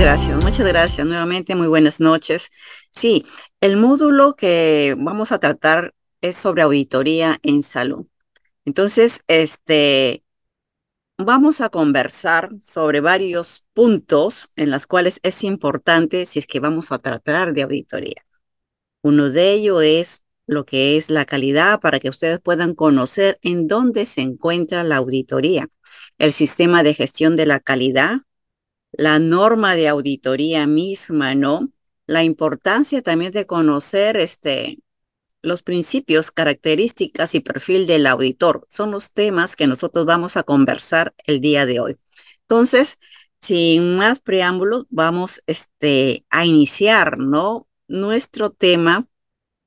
gracias, muchas gracias nuevamente, muy buenas noches. Sí, el módulo que vamos a tratar es sobre auditoría en salud. Entonces, este, vamos a conversar sobre varios puntos en los cuales es importante si es que vamos a tratar de auditoría. Uno de ellos es lo que es la calidad para que ustedes puedan conocer en dónde se encuentra la auditoría, el sistema de gestión de la calidad, la norma de auditoría misma, ¿no? La importancia también de conocer este, los principios, características y perfil del auditor. Son los temas que nosotros vamos a conversar el día de hoy. Entonces, sin más preámbulos, vamos este, a iniciar ¿no? nuestro tema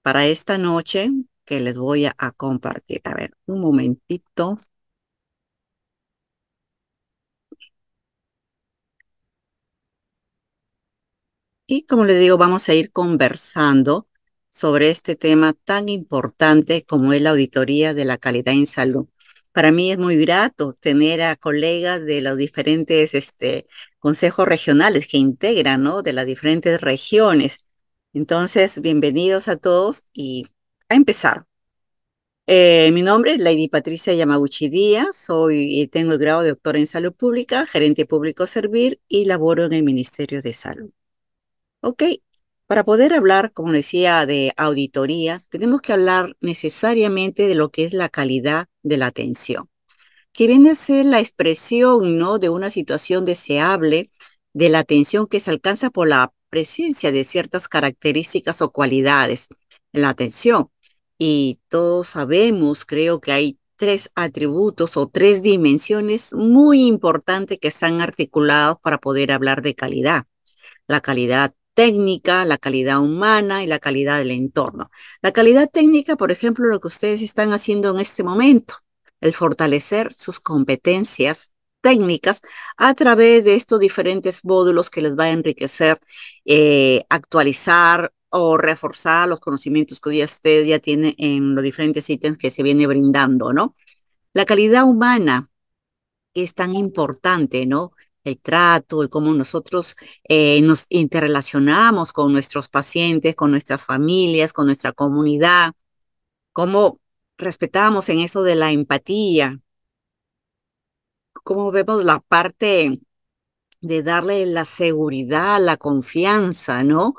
para esta noche que les voy a, a compartir. A ver, un momentito. Y como les digo, vamos a ir conversando sobre este tema tan importante como es la auditoría de la calidad en salud. Para mí es muy grato tener a colegas de los diferentes este, consejos regionales que integran, ¿no? De las diferentes regiones. Entonces, bienvenidos a todos y a empezar. Eh, mi nombre es Lady Patricia Yamaguchi Díaz, soy, tengo el grado de doctora en salud pública, gerente público servir y laboro en el Ministerio de Salud. Ok, para poder hablar, como decía, de auditoría, tenemos que hablar necesariamente de lo que es la calidad de la atención, que viene a ser la expresión ¿no? de una situación deseable de la atención que se alcanza por la presencia de ciertas características o cualidades en la atención. Y todos sabemos, creo que hay tres atributos o tres dimensiones muy importantes que están articulados para poder hablar de calidad. La calidad técnica, la calidad humana y la calidad del entorno. La calidad técnica, por ejemplo, lo que ustedes están haciendo en este momento, el fortalecer sus competencias técnicas a través de estos diferentes módulos que les va a enriquecer, eh, actualizar o reforzar los conocimientos que ya usted ya tiene en los diferentes ítems que se viene brindando, ¿no? La calidad humana es tan importante, ¿no? el trato, el cómo nosotros eh, nos interrelacionamos con nuestros pacientes, con nuestras familias, con nuestra comunidad, cómo respetamos en eso de la empatía, cómo vemos la parte de darle la seguridad, la confianza, ¿no?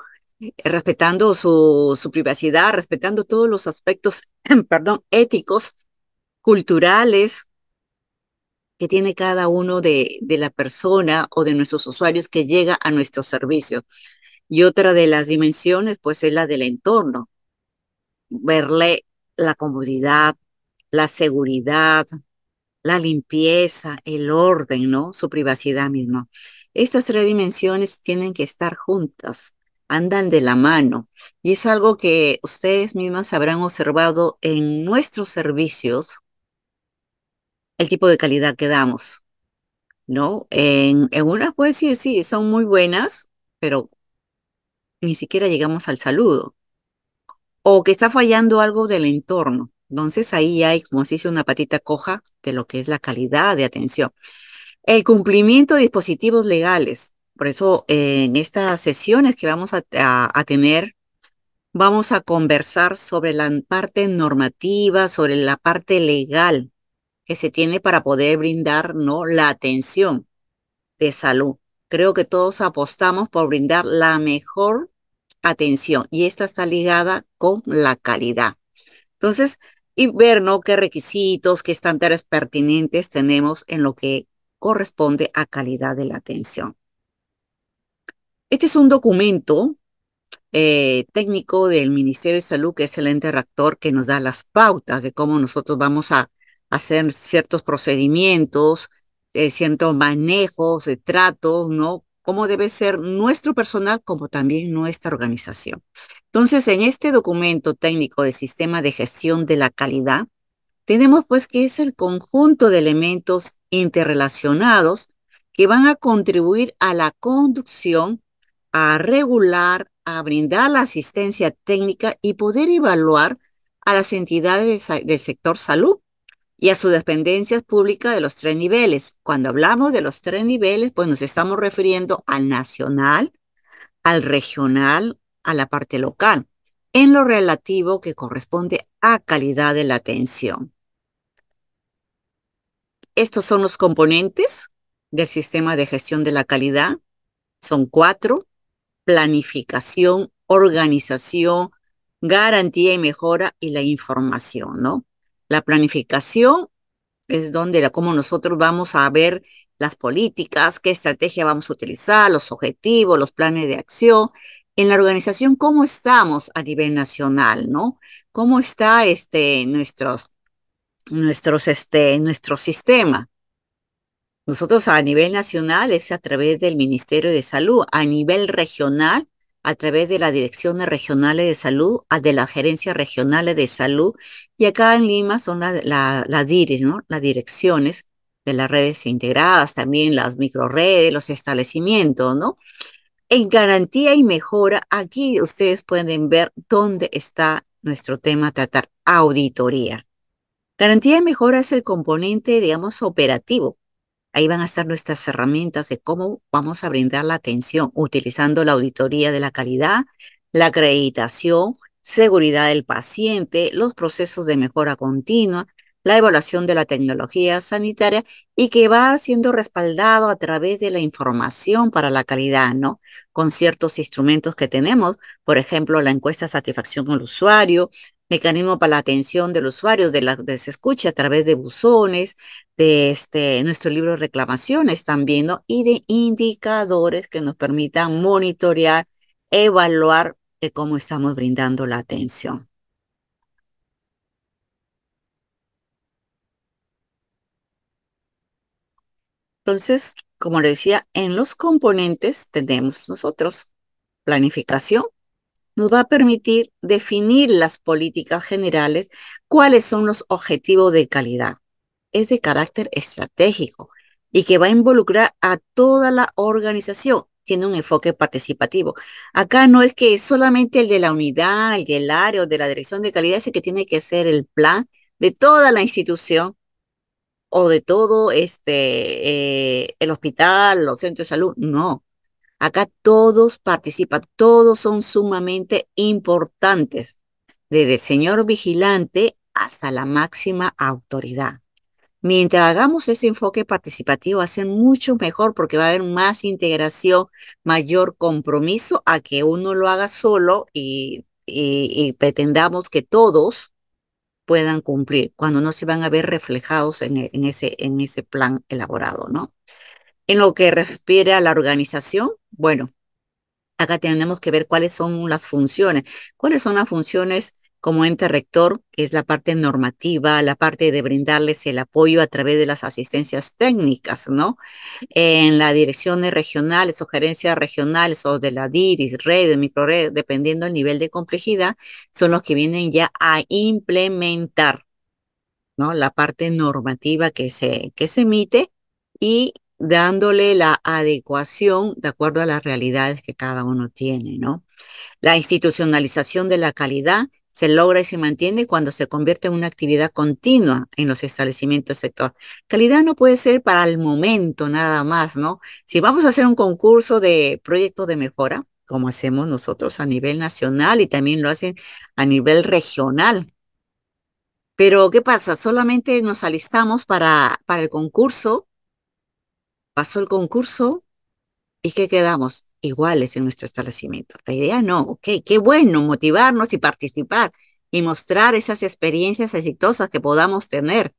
Respetando su, su privacidad, respetando todos los aspectos, éticos, culturales, que tiene cada uno de, de la persona o de nuestros usuarios que llega a nuestro servicio. Y otra de las dimensiones, pues, es la del entorno. Verle la comodidad, la seguridad, la limpieza, el orden, ¿no? Su privacidad misma. Estas tres dimensiones tienen que estar juntas, andan de la mano. Y es algo que ustedes mismas habrán observado en nuestros servicios el tipo de calidad que damos. ¿No? En, en unas puedo decir, sí, son muy buenas, pero ni siquiera llegamos al saludo. O que está fallando algo del entorno. Entonces ahí hay, como se dice, una patita coja de lo que es la calidad de atención. El cumplimiento de dispositivos legales. Por eso en estas sesiones que vamos a tener vamos a conversar sobre la parte normativa, sobre la parte legal, que se tiene para poder brindar ¿no? la atención de salud. Creo que todos apostamos por brindar la mejor atención y esta está ligada con la calidad. Entonces, y ver ¿no? qué requisitos, qué estándares pertinentes tenemos en lo que corresponde a calidad de la atención. Este es un documento eh, técnico del Ministerio de Salud, que es el ente rector que nos da las pautas de cómo nosotros vamos a hacer ciertos procedimientos, eh, ciertos manejos, de tratos, ¿no? Cómo debe ser nuestro personal como también nuestra organización. Entonces, en este documento técnico de sistema de gestión de la calidad, tenemos pues que es el conjunto de elementos interrelacionados que van a contribuir a la conducción, a regular, a brindar la asistencia técnica y poder evaluar a las entidades del sector salud y a sus dependencias pública de los tres niveles. Cuando hablamos de los tres niveles, pues nos estamos refiriendo al nacional, al regional, a la parte local, en lo relativo que corresponde a calidad de la atención. Estos son los componentes del sistema de gestión de la calidad. Son cuatro, planificación, organización, garantía y mejora y la información, ¿no? La planificación es donde como nosotros vamos a ver las políticas, qué estrategia vamos a utilizar, los objetivos, los planes de acción. En la organización, ¿cómo estamos a nivel nacional, no? ¿Cómo está este, nuestros, nuestros, este, nuestro sistema? Nosotros a nivel nacional es a través del Ministerio de Salud, a nivel regional a través de las direcciones regionales de salud, de las gerencias regionales de salud, y acá en Lima son las las direcciones de las redes integradas, también las microredes, los establecimientos, ¿no? En garantía y mejora, aquí ustedes pueden ver dónde está nuestro tema tratar, auditoría. Garantía y mejora es el componente, digamos, operativo, Ahí van a estar nuestras herramientas de cómo vamos a brindar la atención utilizando la auditoría de la calidad, la acreditación, seguridad del paciente, los procesos de mejora continua, la evaluación de la tecnología sanitaria y que va siendo respaldado a través de la información para la calidad, ¿no? Con ciertos instrumentos que tenemos, por ejemplo, la encuesta satisfacción al usuario, mecanismo para la atención del usuario, de se escucha a través de buzones, de este, nuestro libro de reclamaciones también, Y de indicadores que nos permitan monitorear, evaluar de eh, cómo estamos brindando la atención. Entonces, como les decía, en los componentes tenemos nosotros planificación, nos va a permitir definir las políticas generales, cuáles son los objetivos de calidad. Es de carácter estratégico y que va a involucrar a toda la organización. Tiene un enfoque participativo. Acá no es que solamente el de la unidad, el del área o de la dirección de calidad es el que tiene que ser el plan de toda la institución o de todo este, eh, el hospital, los centros de salud. No, Acá todos participan, todos son sumamente importantes, desde el señor vigilante hasta la máxima autoridad. Mientras hagamos ese enfoque participativo, va a ser mucho mejor porque va a haber más integración, mayor compromiso a que uno lo haga solo y, pretendamos que todos puedan cumplir, cuando no se van a ver reflejados en, e, en, ese, en ese plan elaborado, ¿no? En lo que refiere a la organización, bueno, acá tenemos que ver cuáles son las funciones. ¿Cuáles son las funciones como ente rector, que es la parte normativa, la parte de brindarles el apoyo a través de las asistencias técnicas, ¿no? En las direcciones regionales o gerencias regionales o de la DIRIS, red, de microred, dependiendo del nivel de complejidad, son los que vienen ya a implementar, ¿no? La parte normativa que se, que se emite y dándole la adecuación de acuerdo a las realidades que cada uno tiene, ¿no? La institucionalización de la calidad se logra y se mantiene cuando se convierte en una actividad continua en los establecimientos del sector. Calidad no puede ser para el momento nada más, ¿no? Si vamos a hacer un concurso de proyectos de mejora, como hacemos nosotros a nivel nacional y también lo hacen a nivel regional. Pero, ¿qué pasa? Solamente nos alistamos para, para el concurso pasó el concurso y que quedamos iguales en nuestro establecimiento. La idea no, ok, qué bueno motivarnos y participar y mostrar esas experiencias exitosas que podamos tener.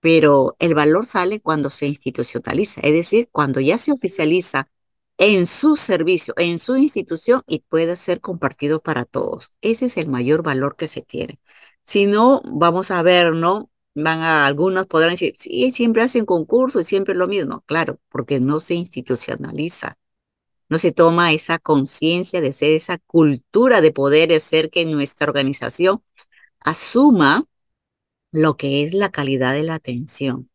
Pero el valor sale cuando se institucionaliza, es decir, cuando ya se oficializa en su servicio, en su institución y puede ser compartido para todos. Ese es el mayor valor que se tiene. Si no, vamos a ver, ¿no? van a algunos podrán decir, sí, siempre hacen concurso y siempre lo mismo. Claro, porque no se institucionaliza, no se toma esa conciencia de ser esa cultura de poder hacer que nuestra organización asuma lo que es la calidad de la atención.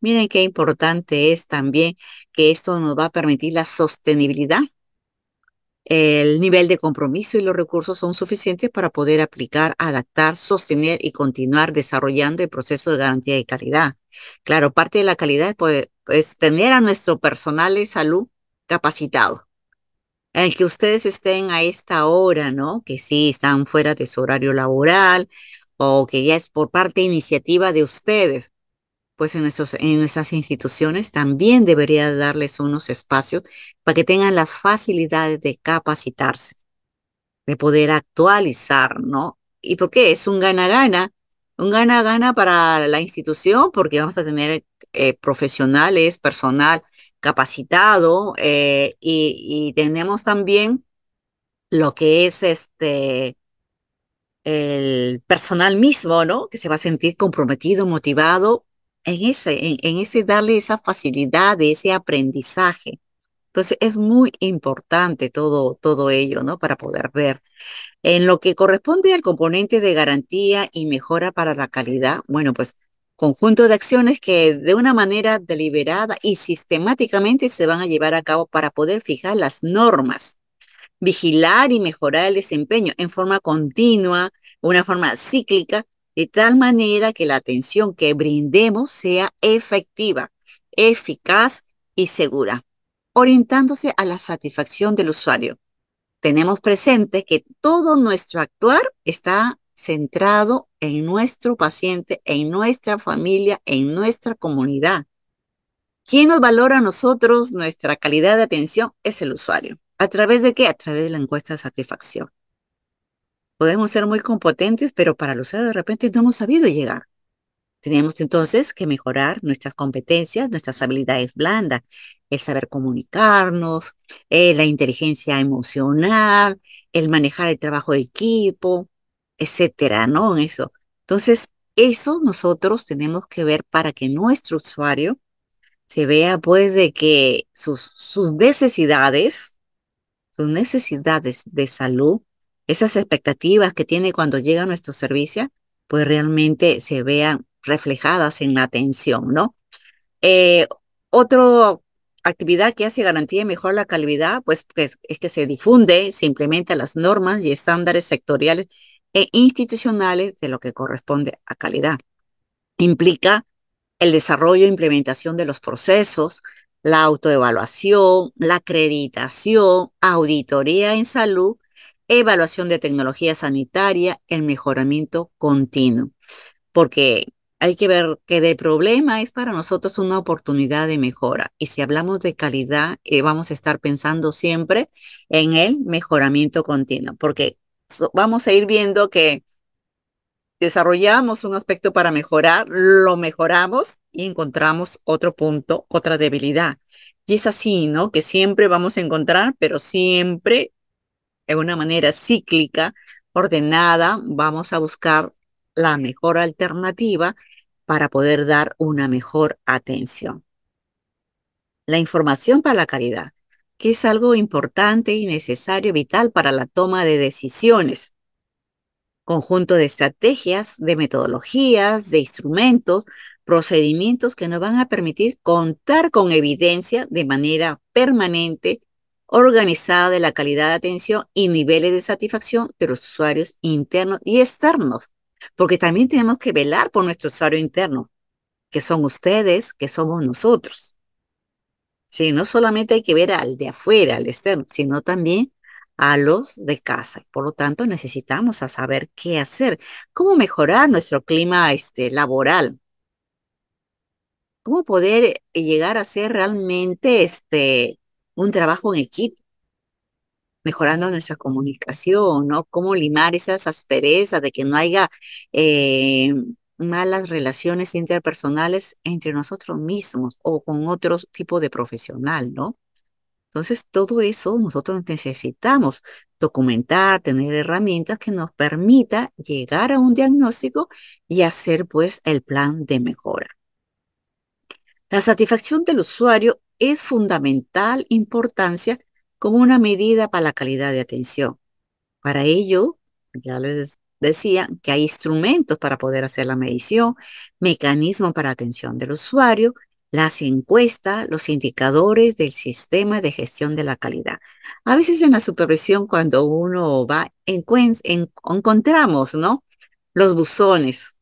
Miren qué importante es también que esto nos va a permitir la sostenibilidad el nivel de compromiso y los recursos son suficientes para poder aplicar, adaptar, sostener y continuar desarrollando el proceso de garantía de calidad. Claro, parte de la calidad pues, es, poder, tener a nuestro personal de salud capacitado. En que ustedes estén a esta hora, ¿no? Que sí, están fuera de su horario laboral o que ya es por parte de iniciativa de ustedes pues en, nuestros, en nuestras instituciones también debería darles unos espacios para que tengan las facilidades de capacitarse, de poder actualizar, ¿no? ¿Y por qué? Es un gana-gana, un gana-gana para la institución porque vamos a tener eh, profesionales, personal capacitado eh, y, y, tenemos también lo que es este el personal mismo, ¿no? Que se va a sentir comprometido, motivado en ese, en, ese darle esa facilidad de ese aprendizaje. Entonces es muy importante todo, todo ello, ¿no? Para poder ver. En lo que corresponde al componente de garantía y mejora para la calidad, bueno, pues conjunto de acciones que de una manera deliberada y sistemáticamente se van a llevar a cabo para poder fijar las normas, vigilar y mejorar el desempeño en forma continua, una forma cíclica de tal manera que la atención que brindemos sea efectiva, eficaz y segura, orientándose a la satisfacción del usuario. Tenemos presente que todo nuestro actuar está centrado en nuestro paciente, en nuestra familia, en nuestra comunidad. ¿Quién nos valora a nosotros nuestra calidad de atención? Es el usuario. ¿A través de qué? A través de la encuesta de satisfacción. Podemos ser muy competentes, pero para los de repente no hemos sabido llegar. Tenemos entonces que mejorar nuestras competencias, nuestras habilidades blandas, el saber comunicarnos, eh, la inteligencia emocional, el manejar el trabajo de equipo, etcétera, ¿no? Eso. Entonces, eso nosotros tenemos que ver para que nuestro usuario se vea pues de que sus, sus necesidades, sus necesidades de salud esas expectativas que tiene cuando llega a nuestro servicio, pues realmente se vean reflejadas en la atención, ¿no? Eh, otra actividad que hace garantía mejor la calidad, pues, pues es que se difunde, se implementan las normas y estándares sectoriales e institucionales de lo que corresponde a calidad. Implica el desarrollo e implementación de los procesos, la autoevaluación, la acreditación, auditoría en salud evaluación de tecnología sanitaria, el mejoramiento continuo, porque hay que ver que de problema es para nosotros una oportunidad de mejora. Y si hablamos de calidad, eh, vamos a estar pensando siempre en el mejoramiento continuo, porque vamos a ir viendo que desarrollamos un aspecto para mejorar, lo mejoramos y encontramos otro punto, otra debilidad. Y es así, ¿no? Que siempre vamos a encontrar, pero siempre en una manera cíclica, ordenada, vamos a buscar la mejor alternativa para poder dar una mejor atención. La información para la caridad, que es algo importante y necesario, vital para la toma de decisiones. Conjunto de estrategias, de metodologías, de instrumentos, procedimientos que nos van a permitir contar con evidencia de manera permanente organizada de la calidad de atención y niveles de satisfacción de los usuarios internos y externos, porque también tenemos que velar por nuestro usuario interno, que son ustedes, que somos nosotros. Si no solamente hay que ver al de afuera, al externo, sino también a los de casa. Por lo tanto, necesitamos saber qué hacer, cómo mejorar nuestro clima este, laboral, cómo poder eh, llegar a ser realmente este, un trabajo en equipo, mejorando nuestra comunicación, ¿no? Cómo limar esas asperezas de que no haya eh, malas relaciones interpersonales entre nosotros mismos o con otro tipo de profesional, ¿no? Entonces, todo eso nosotros necesitamos documentar, tener herramientas que nos permita llegar a un diagnóstico y hacer pues el plan de mejora. La satisfacción del usuario es fundamental importancia como una medida para la calidad de atención. Para ello, ya les decía que hay instrumentos para poder hacer la medición, mecanismos para atención del usuario, las encuestas, los indicadores del sistema de gestión de la calidad. A veces en la supervisión, cuando uno va, encontramos, ¿no? Los buzones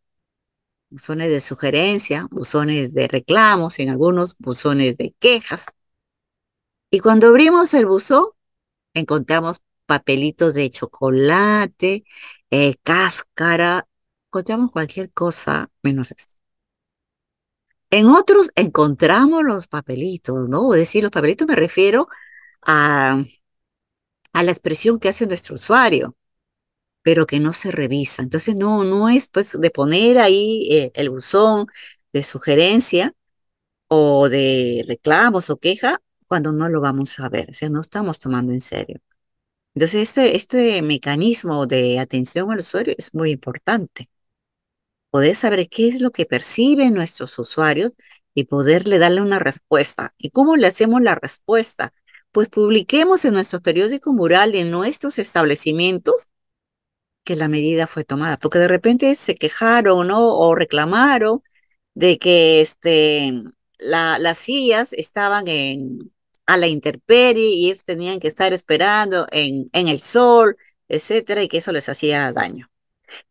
buzones de sugerencia, buzones de reclamos, en algunos buzones de quejas. Y cuando abrimos el buzón, encontramos papelitos de chocolate, eh, cáscara, encontramos cualquier cosa menos esto. En otros encontramos los papelitos, ¿no? decir, los papelitos me refiero a la expresión que hace nuestro usuario pero que no se revisa. Entonces, no, no es pues de poner ahí eh, el buzón de sugerencia o de reclamos o queja cuando no lo vamos a ver, o sea, no estamos tomando en serio. Entonces, este, este mecanismo de atención al usuario es muy importante. Poder saber qué es lo que perciben nuestros usuarios y poderle darle una respuesta. ¿Y cómo le hacemos la respuesta? Pues publiquemos en nuestro periódico mural, en nuestros establecimientos, que la medida fue tomada, porque de repente se quejaron ¿no? o reclamaron de que este, la, las sillas estaban en, a la intemperie y ellos tenían que estar esperando en, en el sol, etcétera, y que eso les hacía daño.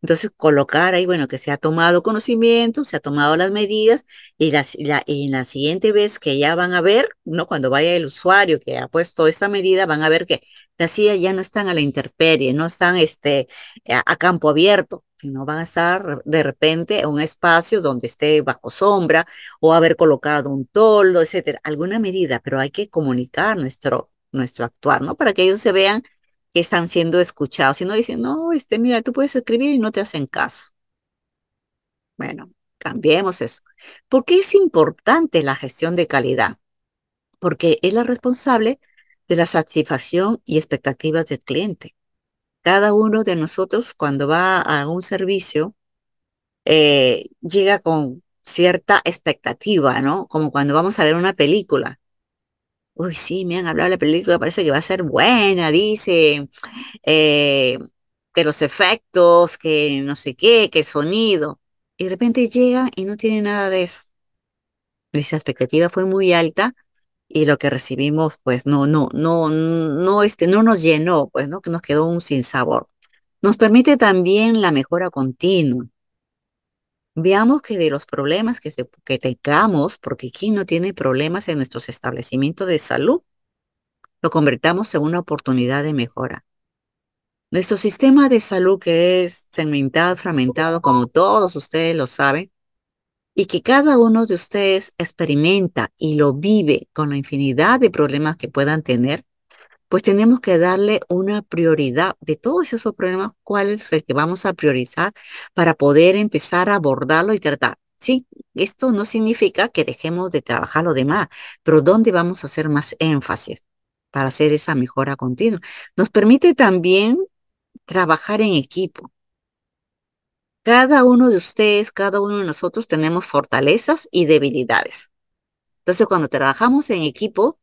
Entonces, colocar ahí, bueno, que se ha tomado conocimiento, se ha tomado las medidas y, la, y la siguiente vez que ya van a ver, ¿no? Cuando vaya el usuario que ha puesto esta medida, van a ver que las sillas ya no están a la intemperie, no están este, a, campo abierto, sino van a estar de repente en un espacio donde esté bajo sombra o haber colocado un toldo, etcétera, alguna medida, pero hay que comunicar nuestro, nuestro actuar, ¿no? Para que ellos se vean que están siendo escuchados y no dicen, no, este, mira, tú puedes escribir y no te hacen caso. Bueno, cambiemos eso. ¿Por qué es importante la gestión de calidad? Porque es la responsable de la satisfacción y expectativas del cliente. Cada uno de nosotros cuando va a un servicio eh, llega con cierta expectativa, ¿no? Como cuando vamos a ver una película. Uy, sí, me han hablado de la película, parece que va a ser buena, dice, eh, que los efectos, que no sé qué, que el sonido. Y de repente llega y no tiene nada de eso. Esa expectativa fue muy alta y lo que recibimos pues no no no no este no nos llenó pues no que nos quedó un sinsabor nos permite también la mejora continua veamos que de los problemas que, se, que tengamos porque quién no tiene problemas en nuestros establecimientos de salud lo convertamos en una oportunidad de mejora nuestro sistema de salud que es segmentado fragmentado como todos ustedes lo saben y que cada uno de ustedes experimenta y lo vive con la infinidad de problemas que puedan tener, pues tenemos que darle una prioridad de todos esos problemas, cuál es el que vamos a priorizar para poder empezar a abordarlo y tratar. Sí, esto no significa que dejemos de trabajar lo demás, pero ¿dónde vamos a hacer más énfasis para hacer esa mejora continua? Nos permite también trabajar en equipo, cada uno de ustedes, cada uno de nosotros tenemos fortalezas y debilidades. Entonces, cuando trabajamos en equipo,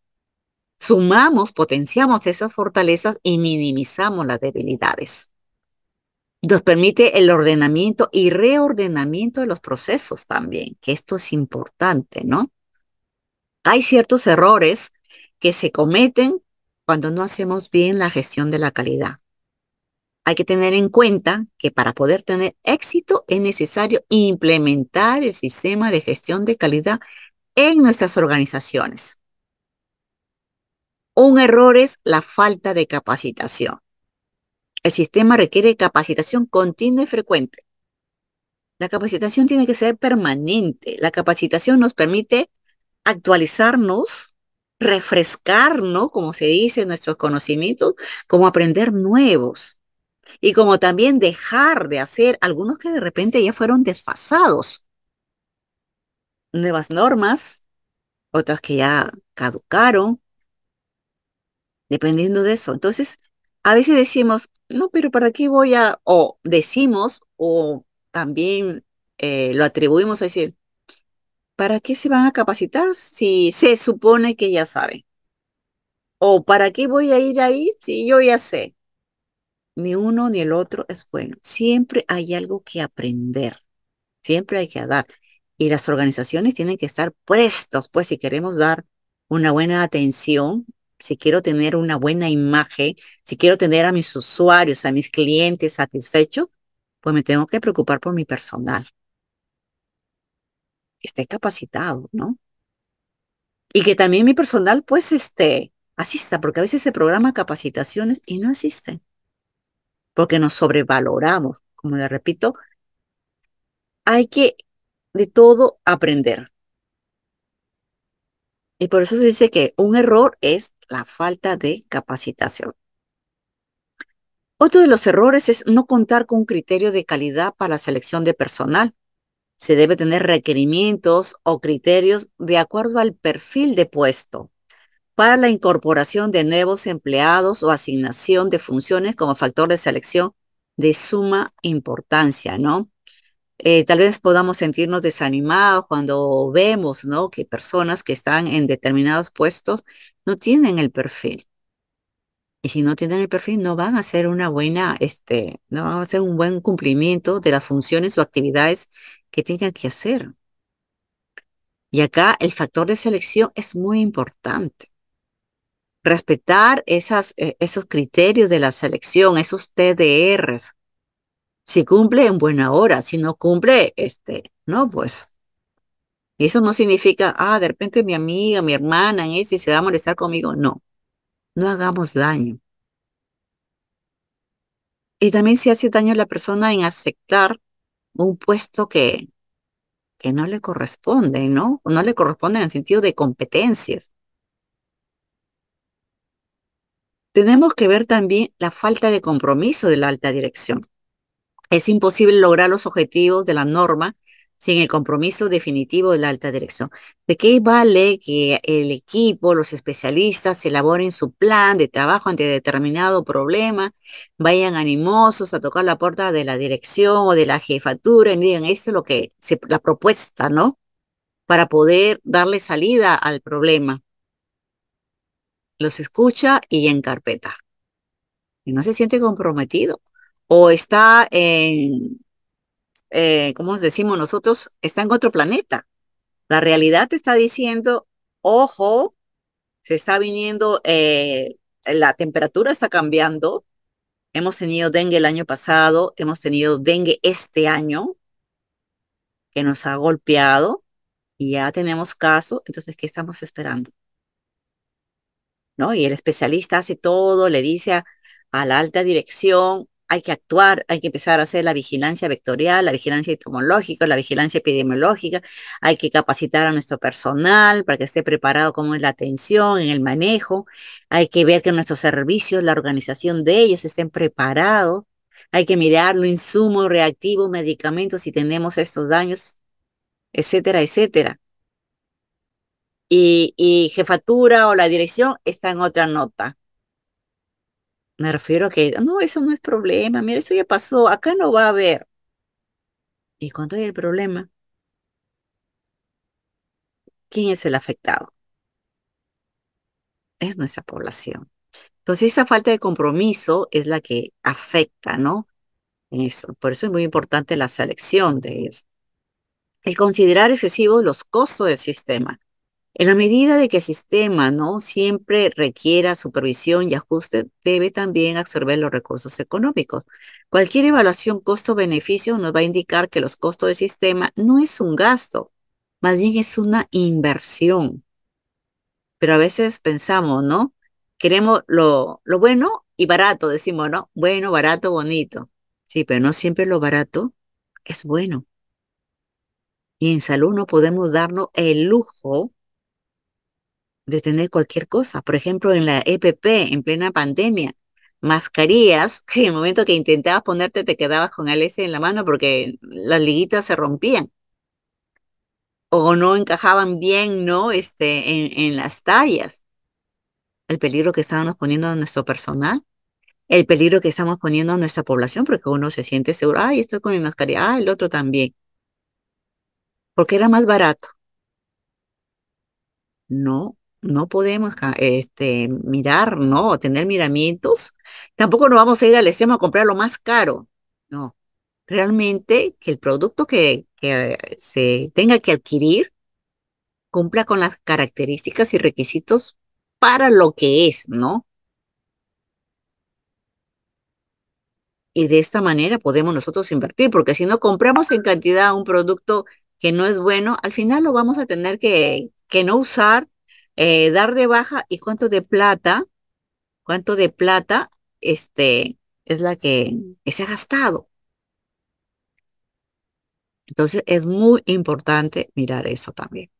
sumamos, potenciamos esas fortalezas y minimizamos las debilidades. Nos permite el ordenamiento y reordenamiento de los procesos también, que esto es importante, ¿no? Hay ciertos errores que se cometen cuando no hacemos bien la gestión de la calidad. Hay que tener en cuenta que para poder tener éxito es necesario implementar el sistema de gestión de calidad en nuestras organizaciones. Un error es la falta de capacitación. El sistema requiere capacitación continua y frecuente. La capacitación tiene que ser permanente. La capacitación nos permite actualizarnos, refrescarnos, como se dice, nuestros conocimientos, como aprender nuevos y como también dejar de hacer algunos que de repente ya fueron desfasados. Nuevas normas, otras que ya caducaron, dependiendo de eso. Entonces, a veces decimos, no, pero ¿para qué voy a...? O decimos, o también eh, lo atribuimos a decir, ¿para qué se van a capacitar si se supone que ya saben? ¿O para qué voy a ir ahí si yo ya sé? ni uno ni el otro es bueno. Siempre hay algo que aprender, siempre hay que dar. Y las organizaciones tienen que estar prestas. pues si queremos dar una buena atención, si quiero tener una buena imagen, si quiero tener a mis usuarios, a mis clientes satisfechos, pues me tengo que preocupar por mi personal. Que esté capacitado, ¿no? Y que también mi personal, pues, este, asista, porque a veces se programa capacitaciones y no asisten porque nos sobrevaloramos, como le repito, hay que de todo aprender. Y por eso se dice que un error es la falta de capacitación. Otro de los errores es no contar con un criterio de calidad para la selección de personal. Se debe tener requerimientos o criterios de acuerdo al perfil de puesto para la incorporación de nuevos empleados o asignación de funciones como factor de selección de suma importancia, ¿no? Eh, tal vez podamos sentirnos desanimados cuando vemos, ¿no? Que personas que están en determinados puestos no tienen el perfil. Y si no tienen el perfil, no van a hacer una buena, este, no van a hacer un buen cumplimiento de las funciones o actividades que tengan que hacer. Y acá el factor de selección es muy importante respetar eh, esos criterios de la selección, esos TDRs. Si cumple en buena hora, si no cumple, este, no, pues. Y eso no significa, ah, de repente mi amiga, mi hermana, en si se va a molestar conmigo. No, no hagamos daño. Y también se hace daño a la persona en aceptar un puesto que, que no le corresponde, ¿no? No le corresponde en el sentido de competencias. Tenemos que ver también la falta de compromiso de la alta dirección. Es imposible lograr los objetivos de la norma sin el compromiso definitivo de la alta dirección. ¿De qué vale que el equipo, los especialistas elaboren su plan de trabajo ante determinado problema, vayan animosos a tocar la puerta de la dirección o de la jefatura y digan, esto es lo que, la propuesta, ¿no? Para poder darle salida al problema los escucha y en carpeta. Y no se siente comprometido. O está en, eh, ¿cómo como decimos nosotros, está en otro planeta. La realidad te está diciendo, ojo, se está viniendo, eh, la temperatura está cambiando. Hemos tenido dengue el año pasado, hemos tenido dengue este año, que nos ha golpeado y ya tenemos caso. Entonces, ¿qué estamos esperando? Y el especialista hace todo, le dice a, la alta dirección, hay que actuar, hay que empezar a hacer la vigilancia vectorial, la vigilancia entomológica, la vigilancia epidemiológica, hay que capacitar a nuestro personal para que esté preparado como es la atención, en el manejo, hay que ver que nuestros servicios, la organización de ellos estén preparados, hay que mirar los insumos reactivos, medicamentos si tenemos estos daños, etcétera, etcétera y, jefatura o la dirección está en otra nota. Me refiero a que, no, eso no es problema, mira, eso ya pasó, acá no va a haber. ¿Y cuánto hay el problema? ¿Quién es el afectado? Es nuestra población. Entonces, esa falta de compromiso es la que afecta, ¿no? Eso. Por eso es muy importante la selección de eso. El considerar excesivos los costos del sistema. En la medida de que el sistema no siempre requiera supervisión y ajuste, debe también absorber los recursos económicos. Cualquier evaluación costo-beneficio nos va a indicar que los costos del sistema no es un gasto, más bien es una inversión. Pero a veces pensamos, ¿no? Queremos lo, lo bueno y barato, decimos, ¿no? Bueno, barato, bonito. Sí, pero no siempre lo barato es bueno. Y en salud no podemos darnos el lujo de tener cualquier cosa. Por ejemplo, en la EPP, en plena pandemia, mascarillas, que en el momento que intentabas ponerte te quedabas con el S en la mano porque las liguitas se rompían o no encajaban bien, ¿no? Este, en, en las tallas. El peligro que estábamos poniendo a nuestro personal, el peligro que estamos poniendo a nuestra población, porque uno se siente seguro, ay, estoy con mi mascarilla, ah, el otro también. Porque era más barato. No, no podemos este, mirar, ¿no? Tener miramientos. Tampoco nos vamos a ir al extremo a comprar lo más caro. No. Realmente que el producto que, se tenga que adquirir cumpla con las características y requisitos para lo que es, ¿no? Y de esta manera podemos nosotros invertir, porque si no compramos en cantidad un producto que no es bueno, al final lo vamos a tener que, que no usar eh, dar de baja y cuánto de plata, cuánto de plata este, es la que se ha gastado. Entonces es muy importante mirar eso también.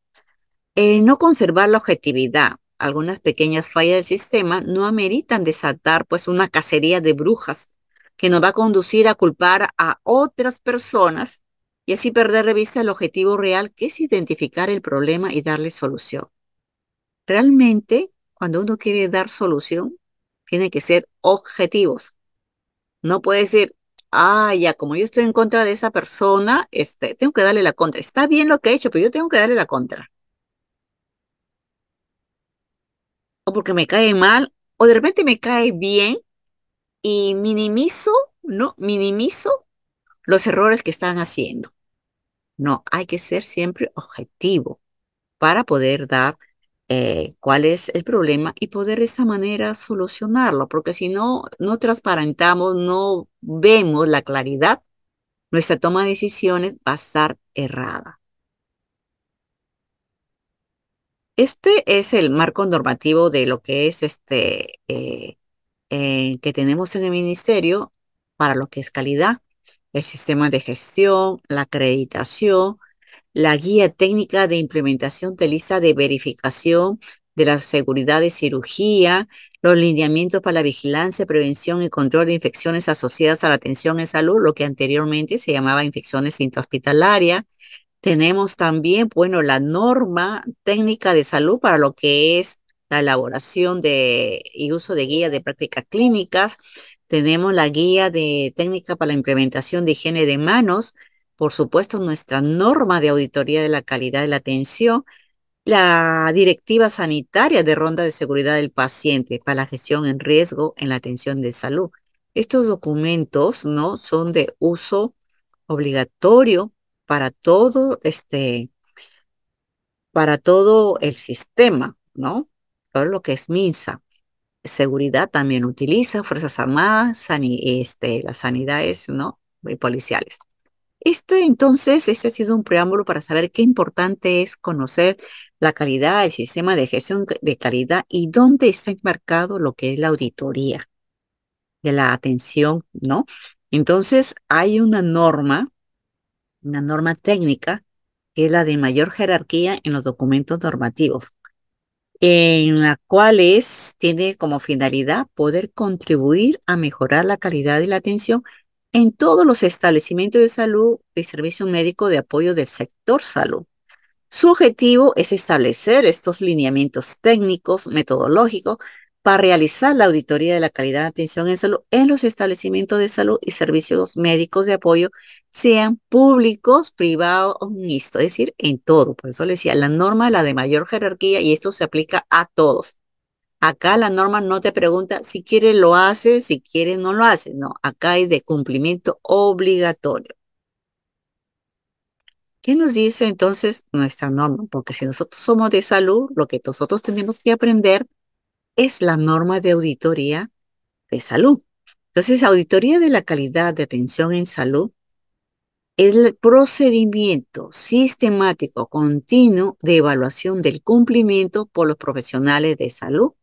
Eh, no conservar la objetividad. Algunas pequeñas fallas del sistema no ameritan desatar pues una cacería de brujas que nos va a conducir a culpar a otras personas y así perder de vista el objetivo real que es identificar el problema y darle solución. Realmente, cuando uno quiere dar solución, tiene que ser objetivos. No puede ser, ah, ya, como yo estoy en contra de esa persona, este, tengo que darle la contra. Está bien lo que he hecho, pero yo tengo que darle la contra. O porque me cae mal, o de repente me cae bien y minimizo, ¿no? Minimizo los errores que están haciendo. No, hay que ser siempre objetivo para poder dar eh, cuál es el problema y poder de esa manera solucionarlo, porque si no, no transparentamos, no vemos la claridad, nuestra toma de decisiones va a estar errada. Este es el marco normativo de lo que es este eh, eh, que tenemos en el ministerio para lo que es calidad, el sistema de gestión, la acreditación, la guía técnica de implementación de lista de verificación de la seguridad de cirugía, los lineamientos para la vigilancia, prevención y control de infecciones asociadas a la atención en salud, lo que anteriormente se llamaba infecciones intrahospitalarias. Tenemos también, bueno, la norma técnica de salud para lo que es la elaboración y uso de guía de prácticas clínicas. Tenemos la guía de técnica para la implementación de higiene de manos, por supuesto, nuestra norma de auditoría de la calidad de la atención, la directiva sanitaria de ronda de seguridad del paciente para la gestión en riesgo en la atención de salud. Estos documentos no son de uso obligatorio para todo este para todo el sistema, ¿no? Todo lo que es MINSA. Seguridad también utiliza Fuerzas Armadas, este, las sanidades, ¿no? Y policiales. Este entonces, este ha sido un preámbulo para saber qué importante es conocer la calidad, el sistema de gestión de calidad y dónde está enmarcado lo que es la auditoría de la atención, ¿no? Entonces, hay una norma, una norma técnica, que es la de mayor jerarquía en los documentos normativos, en la cual es, tiene como finalidad poder contribuir a mejorar la calidad de la atención en todos los establecimientos de salud y servicios médicos de apoyo del sector salud. Su objetivo es establecer estos lineamientos técnicos, metodológicos, para realizar la auditoría de la calidad de atención en salud en los establecimientos de salud y servicios médicos de apoyo, sean públicos, privados o mixtos, es decir, en todo. Por eso le decía, la norma es la de mayor jerarquía y esto se aplica a todos. Acá la norma no te pregunta si quiere lo hace, si quiere no lo hace. No, acá hay de cumplimiento obligatorio. ¿Qué nos dice entonces nuestra norma? Porque si nosotros somos de salud, lo que nosotros tenemos que aprender es la norma de auditoría de salud. Entonces, auditoría de la calidad de atención en salud es el procedimiento sistemático continuo de evaluación del cumplimiento por los profesionales de salud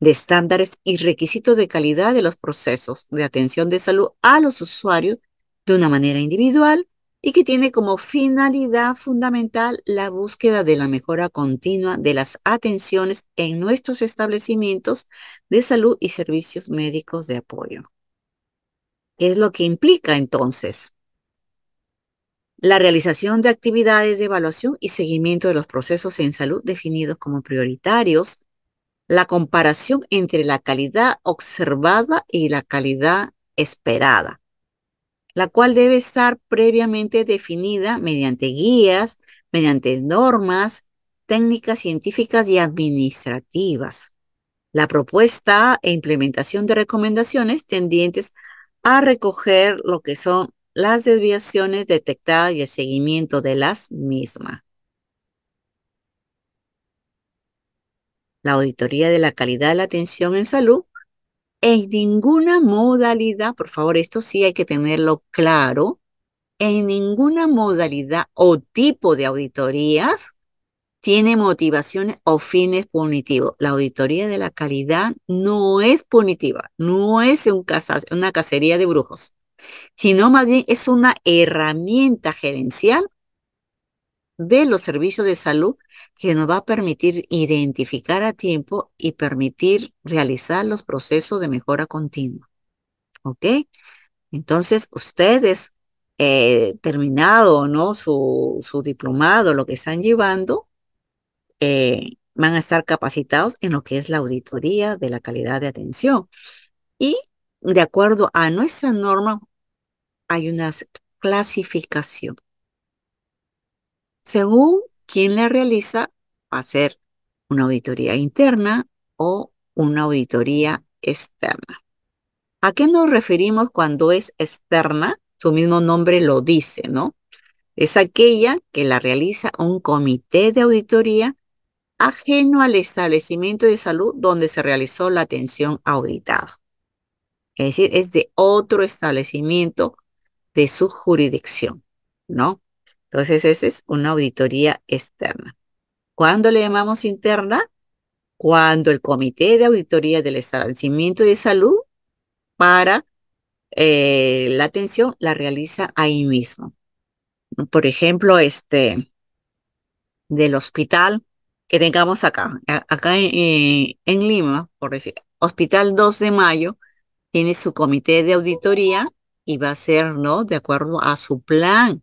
de estándares y requisitos de calidad de los procesos de atención de salud a los usuarios de una manera individual y que tiene como finalidad fundamental la búsqueda de la mejora continua de las atenciones en nuestros establecimientos de salud y servicios médicos de apoyo. ¿Qué es lo que implica entonces? La realización de actividades de evaluación y seguimiento de los procesos en salud definidos como prioritarios la comparación entre la calidad observada y la calidad esperada, la cual debe estar previamente definida mediante guías, mediante normas, técnicas científicas y administrativas. La propuesta e implementación de recomendaciones tendientes a recoger lo que son las desviaciones detectadas y el seguimiento de las mismas. la auditoría de la calidad de la atención en salud en ninguna modalidad, por favor, esto sí hay que tenerlo claro, en ninguna modalidad o tipo de auditorías tiene motivaciones o fines punitivos. La auditoría de la calidad no es punitiva, no es un una cacería de brujos, sino más bien es una herramienta gerencial de los servicios de salud que nos va a permitir identificar a tiempo y permitir realizar los procesos de mejora continua. ¿Ok? Entonces, ustedes, terminado eh, terminado ¿no? su, su diplomado, lo que están llevando, eh, van a estar capacitados en lo que es la auditoría de la calidad de atención. Y de acuerdo a nuestra norma, hay una clasificación según quién la realiza, va a ser una auditoría interna o una auditoría externa. ¿A qué nos referimos cuando es externa? Su mismo nombre lo dice, ¿no? Es aquella que la realiza un comité de auditoría ajeno al establecimiento de salud donde se realizó la atención auditada. Es decir, es de otro establecimiento de su jurisdicción, ¿no? Entonces, esa es una auditoría externa. ¿Cuándo le llamamos interna? Cuando el Comité de Auditoría del Establecimiento de Salud para eh, la atención la realiza ahí mismo. Por ejemplo, este del hospital que tengamos acá, acá en, en Lima, por decir, Hospital 2 de Mayo, tiene su comité de auditoría y va a ser, ¿no? De acuerdo a su plan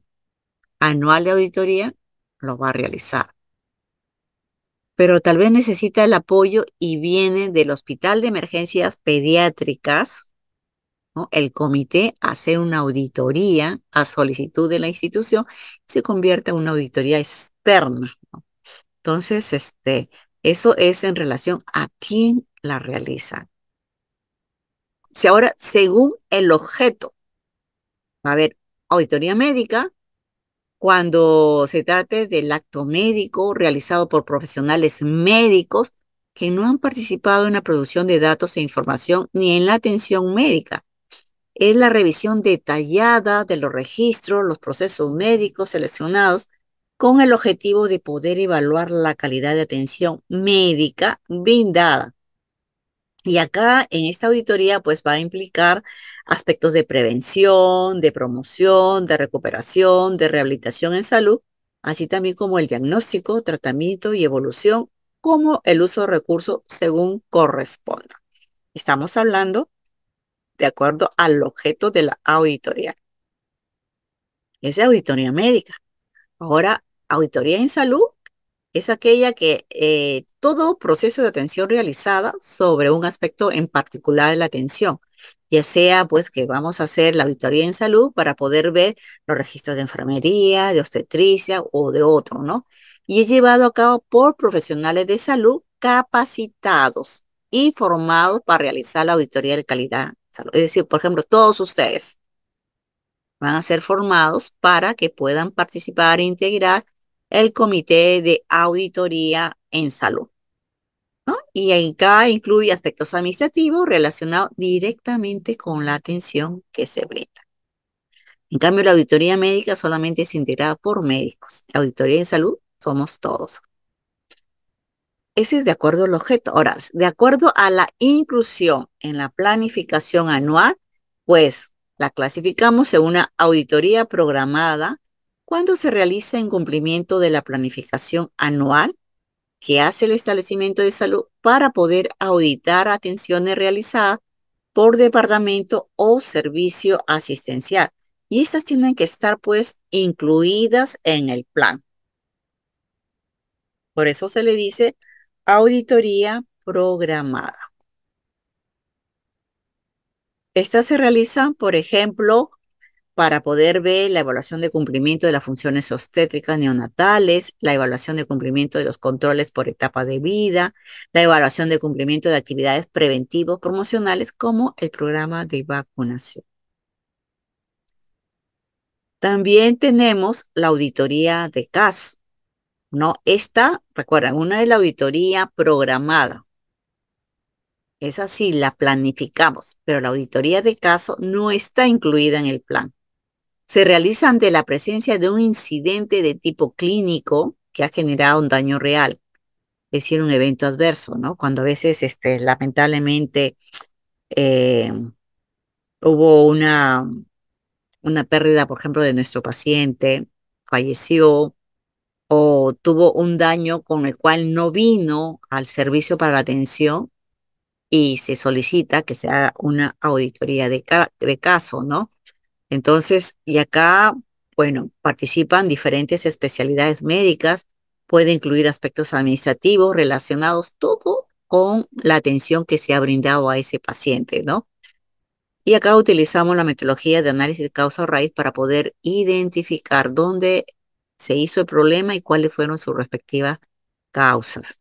anual de auditoría, lo va a realizar. Pero tal vez necesita el apoyo y viene del Hospital de Emergencias Pediátricas, el comité hace una auditoría a solicitud de la institución, se convierte en una auditoría externa. Entonces, este, eso es en relación a quién la realiza. Si ahora, según el objeto, va a haber auditoría médica, cuando se trate del acto médico realizado por profesionales médicos que no han participado en la producción de datos e información ni en la atención médica. Es la revisión detallada de los registros, los procesos médicos seleccionados con el objetivo de poder evaluar la calidad de atención médica brindada y acá en esta auditoría pues va a implicar aspectos de prevención, de promoción, de recuperación, de rehabilitación en salud, así también como el diagnóstico, tratamiento y evolución, como el uso de recursos según corresponda. Estamos hablando de acuerdo al objeto de la auditoría. Es auditoría médica. Ahora, auditoría en salud es aquella que eh, todo proceso de atención realizada sobre un aspecto en particular de la atención, ya sea pues que vamos a hacer la auditoría en salud para poder ver los registros de enfermería, de obstetricia o de otro, ¿no? Y es llevado a cabo por profesionales de salud capacitados y formados para realizar la auditoría de calidad. Es decir, por ejemplo, todos ustedes van a ser formados para que puedan participar e integrar el Comité de Auditoría en Salud. ¿no? Y en cada incluye aspectos administrativos relacionados directamente con la atención que se brinda. En cambio, la auditoría médica solamente es integrada por médicos. La auditoría en salud somos todos. Ese es de acuerdo al objeto. Ahora, de acuerdo a la inclusión en la planificación anual, pues la clasificamos en una auditoría programada, cuando se realiza en cumplimiento de la planificación anual que hace el establecimiento de salud para poder auditar atenciones realizadas por departamento o servicio asistencial. Y estas tienen que estar pues incluidas en el plan. Por eso se le dice auditoría programada. Estas se realizan, por ejemplo, para poder ver la evaluación de cumplimiento de las funciones obstétricas neonatales, la evaluación de cumplimiento de los controles por etapa de vida, la evaluación de cumplimiento de actividades preventivas promocionales como el programa de vacunación. También tenemos la auditoría de caso. ¿no? Esta, recuerden, una de la auditoría programada. Esa sí la planificamos, pero la auditoría de caso no está incluida en el plan se realiza ante la presencia de un incidente de tipo clínico que ha generado un daño real, es decir, un evento adverso, ¿no? Cuando a veces, este, lamentablemente, eh, hubo una, una pérdida, por ejemplo, de nuestro paciente, falleció o tuvo un daño con el cual no vino al servicio para la atención y se solicita que se haga una auditoría de caso, ¿no? Entonces, y acá, bueno, participan diferentes especialidades médicas, puede incluir aspectos administrativos relacionados, todo con la atención que se ha brindado a ese paciente, ¿no? Y acá utilizamos la metodología de análisis de causa raíz para poder identificar dónde se hizo el problema y cuáles fueron sus respectivas causas.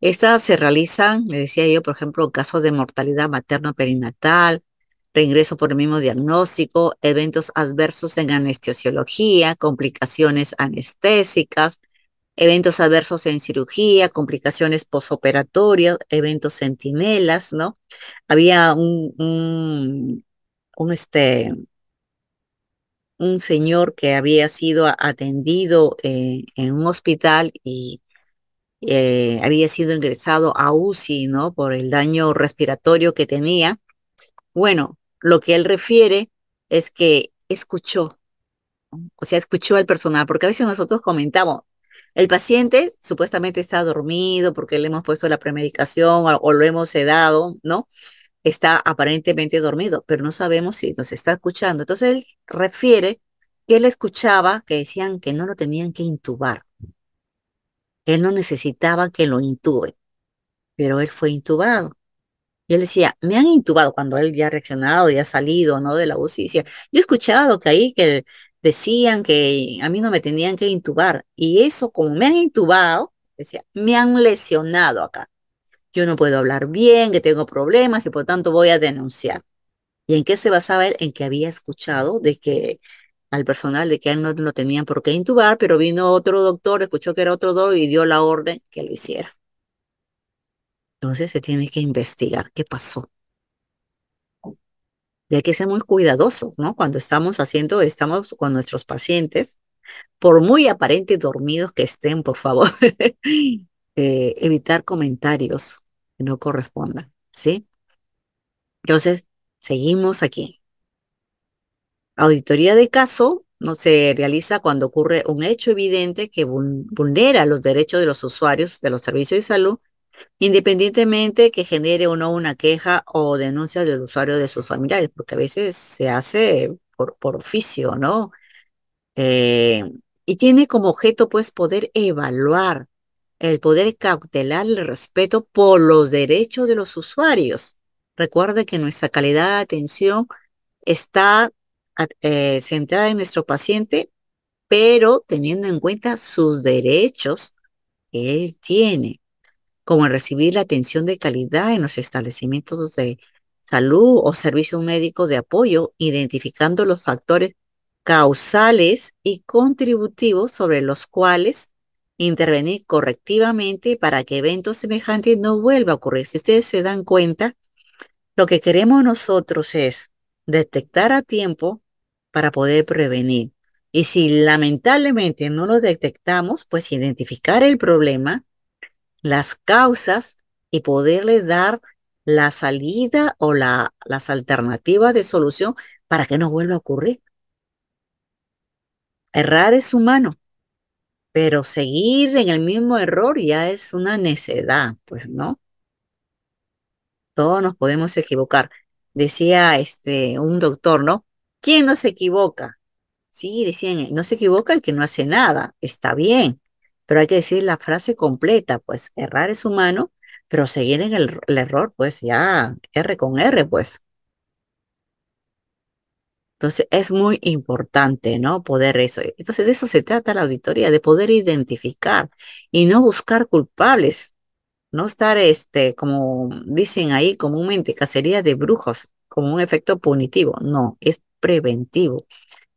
Estas se realizan, le decía yo, por ejemplo, en casos de mortalidad materno-perinatal, reingreso por el mismo diagnóstico, eventos adversos en anestesiología, complicaciones anestésicas, eventos adversos en cirugía, complicaciones posoperatorias, eventos sentinelas, ¿no? Había un, un, este, un señor que había sido atendido eh, en un hospital y eh, había sido ingresado a UCI, ¿no? Por el daño respiratorio que tenía. Bueno, lo que él refiere es que escuchó, o sea, escuchó al personal, porque a veces nosotros comentamos, el paciente supuestamente está dormido porque le hemos puesto la premedicación o, lo hemos sedado, ¿no? Está aparentemente dormido, pero no sabemos si nos está escuchando. Entonces él refiere que él escuchaba que decían que no lo tenían que intubar. Él no necesitaba que lo intuben, pero él fue intubado. Y él decía, me han intubado cuando él ya ha reaccionado, ya ha salido, ¿no? De la UCI. yo he escuchado que ahí que decían que a mí no me tenían que intubar. Y eso, como me han intubado, decía, me han lesionado acá. Yo no puedo hablar bien, que tengo problemas y por tanto voy a denunciar. ¿Y en qué se basaba él? En que había escuchado de que al personal de que él no no tenían por qué intubar, pero vino otro doctor, escuchó que era otro doctor y dio la orden que lo hiciera. Entonces se tiene que investigar qué pasó. Y hay que ser muy cuidadosos, ¿no? Cuando estamos haciendo, estamos con nuestros pacientes, por muy aparentes dormidos que estén, por favor, eh, evitar comentarios que no correspondan, ¿sí? Entonces, seguimos aquí. Auditoría de caso no se realiza cuando ocurre un hecho evidente que vulnera los derechos de los usuarios de los servicios de salud independientemente que genere o no una queja o denuncia del usuario de sus familiares, porque a veces se hace por, oficio, ¿no? Eh, y tiene como objeto, pues, poder evaluar, el poder cautelar el respeto por los derechos de los usuarios. Recuerde que nuestra calidad de atención está eh, centrada en nuestro paciente, pero teniendo en cuenta sus derechos que él tiene como recibir la atención de calidad en los establecimientos de salud o servicios médicos de apoyo, identificando los factores causales y contributivos sobre los cuales intervenir correctivamente para que eventos semejantes no vuelvan a ocurrir. Si ustedes se dan cuenta, lo que queremos nosotros es detectar a tiempo para poder prevenir. Y si lamentablemente no lo detectamos, pues identificar el problema, las causas y poderle dar la salida o la, las alternativas de solución para que no vuelva a ocurrir. Errar es humano, pero seguir en el mismo error ya es una necedad, pues, ¿no? Todos nos podemos equivocar. Decía este un doctor, ¿no? ¿Quién no se equivoca? Sí, decían, no se equivoca el que no hace nada, está bien, pero hay que decir la frase completa, pues errar es humano, pero seguir en el, error, pues ya R con R, pues. Entonces es muy importante, ¿no? Poder eso. Entonces de eso se trata la auditoría, de poder identificar y no buscar culpables, no estar, este, como dicen ahí comúnmente, cacería de brujos, como un efecto punitivo. No, es preventivo.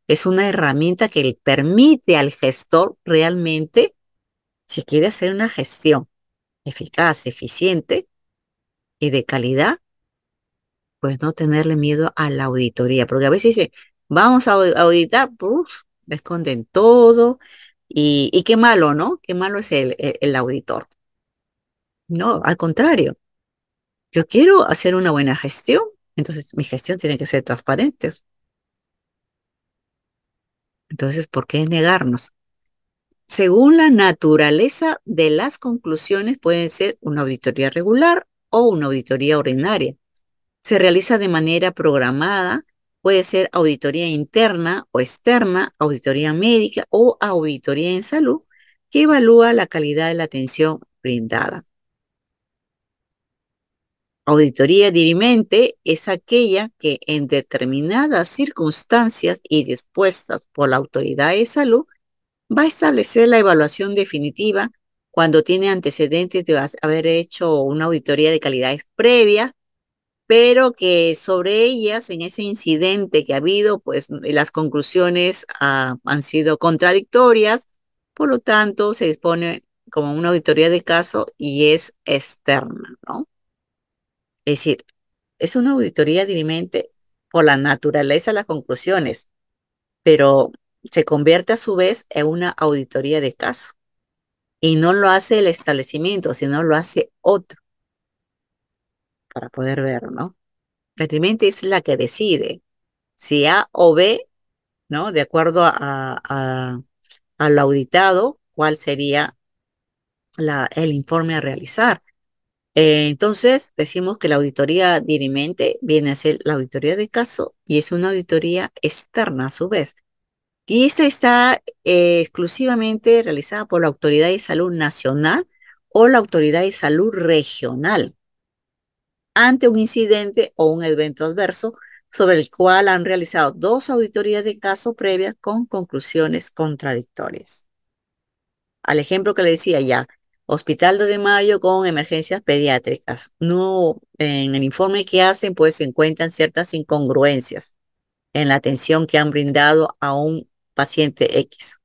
Es una herramienta que permite al gestor realmente si quiere hacer una gestión eficaz, eficiente y de calidad, pues no tenerle miedo a la auditoría, porque a veces dice, vamos a auditar, pues esconden todo y, qué malo, ¿no? Qué malo es el auditor. No, al contrario. Yo quiero hacer una buena gestión, entonces mi gestión tiene que ser transparente. Entonces, ¿por qué negarnos? Según la naturaleza de las conclusiones, pueden ser una auditoría regular o una auditoría ordinaria. Se realiza de manera programada, puede ser auditoría interna o externa, auditoría médica o auditoría en salud, que evalúa la calidad de la atención brindada. Auditoría dirimente es aquella que en determinadas circunstancias y dispuestas por la autoridad de salud va a establecer la evaluación definitiva cuando tiene antecedentes de haber hecho una auditoría de calidad previa, pero que sobre ellas, en ese incidente que ha habido, pues eh, las conclusiones ah, han sido contradictorias, por lo tanto se dispone como una auditoría de caso y es externa, ¿no? Es decir, es una auditoría dirimente por la naturaleza de las conclusiones, pero se convierte a su vez en una auditoría de caso. Y no lo hace el establecimiento, sino lo hace otro. Para poder ver, ¿no? Dirimente es la que decide si A o B, ¿no? De acuerdo a, lo auditado, cuál sería la, el informe a realizar. Eh, entonces, decimos que la auditoría dirimente viene a ser la auditoría de caso y es una auditoría externa a su vez, y esta está eh, exclusivamente realizada por la Autoridad de Salud Nacional o la Autoridad de Salud Regional ante un incidente o un evento adverso sobre el cual han realizado dos auditorías de caso previas con conclusiones contradictorias. Al ejemplo que le decía ya, Hospital 2 de Mayo con emergencias pediátricas. No, en el informe que hacen, pues se encuentran ciertas incongruencias en la atención que han brindado a un paciente X.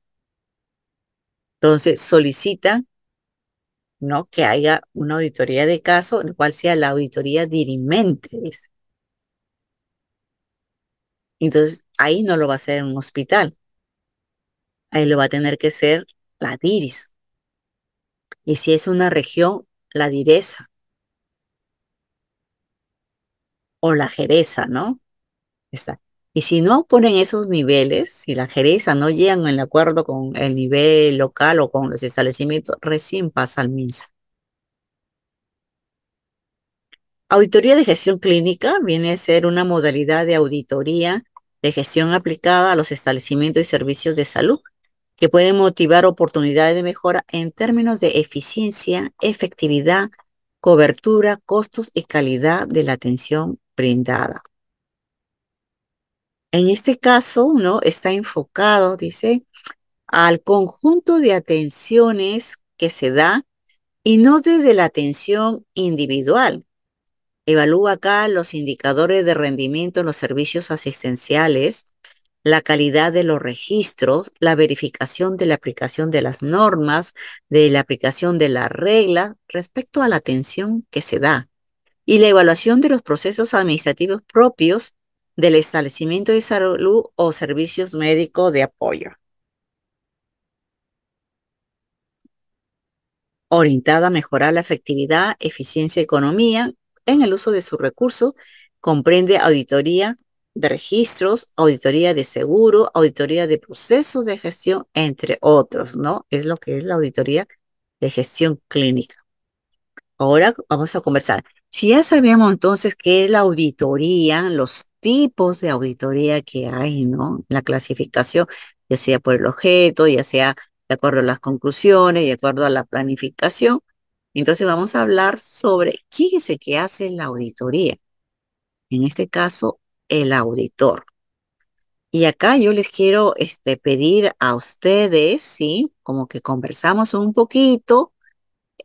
Entonces solicita ¿no? que haya una auditoría de caso, en cual sea la auditoría dirimente. Entonces ahí no lo va a hacer en un hospital. Ahí lo va a tener que ser la DIRIS. Y si es una región, la Direza O la jereza, ¿no? Exacto. Y si no ponen esos niveles, si la jereza no llegan en acuerdo con el nivel local o con los establecimientos, recién pasa al MINSA. Auditoría de gestión clínica viene a ser una modalidad de auditoría de gestión aplicada a los establecimientos y servicios de salud que pueden motivar oportunidades de mejora en términos de eficiencia, efectividad, cobertura, costos y calidad de la atención brindada. En este caso, ¿no? Está enfocado, dice, al conjunto de atenciones que se da y no desde la atención individual. Evalúa acá los indicadores de rendimiento en los servicios asistenciales, la calidad de los registros, la verificación de la aplicación de las normas, de la aplicación de las reglas respecto a la atención que se da y la evaluación de los procesos administrativos propios del establecimiento de salud o servicios médicos de apoyo. Orientada a mejorar la efectividad, eficiencia y economía en el uso de sus recursos, comprende auditoría de registros, auditoría de seguro, auditoría de procesos de gestión, entre otros, ¿no? Es lo que es la auditoría de gestión clínica. Ahora vamos a conversar. Si ya sabemos entonces qué es la auditoría, los tipos de auditoría que hay, ¿no? La clasificación, ya sea por el objeto, ya sea de acuerdo a las conclusiones, de acuerdo a la planificación. Entonces vamos a hablar sobre quién es el que hace la auditoría. En este caso, el auditor. Y acá yo les quiero este, pedir a ustedes, ¿sí? Como que conversamos un poquito.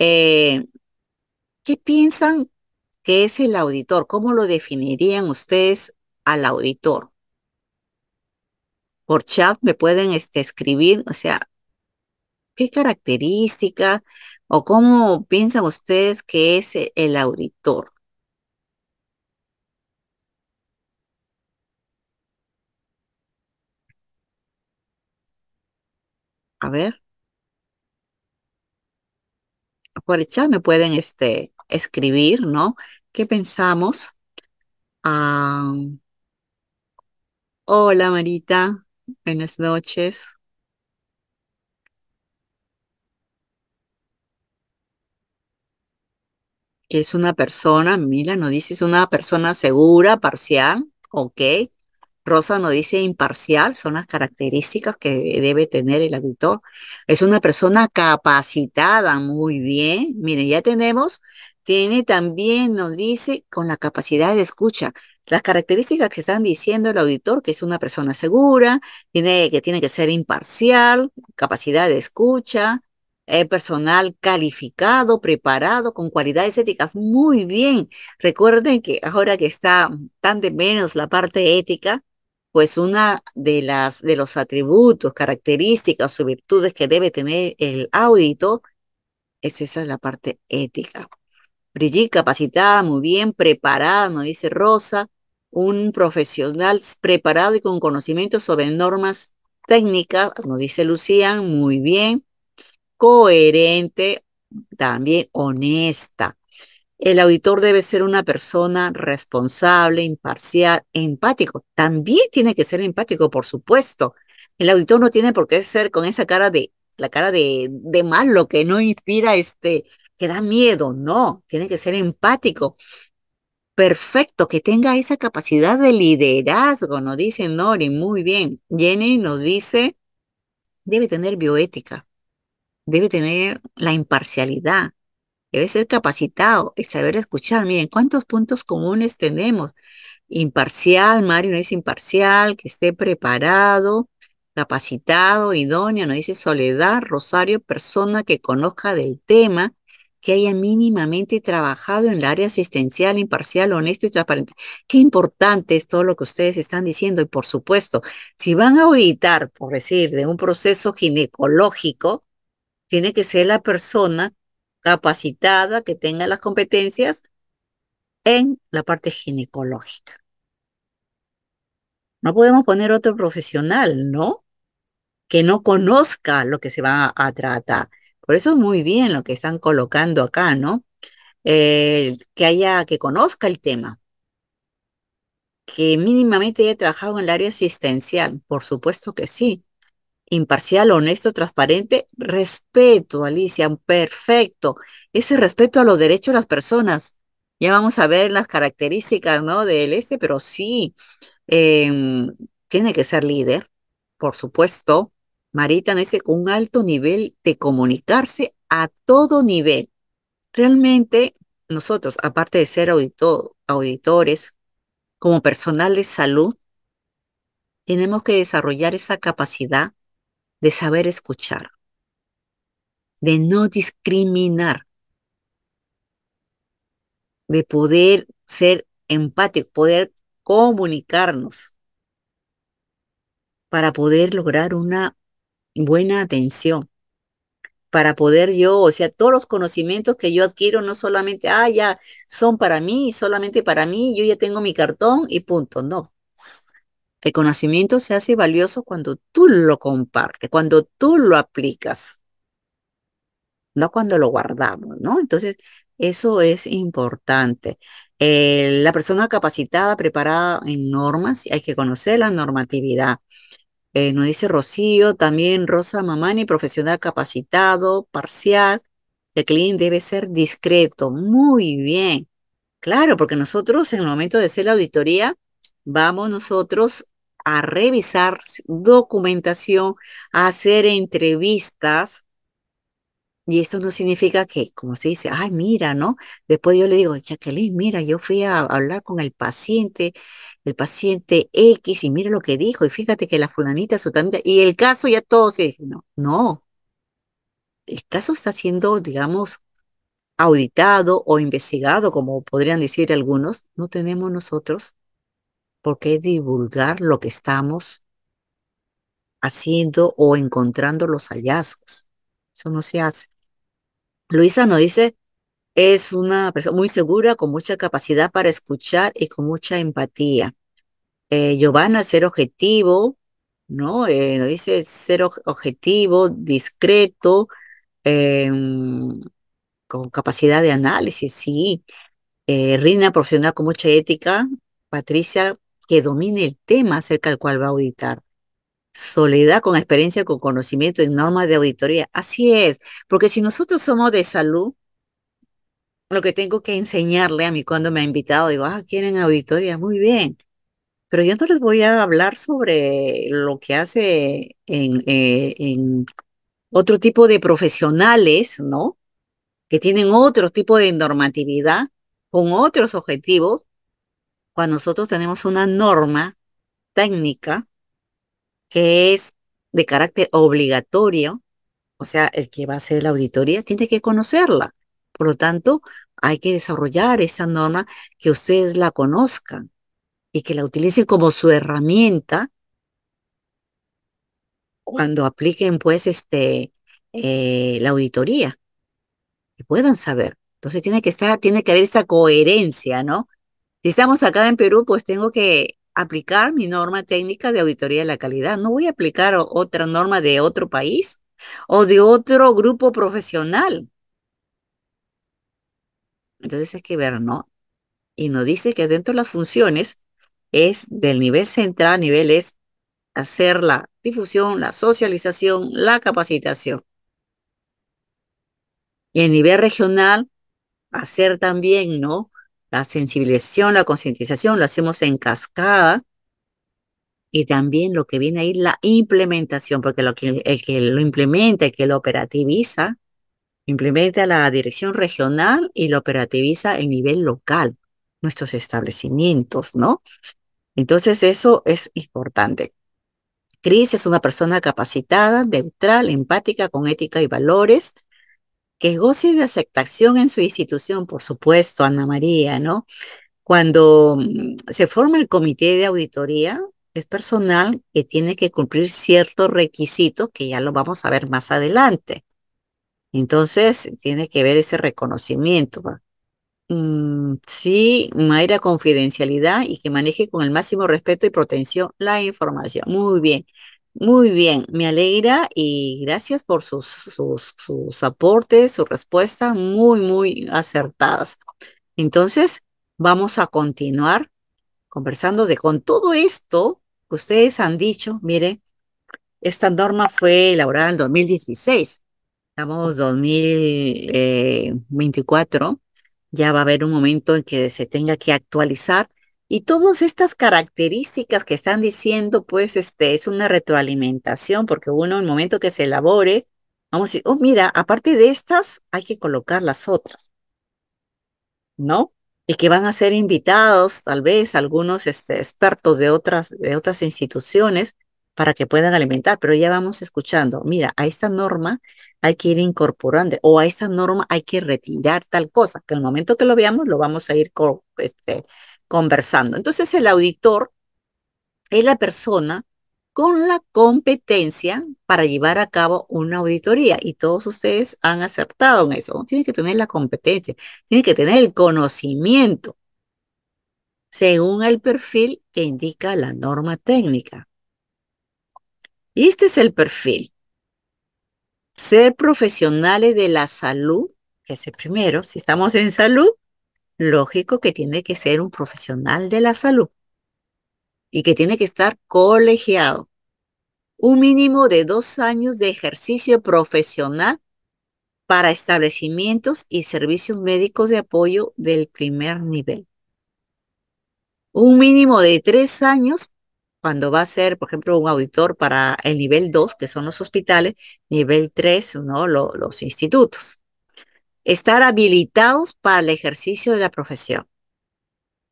Eh, ¿Qué piensan ¿Qué es el auditor? ¿Cómo lo definirían ustedes al auditor? Por chat me pueden este, escribir, o sea, ¿qué característica o cómo piensan ustedes que es e-, el auditor? A ver. Por el chat me pueden este, escribir, ¿no? ¿Qué pensamos? Ah, hola Marita, buenas noches. Es una persona, Mila nos dice, es una persona segura, parcial, ok. Rosa nos dice imparcial, son las características que debe tener el auditor. Es una persona capacitada, muy bien. Miren, ya tenemos tiene también, nos dice, con la capacidad de escucha. Las características que están diciendo el auditor, que es una persona segura, tiene, que tiene que ser imparcial, capacidad de escucha, eh, personal calificado, preparado, con cualidades éticas. Muy bien. Recuerden que ahora que está tan de menos la parte ética, pues una de las de los atributos, características o virtudes que debe tener el auditor es esa la parte ética. Brigitte capacitada, muy bien, preparada, nos dice Rosa, un profesional preparado y con conocimiento sobre normas técnicas, nos dice Lucía, muy bien, coherente, también honesta. El auditor debe ser una persona responsable, imparcial, empático. También tiene que ser empático, por supuesto. El auditor no tiene por qué ser con esa cara de, la cara de, de malo que no inspira este que da miedo, no, tiene que ser empático. Perfecto, que tenga esa capacidad de liderazgo, nos dice Nori, muy bien. Jenny nos dice, debe tener bioética, debe tener la imparcialidad, debe ser capacitado y saber escuchar. Miren, ¿cuántos puntos comunes tenemos? Imparcial, Mario nos dice imparcial, que esté preparado, capacitado, idóneo, nos dice Soledad, Rosario, persona que conozca del tema, que haya mínimamente trabajado en el área asistencial, imparcial, honesto y transparente. Qué importante es todo lo que ustedes están diciendo. Y por supuesto, si van a auditar, por decir, de un proceso ginecológico, tiene que ser la persona capacitada que tenga las competencias en la parte ginecológica. No podemos poner otro profesional, ¿no? Que no conozca lo que se va a tratar. Por eso es muy bien lo que están colocando acá, ¿no? Eh, que haya, que conozca el tema, que mínimamente haya trabajado en el área asistencial, por supuesto que sí. Imparcial, honesto, transparente, respeto, Alicia, perfecto. Ese respeto a los derechos de las personas. Ya vamos a ver las características, ¿no? Del este, pero sí, em, tiene que ser líder, por supuesto, Marita nos dice, con un alto nivel de comunicarse a todo nivel. Realmente nosotros, aparte de ser auditores, como personal de salud, tenemos que desarrollar esa capacidad de saber escuchar, de no discriminar, de poder ser empático, poder comunicarnos para poder lograr una buena atención para poder yo, o sea, todos los conocimientos que yo adquiero, no solamente, ah, ya son para mí, solamente para mí, yo ya tengo mi cartón y punto, no. El conocimiento se hace valioso cuando tú lo compartes, cuando tú lo aplicas, no cuando lo guardamos, ¿no? Entonces, eso es importante. Eh, la persona capacitada, preparada en normas, hay que conocer la normatividad eh, nos dice Rocío, también Rosa Mamani, profesional capacitado, parcial. El cliente debe ser discreto. Muy bien. Claro, porque nosotros en el momento de hacer la auditoría, vamos nosotros a revisar documentación, a hacer entrevistas. Y esto no significa que, como se dice, ay, mira, ¿no? Después yo le digo, Jacqueline, mira, yo fui a hablar con el paciente el paciente X y mira lo que dijo y fíjate que la fulanita, su también, y el caso ya todo se no, no. El caso está siendo, digamos, auditado o investigado, como podrían decir algunos, no tenemos nosotros por qué divulgar lo que estamos haciendo o encontrando los hallazgos. Eso no se hace. Luisa nos dice, es una persona muy segura, con mucha capacidad para escuchar y con mucha empatía. Eh, Giovanna, ser objetivo, ¿no? Lo eh, dice ser objetivo, discreto, em, con capacidad de análisis, sí. Eh, Rina, profesional con mucha ética. Patricia, que domine el tema acerca del cual va a auditar. Soledad con experiencia, con conocimiento y normas de auditoría. Así es, porque si nosotros somos de salud, lo que tengo que enseñarle a mí cuando me ha invitado, digo, ah, quieren auditoría, muy bien. Pero yo no les voy a hablar sobre lo que hace en, eh, en otro tipo de profesionales, ¿no? Que tienen otro tipo de normatividad con otros objetivos, cuando nosotros tenemos una norma técnica que es de carácter obligatorio, o sea, el que va a hacer la auditoría tiene que conocerla. Por lo tanto, hay que desarrollar esa norma que ustedes la conozcan y que la utilicen como su herramienta cuando apliquen pues este eh eh, la auditoría que puedan saber entonces tiene que estar tiene que haber esa coherencia no si estamos acá en Perú pues tengo que aplicar mi norma técnica de auditoría de la calidad no voy a aplicar otra norma de otro país o de otro grupo profesional entonces hay que ver, ¿no? Y nos dice que dentro de las funciones es del nivel central, nivel es hacer la difusión, la socialización, la capacitación. Y en nivel regional, hacer también, ¿no? La sensibilización, la concientización, lo hacemos en cascada. Y también lo que viene ahí, la implementación, porque lo que, el que lo implementa, el que lo operativiza, implementa la dirección regional y lo operativiza el nivel local, nuestros establecimientos, ¿no? Entonces eso es importante. Cris es una persona capacitada, neutral, empática, con ética y valores, que goce de aceptación en su institución, por supuesto, Ana María, ¿no? Cuando mm, se forma el comité de auditoría, es personal que tiene que cumplir ciertos requisitos que ya lo vamos a ver más adelante. Entonces, tiene que ver ese reconocimiento. Mm, sí, Mayra, confidencialidad y que maneje con el máximo respeto y protección la información. Muy bien, muy bien. Me alegra y gracias por sus, sus, sus aportes, sus respuestas muy, muy acertadas. Entonces, vamos a continuar conversando de con todo esto que ustedes han dicho. Mire, esta norma fue elaborada en 2016 estamos 2024, eh, ya va a haber un momento en que se tenga que actualizar y todas estas características que están diciendo, pues este es una retroalimentación porque uno en el momento que se elabore, vamos a decir, oh, mira, aparte de estas hay que colocar las otras. ¿No? y que van a ser invitados, tal vez algunos este, expertos de otras, de otras instituciones, para que puedan alimentar. Pero ya vamos escuchando, mira, a esta norma hay que ir incorporando o a esa norma hay que retirar tal cosa, que al momento que lo veamos lo vamos a ir este, conversando. Entonces el auditor es la persona con la competencia para llevar a cabo una auditoría y todos ustedes han aceptado en eso. tiene que tener la competencia, tiene que tener el conocimiento según el perfil que indica la norma técnica. Y este es el perfil ser profesionales de la salud, que es el primero, si estamos en salud, lógico que tiene que ser un profesional de la salud y que tiene que estar colegiado. Un mínimo de dos años de ejercicio profesional para establecimientos y servicios médicos de apoyo del primer nivel. Un mínimo de tres años cuando va a ser, por ejemplo, un auditor para el nivel 2, que son los hospitales, nivel 3, ¿no? los institutos. Estar habilitados para el ejercicio de la profesión.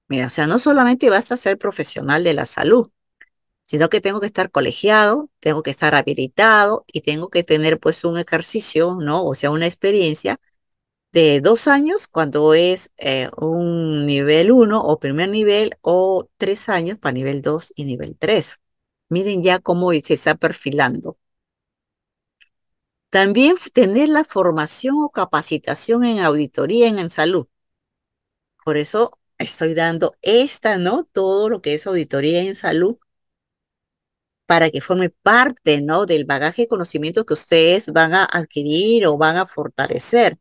Mira, o sea, no solamente basta ser profesional de la salud, sino que tengo que estar colegiado, tengo que estar habilitado y tengo que tener pues un ejercicio, ¿no? O sea, una experiencia de dos años cuando es eh, un nivel 1 o primer nivel o tres años para nivel 2 y nivel 3. Miren ya cómo se está perfilando. También tener la formación o capacitación en auditoría en, en salud. Por eso estoy dando esta, ¿no? Todo lo que es auditoría en salud para que forme parte, ¿no? Del bagaje de conocimiento que ustedes van a adquirir o van a fortalecer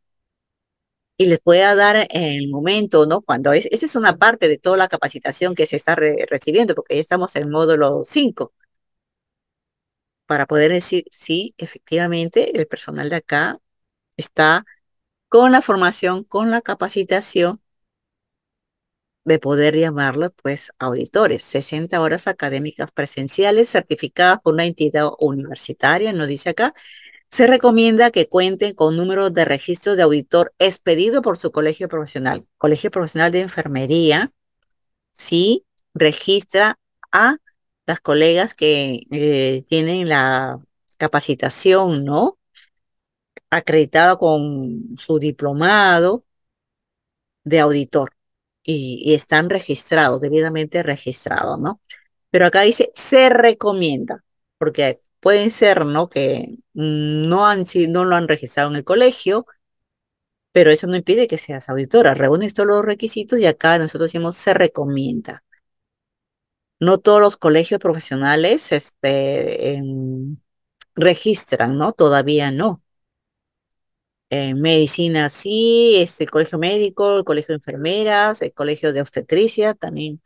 y les pueda dar eh, el momento, ¿no? Cuando es, esa es una parte de toda la capacitación que se está recibiendo, porque ya estamos en módulo 5, para poder decir, si efectivamente, el personal de acá está con la formación, con la capacitación de poder llamarlos, pues, auditores. 60 horas académicas presenciales certificadas por una entidad universitaria, nos dice acá, se recomienda que cuenten con número de registro de auditor expedido por su colegio profesional. Colegio profesional de enfermería, sí, registra a las colegas que eh, tienen la capacitación, ¿no? Acreditada con su diplomado de auditor y, y están registrados, debidamente registrados, ¿no? Pero acá dice, se recomienda, porque pueden ser, ¿no? Que no, han, no lo han registrado en el colegio, pero eso no impide que seas auditora. Reúnes todos los requisitos y acá nosotros decimos se recomienda. No todos los colegios profesionales este, em, registran, ¿no? Todavía no. en eh, medicina sí, este, el colegio médico, el colegio de enfermeras, el colegio de obstetricia también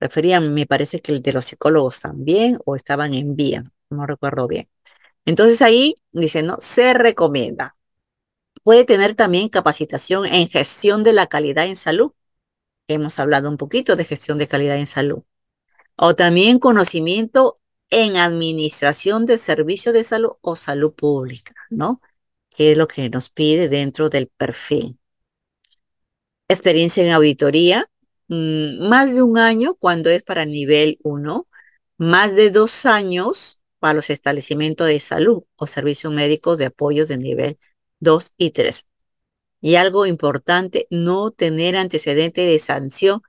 referían, me parece que el de los psicólogos también, o estaban en vía no recuerdo bien. Entonces ahí dice, ¿no? Se recomienda. Puede tener también capacitación en gestión de la calidad en salud. Hemos hablado un poquito de gestión de calidad en salud. O también conocimiento en administración de servicios de salud o salud pública, ¿no? Que es lo que nos pide dentro del perfil. Experiencia en auditoría, mm, más de un año cuando es para nivel 1, más de dos años para los establecimientos de salud o servicios médicos de apoyo de nivel 2 y 3. Y algo importante, no tener antecedente de sanción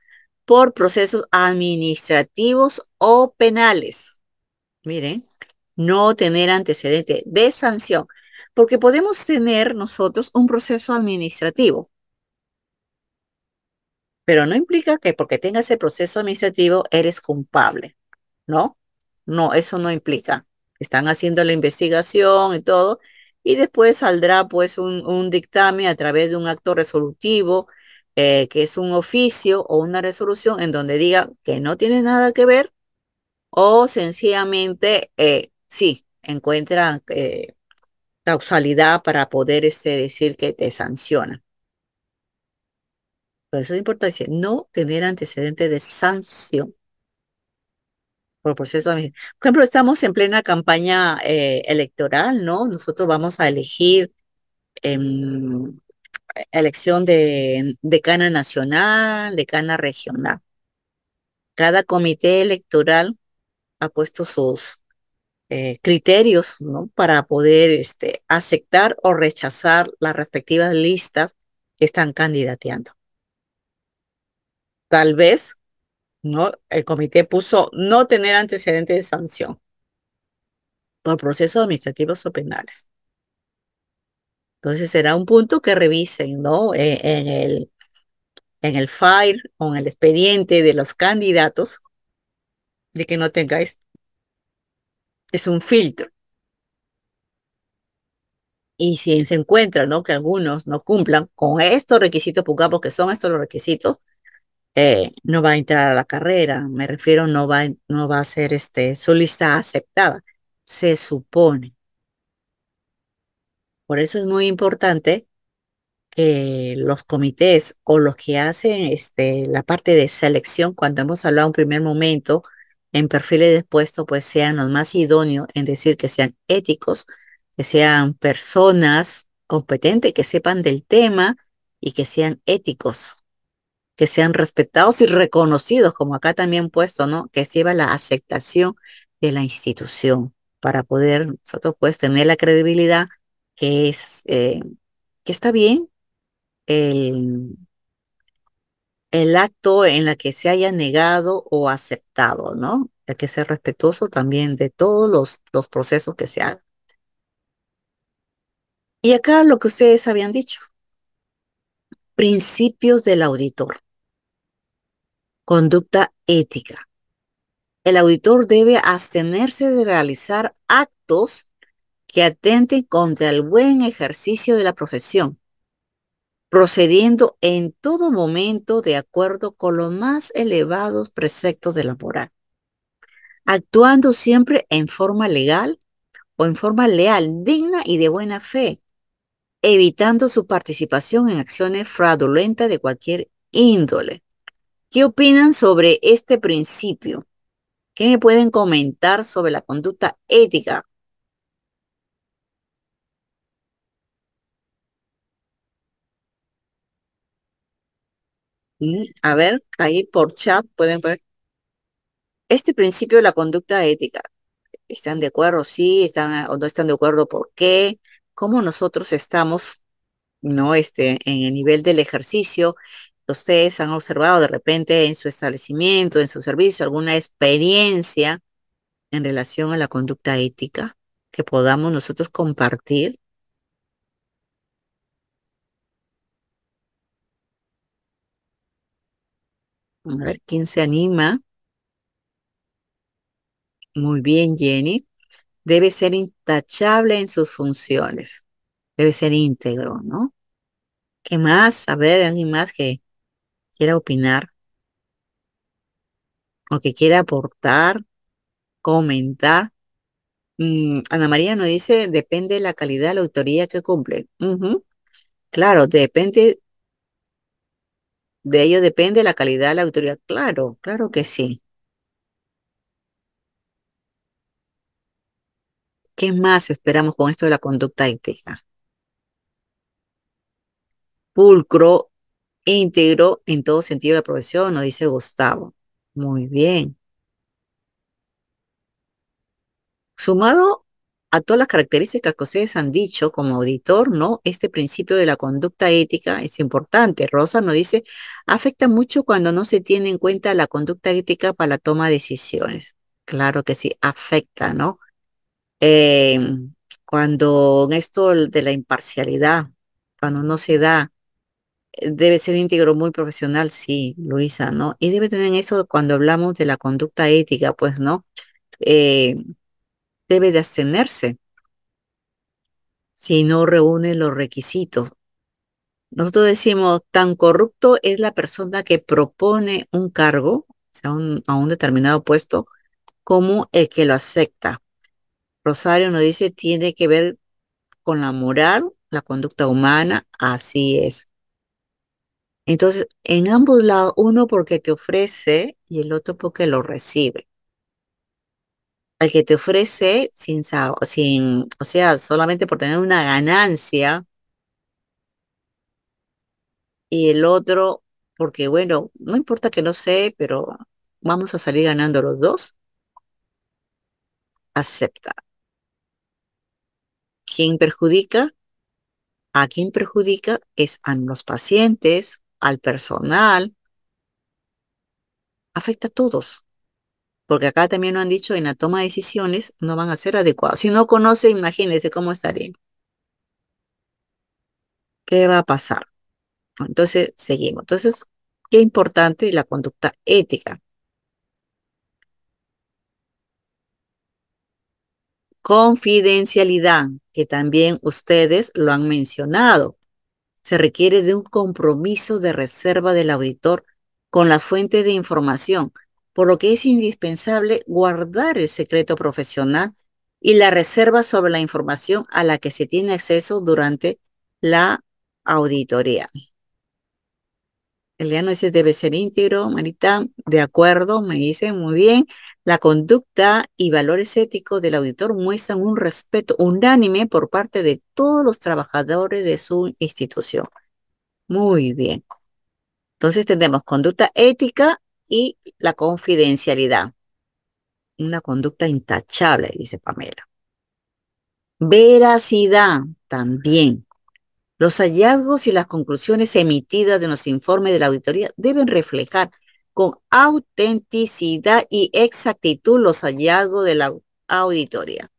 por procesos administrativos o penales. Miren, no tener antecedente de sanción, porque podemos tener nosotros un proceso administrativo, pero no implica que porque tengas el proceso administrativo eres culpable, ¿no? No, eso no implica. Están haciendo la investigación y todo, y después saldrá pues un, dictamen a través de un acto resolutivo, eh, que es un oficio o una resolución en donde diga que no tiene nada que ver o sencillamente eh, sí, encuentran eh, causalidad para poder este, decir que te sanciona. Por eso es importante no tener antecedentes de sanción por Por ejemplo, estamos en plena campaña eh, electoral, ¿no? Nosotros vamos a elegir em, elección de decana nacional, decana regional. Cada comité electoral ha puesto sus eh, criterios ¿no? para poder este, aceptar o rechazar las respectivas listas que están candidateando. Tal vez ¿no? El comité puso no tener antecedentes de sanción por procesos administrativos o penales. Entonces será un punto que revisen, ¿no? E-, en, el, en el file o en el expediente de los candidatos de que no tengáis. Es un filtro. Y si se encuentra, ¿no? Que algunos no cumplan con estos requisitos, porque son estos los requisitos, eh, no va a entrar a la carrera, me refiero, no va, no va a ser este, su lista aceptada, se supone. Por eso es muy importante que los comités o los que hacen este, la parte de selección, cuando hemos hablado en primer momento en perfiles de puesto, pues sean los más idóneos en decir que sean éticos, que sean personas competentes, que sepan del tema y que sean éticos que sean respetados y reconocidos, como acá también puesto, ¿no? Que lleva la aceptación de la institución para poder nosotros pues tener la credibilidad que es eh, que está bien el, acto en la que se haya negado o aceptado, ¿no? Hay que ser respetuoso también de todos los, los procesos que se hagan. Y acá lo que ustedes habían dicho, principios del auditor. Conducta ética. El auditor debe abstenerse de realizar actos que atenten contra el buen ejercicio de la profesión, procediendo en todo momento de acuerdo con los más elevados preceptos de la moral, actuando siempre en forma legal o en forma leal, digna y de buena fe, evitando su participación en acciones fraudulentas de cualquier índole, ¿Qué opinan sobre este principio? ¿Qué me pueden comentar sobre la conducta ética? Mm, a ver, ahí por chat pueden ver. Este principio de la conducta ética, ¿están de acuerdo? Sí, están o no están de acuerdo, ¿por qué? ¿Cómo nosotros estamos, no, este, en el nivel del ejercicio ustedes han observado de repente en su establecimiento, en su servicio, alguna experiencia en relación a la conducta ética que podamos nosotros compartir. A ver, ¿quién se anima? Muy bien, Jenny. Debe ser intachable en sus funciones. Debe ser íntegro, ¿no? ¿Qué más? A ver, alguien más que quiera opinar o que quiera aportar, comentar. Mm, Ana María nos dice, depende de la calidad de la autoría que cumple. Claro, depende, de ello depende la calidad de la autoridad. Claro, claro que sí. ¿Qué más esperamos con esto de la conducta ética? Pulcro e íntegro en todo sentido de profesión, nos dice Gustavo. Muy bien. Sumado a todas las características que ustedes han dicho como auditor, ¿no? Este principio de la conducta ética es importante. Rosa nos dice, afecta mucho cuando no se tiene en cuenta la conducta ética para la toma de decisiones. Claro que sí, afecta, ¿no? Em, cuando esto de la imparcialidad, cuando no se da debe ser íntegro, muy profesional, sí, Luisa, ¿no? Y debe tener eso cuando hablamos de la conducta ética, pues, ¿no? Eh, debe de abstenerse si no reúne los requisitos. Nosotros decimos, tan corrupto es la persona que propone un cargo, o sea, a un determinado puesto, como el que lo acepta. Rosario nos dice, tiene que ver con la moral, la conducta humana, así es. Entonces, en ambos lados, uno porque te ofrece y el otro porque lo recibe. Al que te ofrece sin, sin, o sea, solamente por tener una ganancia. Y el otro porque, bueno, no importa que no sé, pero vamos a salir ganando los dos. Acepta. ¿Quién perjudica? ¿A quien perjudica? Es a los pacientes, al personal, afecta a todos. Porque acá también lo han dicho en la toma de decisiones no van a ser adecuados. Si no conoce, imagínense cómo estaría ¿Qué va a pasar? Entonces, seguimos. Entonces, qué importante la conducta ética. Confidencialidad, que también ustedes lo han mencionado se requiere de un compromiso de reserva del auditor con la fuente de información, por lo que es indispensable guardar el secreto profesional y la reserva sobre la información a la que se tiene acceso durante la auditoría. Eliano dice, debe ser íntegro, Marita, de acuerdo, me dice, muy bien. La conducta y valores éticos del auditor muestran un respeto unánime por parte de todos los trabajadores de su institución. Muy bien. Entonces tenemos conducta ética y la confidencialidad. Una conducta intachable, dice Pamela. Veracidad también. Los hallazgos y las conclusiones emitidas en los informes de la auditoría deben reflejar con autenticidad y exactitud los hallazgos de la auditoría.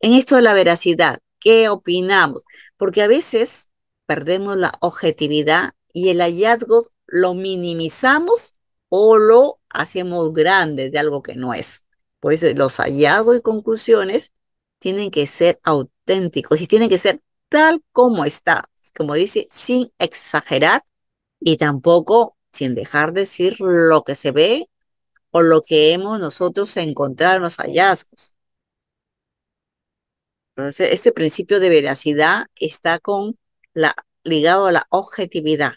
En esto de la veracidad, ¿qué opinamos? Porque a veces perdemos la objetividad y el hallazgo lo minimizamos o lo hacemos grande de algo que no es. Por eso los hallazgos y conclusiones tienen que ser auténticos y tienen que ser tal como está, como dice, sin exagerar y tampoco sin dejar decir lo que se ve o lo que hemos nosotros encontrado en los hallazgos. Entonces, este principio de veracidad está con la, ligado a la objetividad,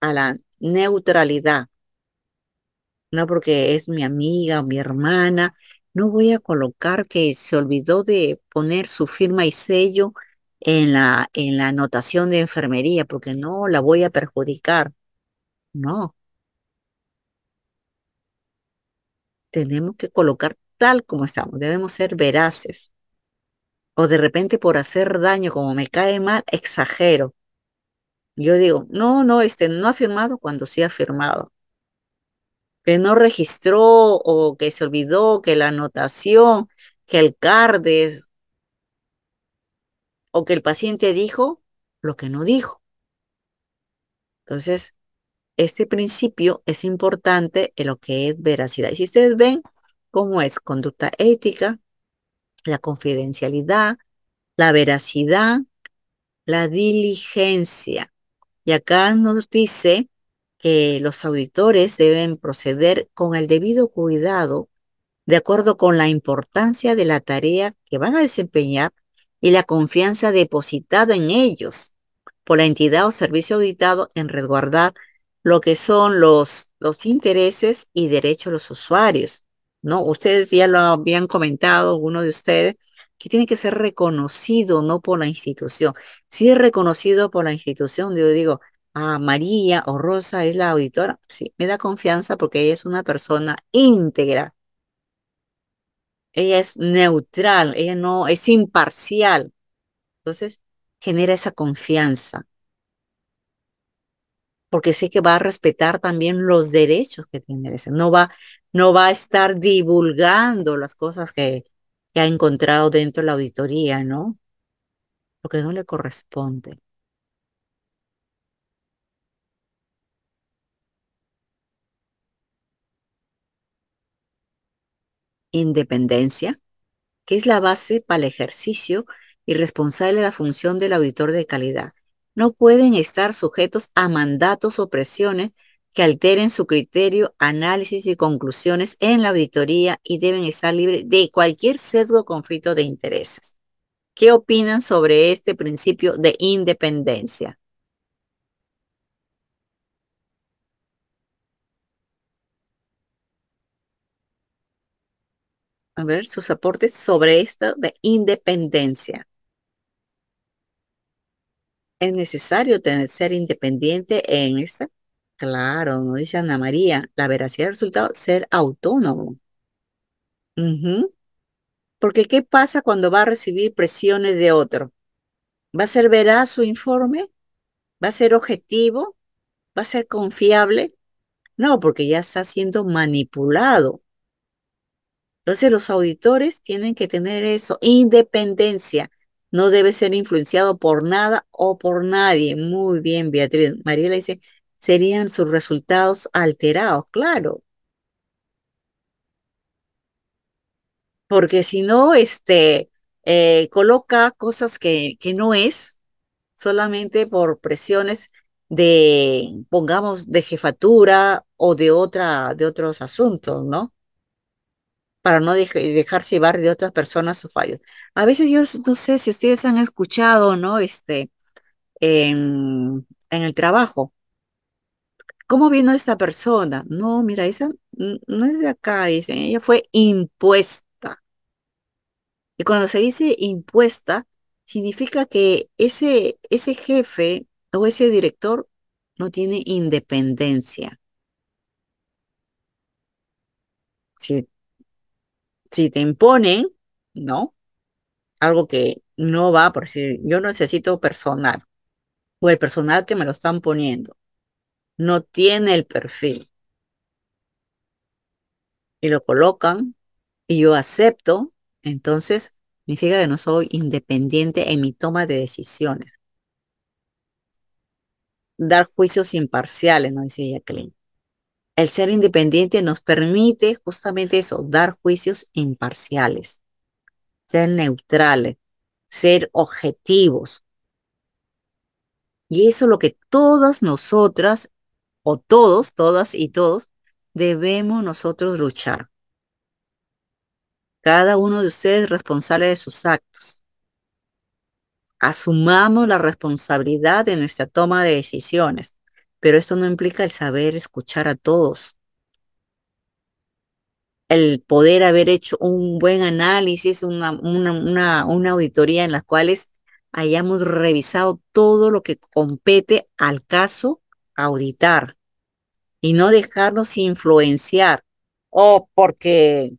a la neutralidad. No porque es mi amiga o mi hermana, no voy a colocar que se olvidó de poner su firma y sello en la, en la anotación de enfermería, porque no la voy a perjudicar. No, tenemos que colocar tal como estamos, debemos ser veraces. O de repente por hacer daño, como me cae mal, exagero. Yo digo, no, no, este no ha firmado cuando sí ha firmado. Que no registró o que se olvidó que la anotación, que el CARDES o que el paciente dijo lo que no dijo. Entonces, este principio es importante en lo que es veracidad. Y si ustedes ven cómo es conducta ética, la confidencialidad, la veracidad, la diligencia. Y acá nos dice que los auditores deben proceder con el debido cuidado de acuerdo con la importancia de la tarea que van a desempeñar y la confianza depositada en ellos por la entidad o servicio auditado en resguardar lo que son los, los intereses y derechos de los usuarios, ¿no? Ustedes ya lo habían comentado, uno de ustedes, que tiene que ser reconocido, no por la institución. Si es reconocido por la institución, yo digo, ah, María o Rosa es la auditora, sí, me da confianza porque ella es una persona íntegra. Ella es neutral, ella no es imparcial. Entonces, genera esa confianza porque sé que va a respetar también los derechos que tiene. ese. No va, no va a estar divulgando las cosas que, que ha encontrado dentro de la auditoría, ¿no? Porque no le corresponde. Independencia, que es la base para el ejercicio y responsable de la función del auditor de calidad no pueden estar sujetos a mandatos o presiones que alteren su criterio, análisis y conclusiones en la auditoría y deben estar libres de cualquier sesgo o conflicto de intereses. ¿Qué opinan sobre este principio de independencia? A ver, sus aportes sobre esto de independencia. ¿Es necesario tener, ser independiente en esta? Claro, no dice Ana María. La veracidad del resultado, ser autónomo. Porque ¿qué pasa cuando va a recibir presiones de otro? ¿Va a ser veraz su informe? ¿Va a ser objetivo? ¿Va a ser confiable? No, porque ya está siendo manipulado. Entonces los auditores tienen que tener eso, independencia, no debe ser influenciado por nada o por nadie. Muy bien, Beatriz. Mariela dice, serían sus resultados alterados, claro. Porque si no, este, eh, coloca cosas que, que no es solamente por presiones de, pongamos, de jefatura o de, otra, de otros asuntos, ¿no? para no dejarse llevar de otras personas sus fallos. A veces yo no sé si ustedes han escuchado, ¿no? Este, en, el trabajo. ¿Cómo vino esta persona? No, mira, esa no es de acá, dicen, ella fue impuesta. Y cuando se dice impuesta, significa que ese, ese jefe o ese director no tiene independencia. Si si te imponen, ¿no? Algo que no va por decir, yo necesito personal, o el personal que me lo están poniendo, no tiene el perfil. Y lo colocan y yo acepto, entonces significa que no soy independiente en mi toma de decisiones. Dar juicios imparciales, no dice Jacqueline el ser independiente nos permite justamente eso, dar juicios imparciales, ser neutrales, ser objetivos. Y eso es lo que todas nosotras, o todos, todas y todos, debemos nosotros luchar. Cada uno de ustedes responsable de sus actos. Asumamos la responsabilidad de nuestra toma de decisiones pero esto no implica el saber escuchar a todos. El poder haber hecho un buen análisis, una, una, una, auditoría en las cuales hayamos revisado todo lo que compete al caso auditar y no dejarnos influenciar o porque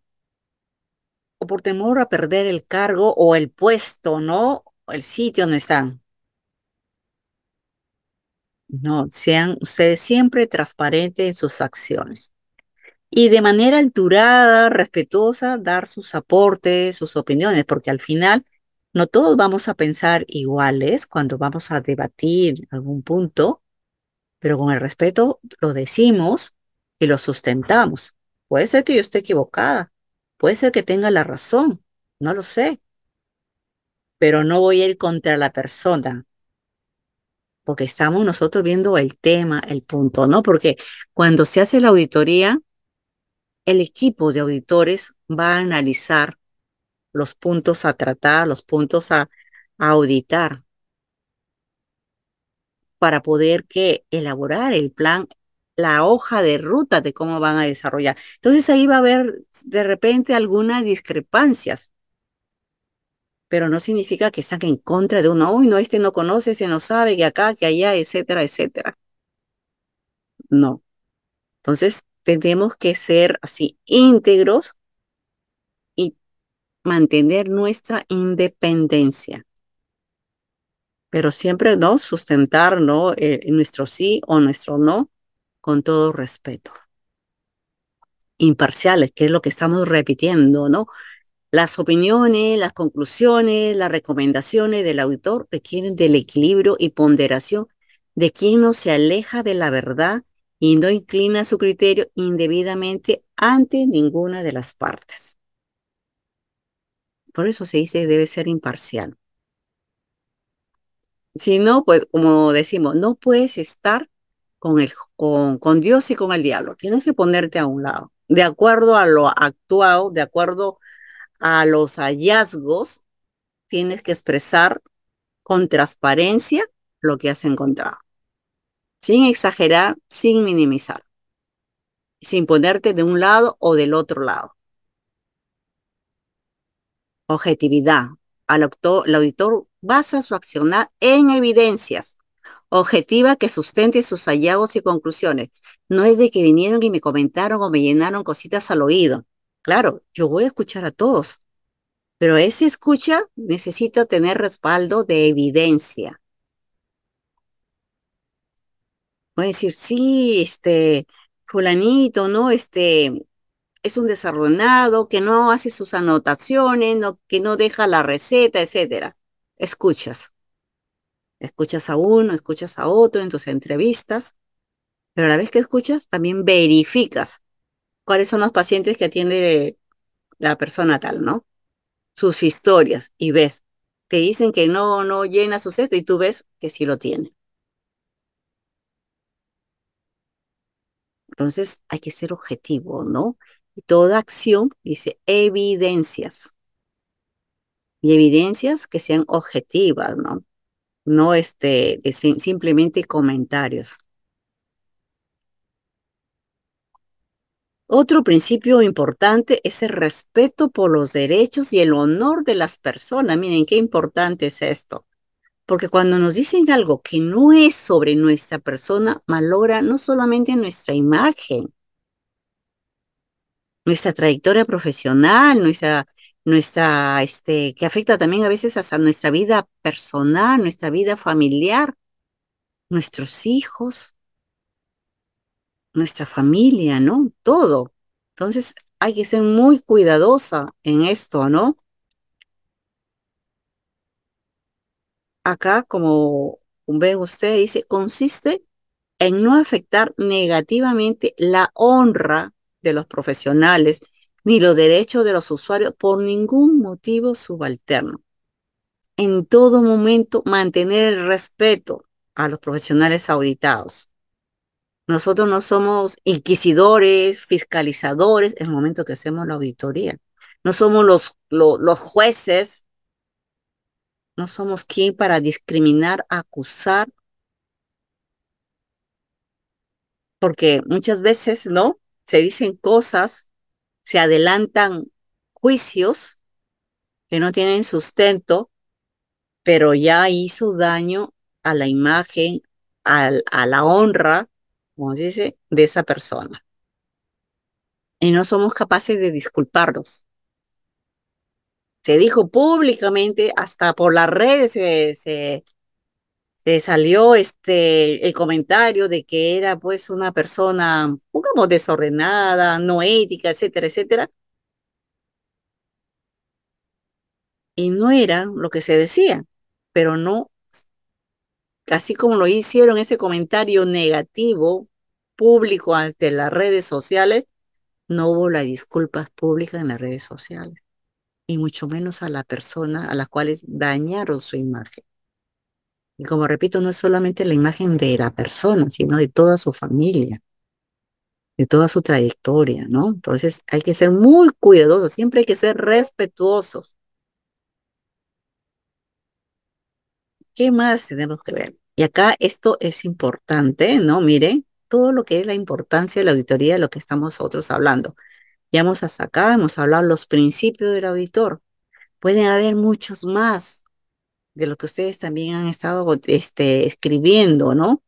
o por temor a perder el cargo o el puesto, ¿no? El sitio donde están. No, sean ustedes siempre transparentes en sus acciones. Y de manera alturada, respetuosa, dar sus aportes, sus opiniones, porque al final no todos vamos a pensar iguales cuando vamos a debatir algún punto, pero con el respeto lo decimos y lo sustentamos. Puede ser que yo esté equivocada, puede ser que tenga la razón, no lo sé, pero no voy a ir contra la persona, porque estamos nosotros viendo el tema, el punto, ¿no? Porque cuando se hace la auditoría, el equipo de auditores va a analizar los puntos a tratar, los puntos a, auditar, para poder que elaborar el plan, la hoja de ruta de cómo van a desarrollar. Entonces ahí va a haber de repente algunas discrepancias pero no significa que están en contra de uno. Uy, no, este no conoce, este no sabe, que acá, que allá, etcétera, etcétera. No. Entonces, tenemos que ser así íntegros y mantener nuestra independencia. Pero siempre, ¿no? Sustentar, ¿no? Eh, nuestro sí o nuestro no con todo respeto imparciales, que es lo que estamos repitiendo, ¿no? Las opiniones, las conclusiones, las recomendaciones del autor requieren del equilibrio y ponderación de quien no se aleja de la verdad y no inclina su criterio indebidamente ante ninguna de las partes. Por eso se dice debe ser imparcial. Si no, pues como decimos, no puedes estar con, el, con, con Dios y con el diablo. Tienes que ponerte a un lado, de acuerdo a lo actuado, de acuerdo a los hallazgos, tienes que expresar con transparencia lo que has encontrado, sin exagerar, sin minimizar, sin ponerte de un lado o del otro lado. Objetividad. Al auditor el auditor basa su accionar en evidencias objetiva que sustente sus hallazgos y conclusiones. No es de que vinieron y me comentaron o me llenaron cositas al oído. Claro, yo voy a escuchar a todos, pero ese escucha necesita tener respaldo de evidencia. Voy a decir, sí, este, fulanito, ¿no? Este, es un desordenado, que no hace sus anotaciones, que no deja la receta, etcétera. Escuchas. Escuchas a uno, escuchas a otro en tus entrevistas, pero a la vez que escuchas, también verificas cuáles son los pacientes que atiende la persona tal, ¿no? Sus historias y ves, te dicen que no, no llena su cesto y tú ves que sí lo tiene. Entonces hay que ser objetivo, ¿no? Y toda acción dice evidencias. Y evidencias que sean objetivas, ¿no? No este, simplemente comentarios. Otro principio importante es el respeto por los derechos y el honor de las personas. Miren qué importante es esto. Porque cuando nos dicen algo que no es sobre nuestra persona, malogra no solamente nuestra imagen, nuestra trayectoria profesional, nuestra, nuestra, este, que afecta también a veces hasta nuestra vida personal, nuestra vida familiar, nuestros hijos, nuestra familia, ¿no? Todo. Entonces hay que ser muy cuidadosa en esto, ¿no? Acá, como ven ustedes, dice, consiste en no afectar negativamente la honra de los profesionales ni los derechos de los usuarios por ningún motivo subalterno. En todo momento, mantener el respeto a los profesionales auditados. Nosotros no somos inquisidores, fiscalizadores en el momento que hacemos la auditoría. No somos los, los, jueces. No somos quien para discriminar, acusar. Porque muchas veces, ¿no? Se dicen cosas, se adelantan juicios que no tienen sustento, pero ya hizo daño a la imagen, a la honra como se dice, de esa persona. Y no somos capaces de disculparnos. Se dijo públicamente, hasta por las redes se, salió este, el comentario de que era pues una persona, poco desordenada, no ética, etcétera, etcétera. Y no era lo que se decía, pero no así como lo hicieron ese comentario negativo público ante las redes sociales, no hubo las disculpas públicas en las redes sociales, y mucho menos a la persona a las cuales dañaron su imagen. Y como repito, no es solamente la imagen de la persona, sino de toda su familia, de toda su trayectoria, ¿no? Entonces hay que ser muy cuidadosos, siempre hay que ser respetuosos ¿Qué más tenemos que ver? Y acá esto es importante, ¿no? Miren, todo lo que es la importancia de la auditoría, de lo que estamos nosotros hablando. Ya hemos hasta acá, hemos hablado los principios del auditor. Pueden haber muchos más de lo que ustedes también han estado este, escribiendo, ¿no?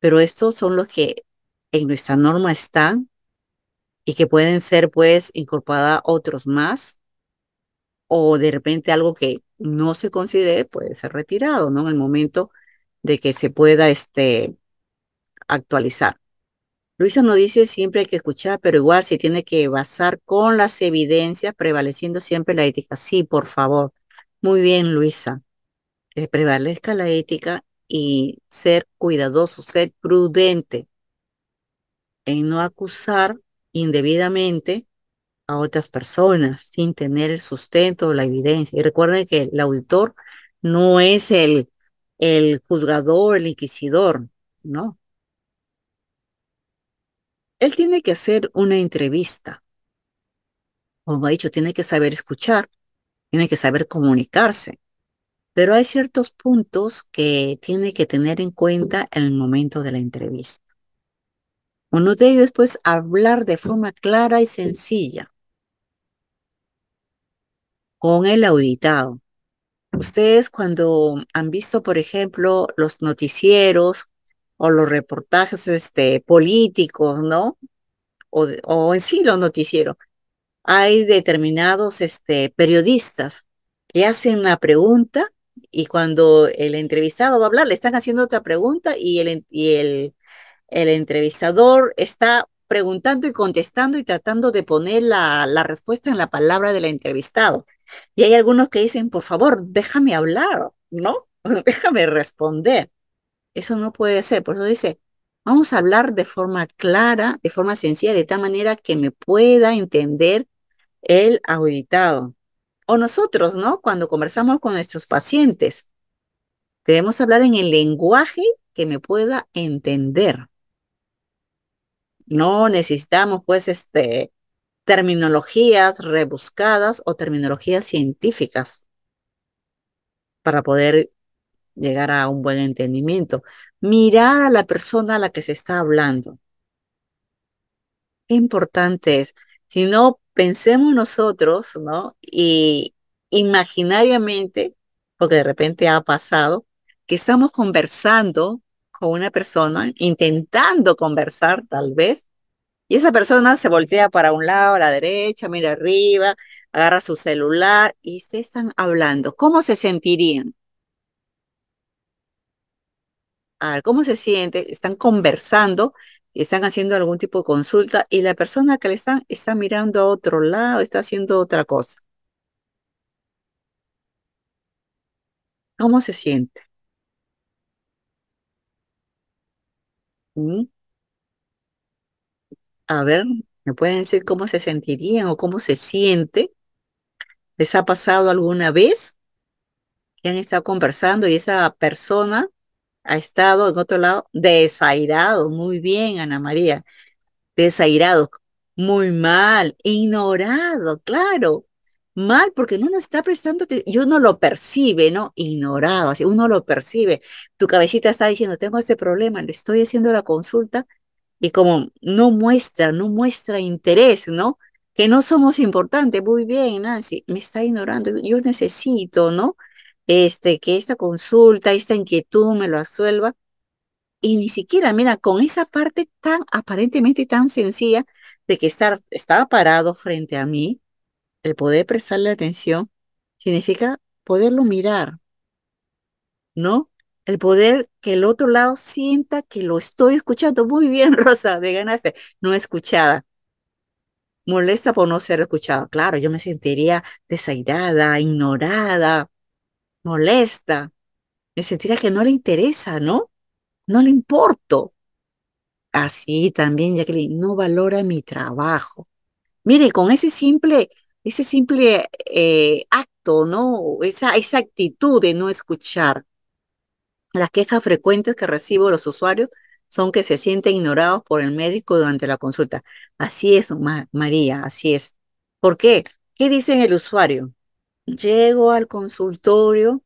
Pero estos son los que en nuestra norma están y que pueden ser pues incorporados otros más o de repente algo que no se considere, puede ser retirado, ¿no? En el momento de que se pueda este, actualizar. Luisa nos dice siempre hay que escuchar, pero igual se tiene que basar con las evidencias, prevaleciendo siempre la ética. Sí, por favor. Muy bien, Luisa. prevalezca la ética y ser cuidadoso, ser prudente en no acusar indebidamente a otras personas sin tener el sustento o la evidencia. Y recuerden que el auditor no es el, el juzgador, el inquisidor, no. Él tiene que hacer una entrevista. Como ha dicho, tiene que saber escuchar, tiene que saber comunicarse. Pero hay ciertos puntos que tiene que tener en cuenta en el momento de la entrevista. Uno de ellos es pues hablar de forma clara y sencilla con el auditado. Ustedes cuando han visto, por ejemplo, los noticieros o los reportajes este, políticos, ¿no? O, en sí los noticieros, hay determinados este, periodistas que hacen una pregunta y cuando el entrevistado va a hablar, le están haciendo otra pregunta y el, entrevistador está preguntando y contestando y tratando de poner la, la respuesta en la palabra del entrevistado. Y hay algunos que dicen, por favor, déjame hablar, ¿no? Déjame responder. Eso no puede ser. Por eso dice, vamos a hablar de forma clara, de forma sencilla, de tal manera que me pueda entender el auditado. O nosotros, ¿no? Cuando conversamos con nuestros pacientes, debemos hablar en el lenguaje que me pueda entender. No necesitamos, pues, este, terminologías rebuscadas o terminologías científicas para poder llegar a un buen entendimiento. Mirar a la persona a la que se está hablando. Qué importante es. Si no, pensemos nosotros, ¿no? Y imaginariamente, porque de repente ha pasado, que estamos conversando con una persona, intentando conversar tal vez, y esa persona se voltea para un lado, a la derecha, mira arriba, agarra su celular y ustedes están hablando. ¿Cómo se sentirían? A ver, ¿cómo se siente? Están conversando, están haciendo algún tipo de consulta y la persona que le está, está mirando a otro lado, está haciendo otra cosa. ¿Cómo se siente? ¿Mm? A ver, ¿me pueden decir cómo se sentirían o cómo se siente? ¿Les ha pasado alguna vez que han estado conversando y esa persona ha estado en otro lado desairado? Muy bien, Ana María. Desairado, muy mal, ignorado, claro. Mal porque no nos está prestando, yo no lo percibe, ¿no? Ignorado, así uno lo percibe. Tu cabecita está diciendo, tengo este problema, le estoy haciendo la consulta y como no muestra, no muestra interés, ¿no? Que no somos importantes, muy bien, Nancy, me está ignorando, yo necesito, ¿no? Este, que esta consulta, esta inquietud me lo asuelva Y ni siquiera, mira, con esa parte tan aparentemente tan sencilla de que estar, estaba parado frente a mí, el poder prestarle atención significa poderlo mirar, ¿no? el poder que el otro lado sienta que lo estoy escuchando. Muy bien, Rosa, me ganaste. No escuchada. Molesta por no ser escuchada. Claro, yo me sentiría desairada, ignorada, molesta. Me sentiría que no le interesa, ¿no? No le importo. Así también, Jacqueline, no valora mi trabajo. Mire, con ese simple, ese simple eh, acto, ¿no? Esa, esa actitud de no escuchar, las quejas frecuentes que recibo los usuarios son que se sienten ignorados por el médico durante la consulta. Así es, María, así es. ¿Por qué? ¿Qué dice el usuario? Llego al consultorio,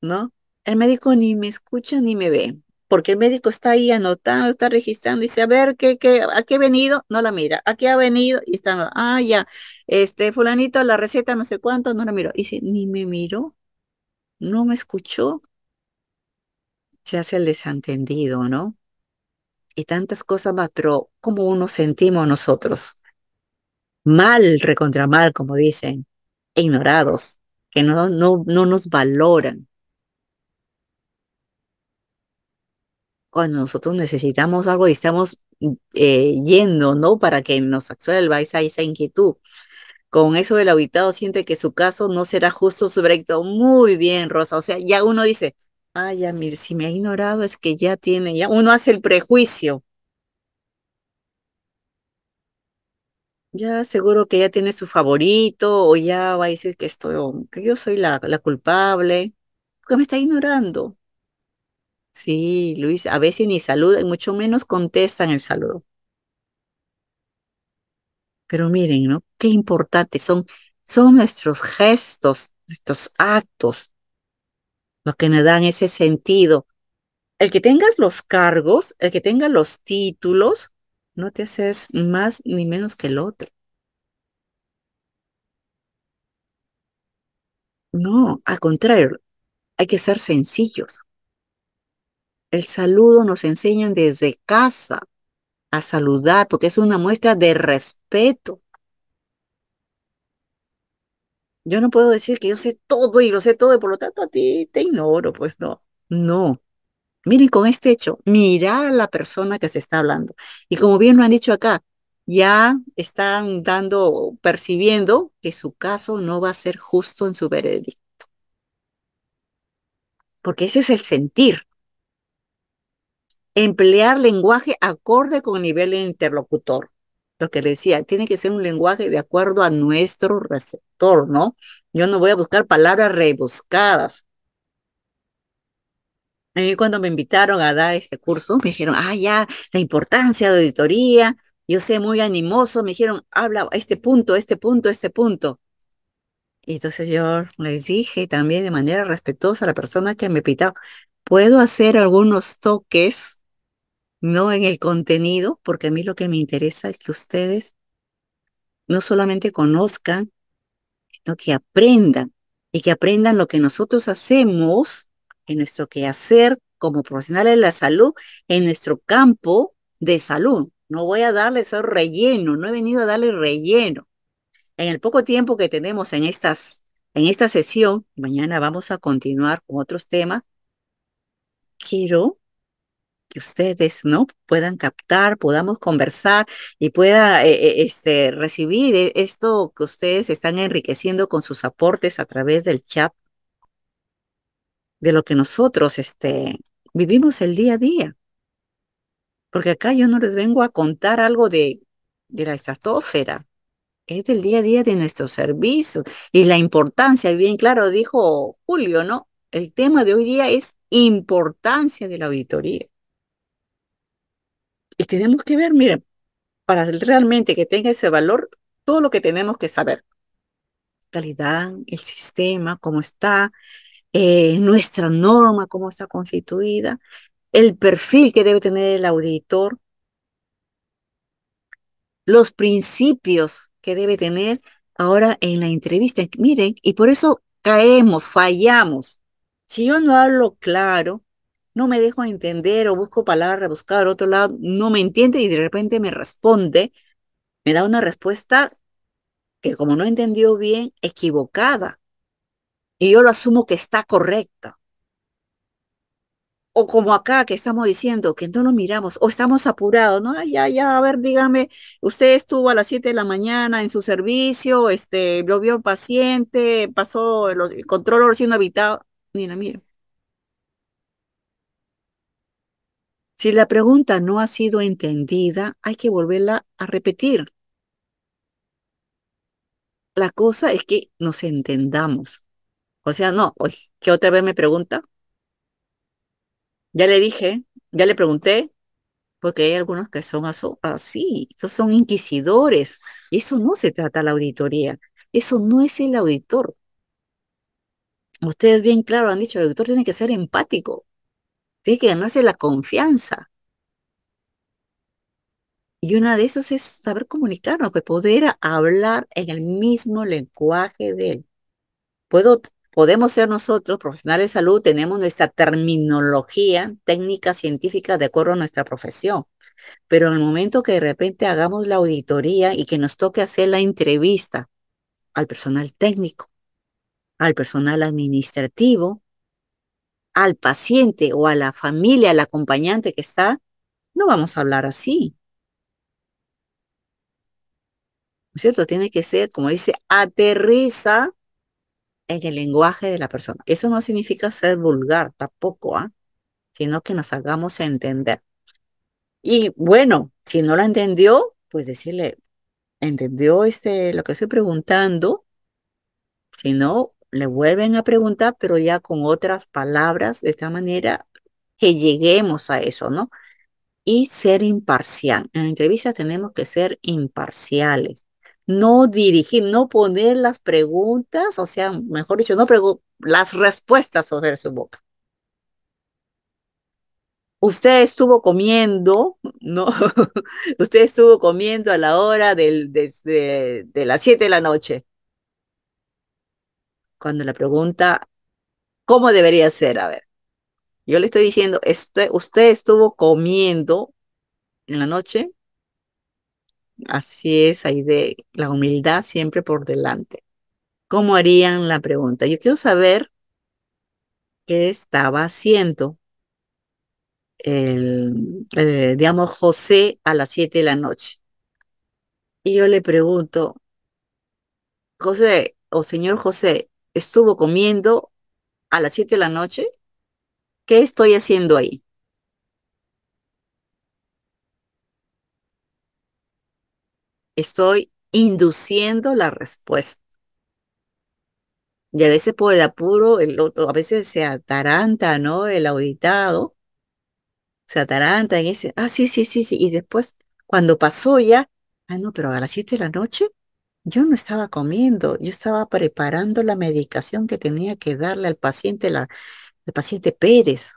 ¿no? El médico ni me escucha ni me ve, porque el médico está ahí anotando, está registrando, dice, a ver, ¿qué, qué, ¿a qué he venido? No la mira, ¿a qué ha venido? Y está, ah, ya, este, fulanito, la receta, no sé cuánto, no la miro. Y dice, ni me miró, no me escuchó, se hace el desentendido, ¿no? Y tantas cosas más, pero ¿cómo uno sentimos nosotros? Mal, recontra mal, como dicen, e ignorados, que no, no, no nos valoran. Cuando nosotros necesitamos algo y estamos eh, yendo, ¿no? Para que nos absuelva esa, esa inquietud. Con eso del auditado siente que su caso no será justo su recto. Muy bien, Rosa. O sea, ya uno dice, Ay, ya, si me ha ignorado es que ya tiene, ya uno hace el prejuicio. Ya seguro que ya tiene su favorito o ya va a decir que estoy, que yo soy la, la culpable, qué me está ignorando. Sí, Luis, a veces ni saluda y mucho menos contestan el saludo. Pero miren, ¿no? Qué importante son, son nuestros gestos, nuestros actos, los que nos dan ese sentido. El que tengas los cargos, el que tenga los títulos, no te haces más ni menos que el otro. No, al contrario, hay que ser sencillos. El saludo nos enseñan desde casa a saludar porque es una muestra de respeto. Yo no puedo decir que yo sé todo y lo sé todo y por lo tanto a ti te ignoro, pues no, no. Miren con este hecho, mirar a la persona que se está hablando. Y como bien lo han dicho acá, ya están dando, percibiendo que su caso no va a ser justo en su veredicto. Porque ese es el sentir. Emplear lenguaje acorde con el nivel del interlocutor lo que le decía, tiene que ser un lenguaje de acuerdo a nuestro receptor, ¿no? Yo no voy a buscar palabras rebuscadas. A mí cuando me invitaron a dar este curso, me dijeron, ah, ya, la importancia de auditoría, yo sé, muy animoso, me dijeron, habla este punto, este punto, este punto. Y entonces yo les dije también de manera respetuosa a la persona que me invitó, ¿puedo hacer algunos toques no en el contenido, porque a mí lo que me interesa es que ustedes no solamente conozcan, sino que aprendan y que aprendan lo que nosotros hacemos en nuestro quehacer como profesionales de la salud, en nuestro campo de salud. No voy a darles ese relleno, no he venido a darle relleno. En el poco tiempo que tenemos en, estas, en esta sesión, mañana vamos a continuar con otros temas, quiero que ustedes no puedan captar, podamos conversar y pueda eh, eh, este, recibir eh, esto que ustedes están enriqueciendo con sus aportes a través del chat de lo que nosotros este, vivimos el día a día. Porque acá yo no les vengo a contar algo de, de la estratosfera, es del día a día de nuestro servicio y la importancia, bien claro dijo Julio, ¿no? El tema de hoy día es importancia de la auditoría. Y tenemos que ver, miren, para realmente que tenga ese valor, todo lo que tenemos que saber. Calidad, el sistema, cómo está, eh, nuestra norma, cómo está constituida, el perfil que debe tener el auditor, los principios que debe tener ahora en la entrevista. Miren, y por eso caemos, fallamos. Si yo no hablo claro, no me dejo entender o busco palabras rebuscadas buscar otro lado, no me entiende y de repente me responde, me da una respuesta que como no entendió bien, equivocada. Y yo lo asumo que está correcta. O como acá que estamos diciendo que no lo miramos o estamos apurados, ¿no? Ya, ya, a ver, dígame, usted estuvo a las 7 de la mañana en su servicio, este, lo vio un paciente, pasó el, control recién habitado, ni la Si la pregunta no ha sido entendida, hay que volverla a repetir. La cosa es que nos entendamos. O sea, no, ¿qué otra vez me pregunta. Ya le dije, ya le pregunté, porque hay algunos que son así, Esos son inquisidores. eso no se trata la auditoría, eso no es el auditor. Ustedes bien claro han dicho, el auditor tiene que ser empático, Así que ganarse la confianza. Y una de esas es saber comunicarnos, poder hablar en el mismo lenguaje de él. podemos ser nosotros, profesionales de salud, tenemos nuestra terminología técnica científica de acuerdo a nuestra profesión. Pero en el momento que de repente hagamos la auditoría y que nos toque hacer la entrevista al personal técnico, al personal administrativo, al paciente o a la familia, al acompañante que está, no vamos a hablar así. ¿No es cierto? Tiene que ser, como dice, aterriza en el lenguaje de la persona. Eso no significa ser vulgar tampoco, ¿ah? sino que nos hagamos entender. Y bueno, si no la entendió, pues decirle, ¿entendió este, lo que estoy preguntando? Si no, le vuelven a preguntar, pero ya con otras palabras, de esta manera que lleguemos a eso, ¿no? Y ser imparcial. En entrevistas tenemos que ser imparciales, no dirigir, no poner las preguntas, o sea, mejor dicho, no las respuestas sobre su boca. Usted estuvo comiendo, ¿no? Usted estuvo comiendo a la hora del, desde, de las 7 de la noche cuando la pregunta, ¿cómo debería ser? A ver, yo le estoy diciendo, usted, usted estuvo comiendo en la noche. Así es, ahí de la humildad siempre por delante. ¿Cómo harían la pregunta? Yo quiero saber qué estaba haciendo el, el eh, digamos, José a las 7 de la noche. Y yo le pregunto, José o señor José, estuvo comiendo a las 7 de la noche, ¿qué estoy haciendo ahí? Estoy induciendo la respuesta. Y a veces por el apuro, el otro, a veces se ataranta, ¿no? El auditado se ataranta en ese. ah, sí, sí, sí, sí. Y después, cuando pasó ya, ah, no, pero a las 7 de la noche, yo no estaba comiendo, yo estaba preparando la medicación que tenía que darle al paciente, la, al paciente Pérez.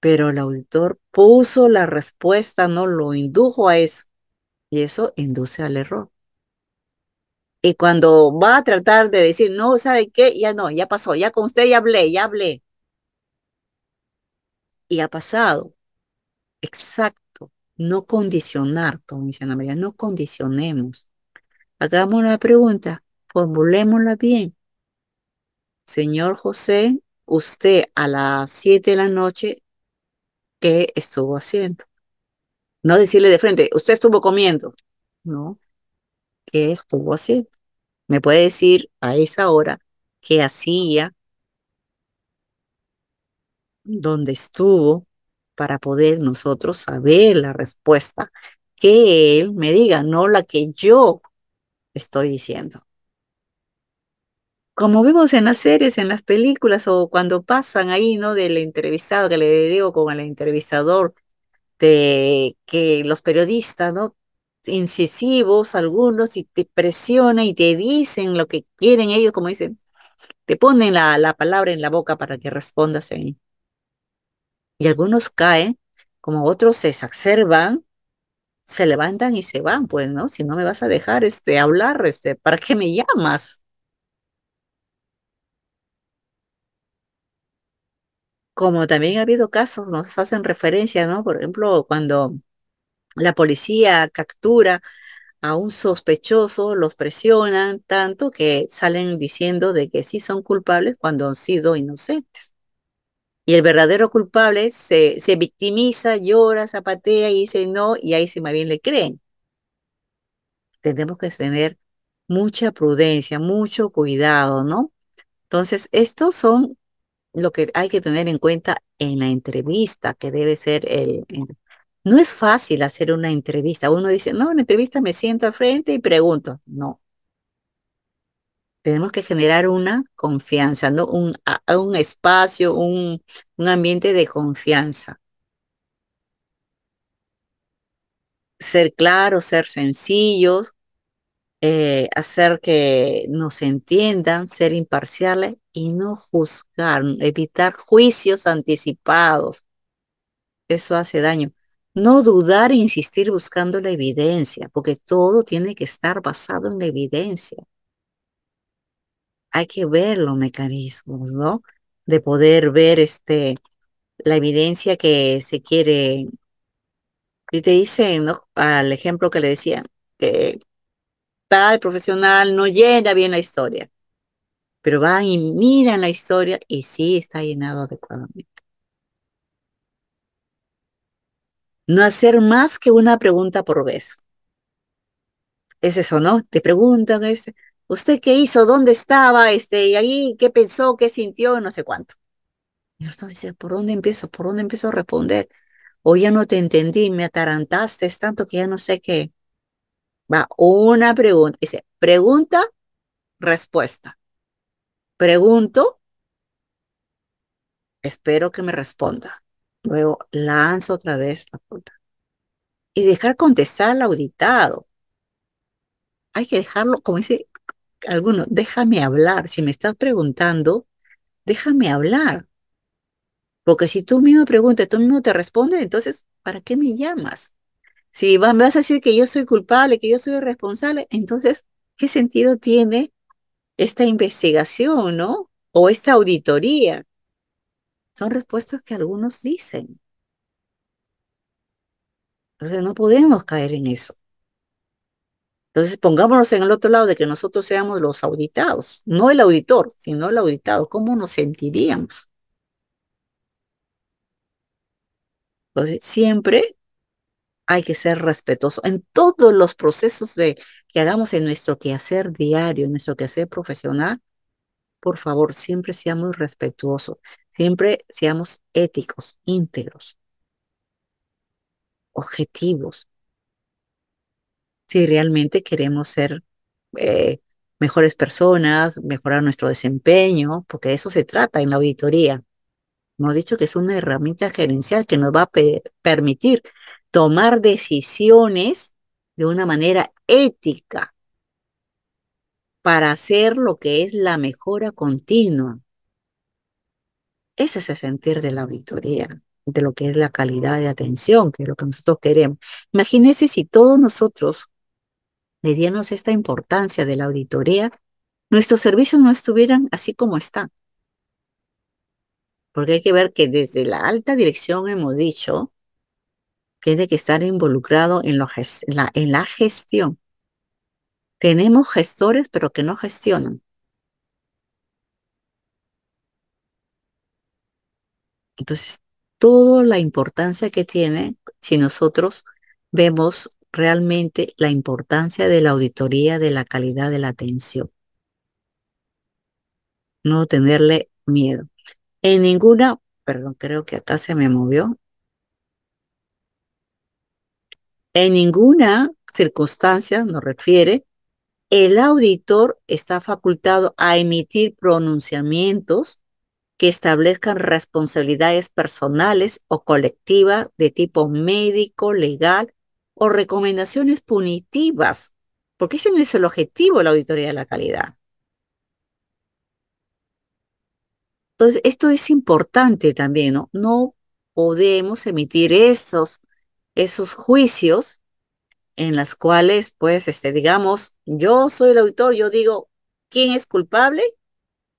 Pero el auditor puso la respuesta, no lo indujo a eso. Y eso induce al error. Y cuando va a tratar de decir, no, ¿sabe qué? Ya no, ya pasó, ya con usted ya hablé, ya hablé. Y ha pasado. Exacto. No condicionar, como dice Ana María, no condicionemos. Hagamos una pregunta, formulémosla bien. Señor José, usted a las 7 de la noche, ¿qué estuvo haciendo? No decirle de frente, usted estuvo comiendo. No, ¿qué estuvo haciendo? Me puede decir a esa hora qué hacía, dónde estuvo, para poder nosotros saber la respuesta que él me diga, no la que yo estoy diciendo. Como vemos en las series, en las películas o cuando pasan ahí, ¿no? Del entrevistado que le digo con el entrevistador, de que los periodistas, ¿no? incisivos algunos y te presionan y te dicen lo que quieren ellos, como dicen, te ponen la, la palabra en la boca para que respondas ahí. Y algunos caen, como otros se exacerban se levantan y se van, pues, ¿no? Si no me vas a dejar este, hablar, este, ¿para qué me llamas? Como también ha habido casos, nos hacen referencia, ¿no? Por ejemplo, cuando la policía captura a un sospechoso, los presionan tanto que salen diciendo de que sí son culpables cuando han sido inocentes. Y el verdadero culpable se, se victimiza, llora, zapatea y dice no, y ahí se más bien le creen. Tenemos que tener mucha prudencia, mucho cuidado, ¿no? Entonces, estos son lo que hay que tener en cuenta en la entrevista, que debe ser el, no es fácil hacer una entrevista. Uno dice, no, en la entrevista me siento al frente y pregunto. No, tenemos que generar una confianza, un, un espacio, un, un ambiente de confianza. Ser claros, ser sencillos, eh, hacer que nos entiendan, ser imparciales y no juzgar, evitar juicios anticipados. Eso hace daño. No dudar e insistir buscando la evidencia, porque todo tiene que estar basado en la evidencia hay que ver los mecanismos, ¿no? De poder ver este, la evidencia que se quiere. Y te dicen, ¿no? Al ejemplo que le decían, que tal profesional no llena bien la historia. Pero van y miran la historia y sí está llenado adecuadamente. No hacer más que una pregunta por vez. Es eso, ¿no? Te preguntan, ese. ¿Usted qué hizo? ¿Dónde estaba? Este, y ahí, ¿qué pensó? ¿Qué sintió? No sé cuánto. Y nosotros dice, ¿por dónde empiezo? ¿Por dónde empiezo a responder? O ya no te entendí, me atarantaste es tanto que ya no sé qué. Va, una pregunta. Dice, pregunta, respuesta. Pregunto, espero que me responda. Luego lanzo otra vez la pregunta. Y dejar contestar al auditado. Hay que dejarlo, como dice, alguno, déjame hablar. Si me estás preguntando, déjame hablar. Porque si tú mismo preguntas, tú mismo te respondes, entonces, ¿para qué me llamas? Si vas a decir que yo soy culpable, que yo soy responsable, entonces, ¿qué sentido tiene esta investigación, no? O esta auditoría. Son respuestas que algunos dicen. Entonces, no podemos caer en eso. Entonces, pongámonos en el otro lado de que nosotros seamos los auditados, no el auditor, sino el auditado. ¿Cómo nos sentiríamos? Entonces, siempre hay que ser respetuoso en todos los procesos de, que hagamos en nuestro quehacer diario, en nuestro quehacer profesional. Por favor, siempre seamos respetuosos, siempre seamos éticos, íntegros, objetivos, si realmente queremos ser eh, mejores personas, mejorar nuestro desempeño, porque de eso se trata en la auditoría. Hemos dicho que es una herramienta gerencial que nos va a permitir tomar decisiones de una manera ética para hacer lo que es la mejora continua. Ese es el sentir de la auditoría, de lo que es la calidad de atención, que es lo que nosotros queremos. Imagínense si todos nosotros medianos esta importancia de la auditoría, nuestros servicios no estuvieran así como están. Porque hay que ver que desde la alta dirección hemos dicho que hay que estar involucrado en, la, en la gestión. Tenemos gestores, pero que no gestionan. Entonces, toda la importancia que tiene si nosotros vemos realmente la importancia de la auditoría de la calidad de la atención. No tenerle miedo. En ninguna, perdón, creo que acá se me movió. En ninguna circunstancia, nos refiere, el auditor está facultado a emitir pronunciamientos que establezcan responsabilidades personales o colectivas de tipo médico, legal o recomendaciones punitivas, porque ese no es el objetivo de la auditoría de la calidad. Entonces, esto es importante también, ¿no? No podemos emitir esos, esos juicios en las cuales, pues, este, digamos, yo soy el auditor, yo digo quién es culpable,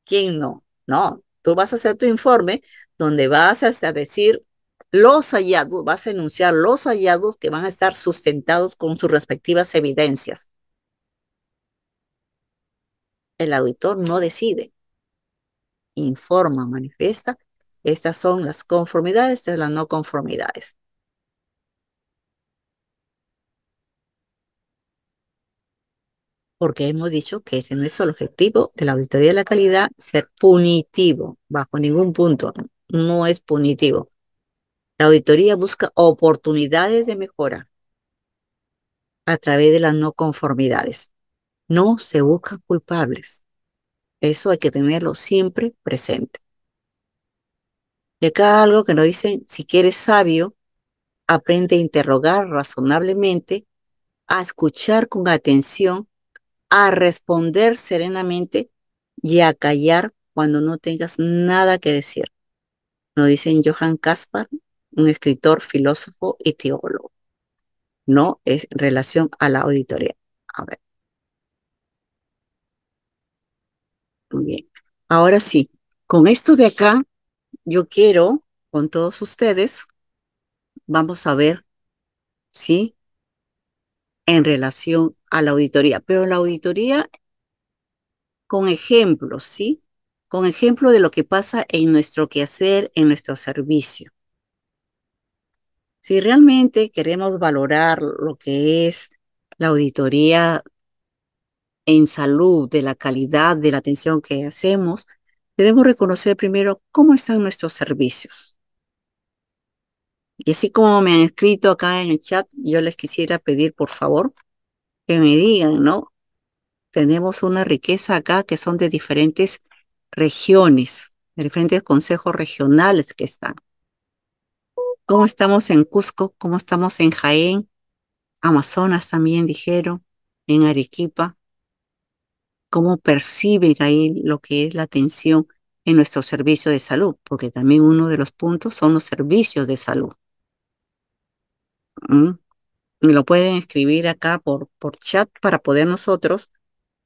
quién no. No, tú vas a hacer tu informe donde vas a decir los hallazgos, vas a enunciar los hallados que van a estar sustentados con sus respectivas evidencias. El auditor no decide, informa, manifiesta. Estas son las conformidades, estas son las no conformidades. porque hemos dicho que ese no es el objetivo de la auditoría de la calidad, ser punitivo, bajo ningún punto, no es punitivo. La auditoría busca oportunidades de mejora a través de las no conformidades. No se buscan culpables. Eso hay que tenerlo siempre presente. De cada algo que nos dicen, si quieres sabio, aprende a interrogar razonablemente, a escuchar con atención, a responder serenamente y a callar cuando no tengas nada que decir. Nos dicen Johan Caspar un escritor, filósofo y teólogo. No es relación a la auditoría. A ver. Muy bien. Ahora sí, con esto de acá, yo quiero, con todos ustedes, vamos a ver, ¿sí? En relación a la auditoría, pero la auditoría con ejemplos, ¿sí? Con ejemplo de lo que pasa en nuestro quehacer, en nuestro servicio. Si realmente queremos valorar lo que es la auditoría en salud, de la calidad de la atención que hacemos, debemos reconocer primero cómo están nuestros servicios. Y así como me han escrito acá en el chat, yo les quisiera pedir, por favor, que me digan, ¿no? Tenemos una riqueza acá que son de diferentes regiones, de diferentes consejos regionales que están cómo estamos en Cusco, cómo estamos en Jaén, Amazonas también dijeron, en Arequipa, cómo perciben ahí lo que es la atención en nuestro servicio de salud, porque también uno de los puntos son los servicios de salud. Mm. Me lo pueden escribir acá por, por chat para poder nosotros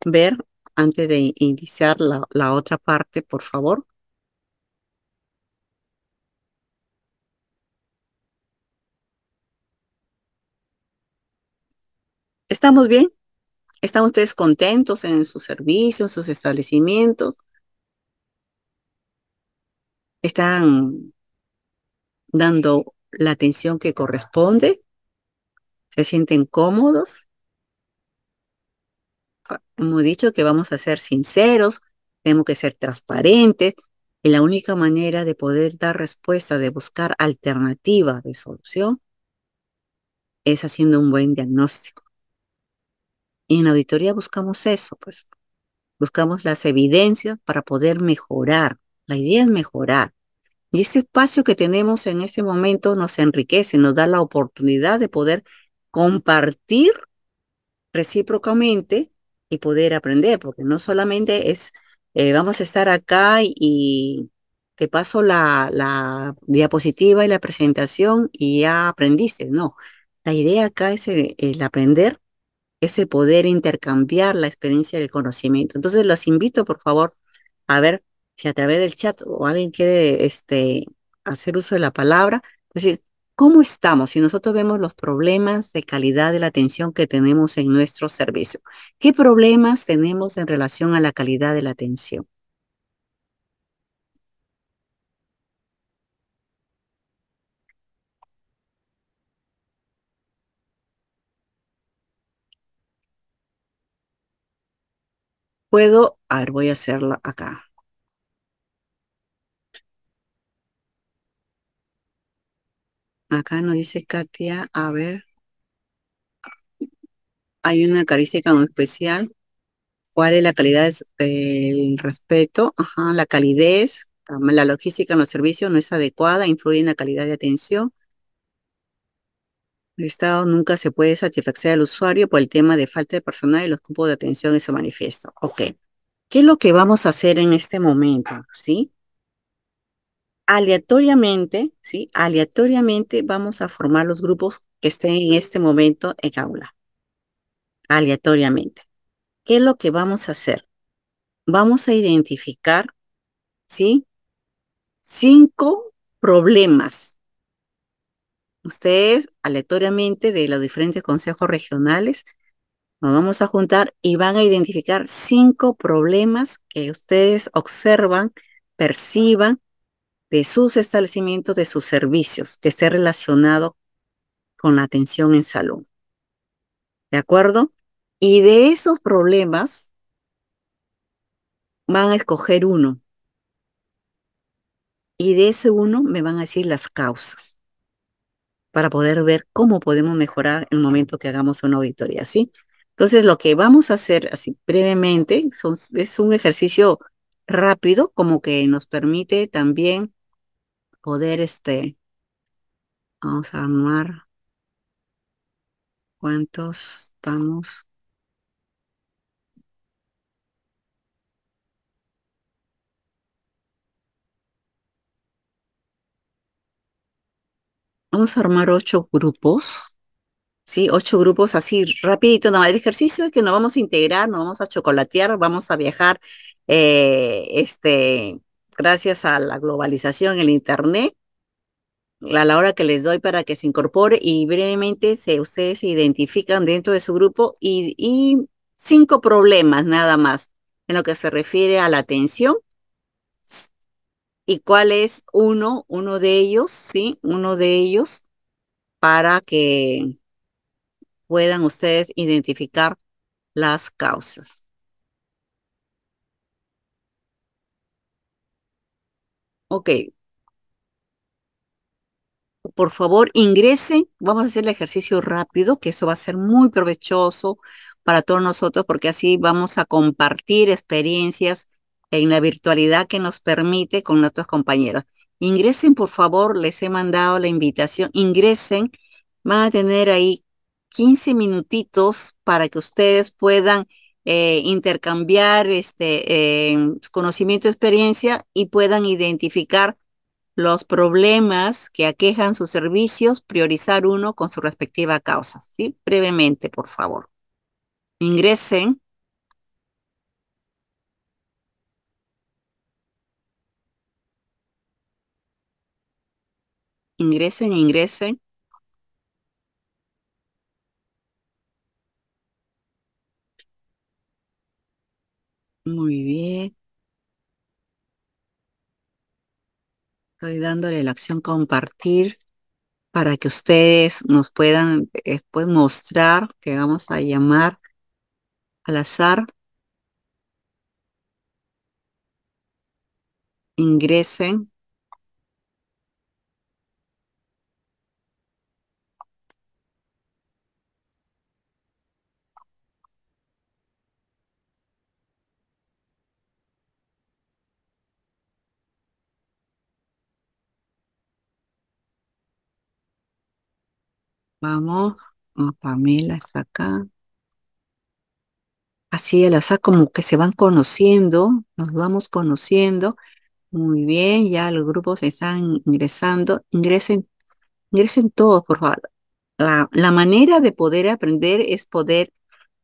ver antes de iniciar la, la otra parte, por favor, ¿Estamos bien? ¿Están ustedes contentos en sus servicios, sus establecimientos? ¿Están dando la atención que corresponde? ¿Se sienten cómodos? Hemos dicho que vamos a ser sinceros, tenemos que ser transparentes, y la única manera de poder dar respuesta, de buscar alternativa de solución, es haciendo un buen diagnóstico. Y en auditoría buscamos eso, pues buscamos las evidencias para poder mejorar. La idea es mejorar. Y este espacio que tenemos en este momento nos enriquece, nos da la oportunidad de poder compartir recíprocamente y poder aprender, porque no solamente es, eh, vamos a estar acá y, te paso la, diapositiva y la presentación y ya aprendiste. No, la idea acá es eh, el aprender ese poder intercambiar la experiencia y conocimiento. Entonces, los invito, por favor, a ver si a través del chat o alguien quiere este, hacer uso de la palabra, es decir, ¿cómo estamos si nosotros vemos los problemas de calidad de la atención que tenemos en nuestro servicio? ¿Qué problemas tenemos en relación a la calidad de la atención? puedo, a ver, voy a hacerla acá. Acá nos dice Katia, a ver, hay una característica muy especial. ¿Cuál es la calidad? del respeto, ajá, la calidez, la logística en los servicios no es adecuada, influye en la calidad de atención el Estado nunca se puede satisfacer al usuario por el tema de falta de personal y los grupos de atención en su manifiesto. Ok. ¿Qué es lo que vamos a hacer en este momento? ¿Sí? Aleatoriamente, ¿sí? Aleatoriamente vamos a formar los grupos que estén en este momento en aula. Aleatoriamente. ¿Qué es lo que vamos a hacer? Vamos a identificar, ¿sí? Cinco problemas ustedes aleatoriamente de los diferentes consejos regionales, nos vamos a juntar y van a identificar cinco problemas que ustedes observan, perciban de sus establecimientos, de sus servicios, que esté relacionado con la atención en salud. ¿De acuerdo? Y de esos problemas van a escoger uno. Y de ese uno me van a decir las causas para poder ver cómo podemos mejorar el momento que hagamos una auditoría, ¿sí? Entonces, lo que vamos a hacer así brevemente es un ejercicio rápido, como que nos permite también poder, este, vamos a armar cuántos estamos. Vamos a armar ocho grupos, ¿sí? Ocho grupos así rapidito, nada más El ejercicio es que nos vamos a integrar, nos vamos a chocolatear, vamos a viajar, eh, este, gracias a la globalización, el Internet, a la hora que les doy para que se incorpore y brevemente se, ustedes se identifican dentro de su grupo y, y cinco problemas nada más en lo que se refiere a la atención y cuál es uno, uno de ellos, ¿sí? Uno de ellos para que puedan ustedes identificar las causas. Ok. Por favor, ingresen. Vamos a hacer el ejercicio rápido, que eso va a ser muy provechoso para todos nosotros, porque así vamos a compartir experiencias en la virtualidad que nos permite con nuestros compañeros. Ingresen, por favor, les he mandado la invitación, ingresen, van a tener ahí 15 minutitos para que ustedes puedan eh, intercambiar este em, conocimiento, experiencia y puedan identificar los problemas que aquejan sus servicios, priorizar uno con su respectiva causa. ¿sí? Brevemente, por favor. Ingresen. Ingresen, e ingresen. Muy bien. Estoy dándole la opción compartir para que ustedes nos puedan después eh, pues, mostrar que vamos a llamar al azar. Ingresen. Vamos, a Pamela está acá. Así el azar como que se van conociendo, nos vamos conociendo. Muy bien, ya los grupos están ingresando. Ingresen, ingresen todos, por favor. La, la manera de poder aprender es poder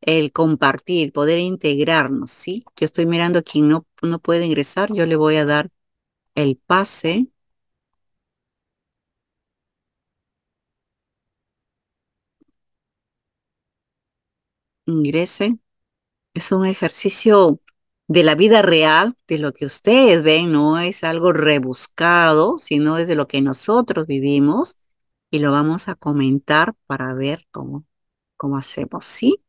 el compartir, poder integrarnos, ¿sí? Yo estoy mirando quién no, no puede ingresar, yo le voy a dar el pase. ingresen. Es un ejercicio de la vida real, de lo que ustedes ven, no es algo rebuscado, sino es de lo que nosotros vivimos y lo vamos a comentar para ver cómo, cómo hacemos, ¿sí?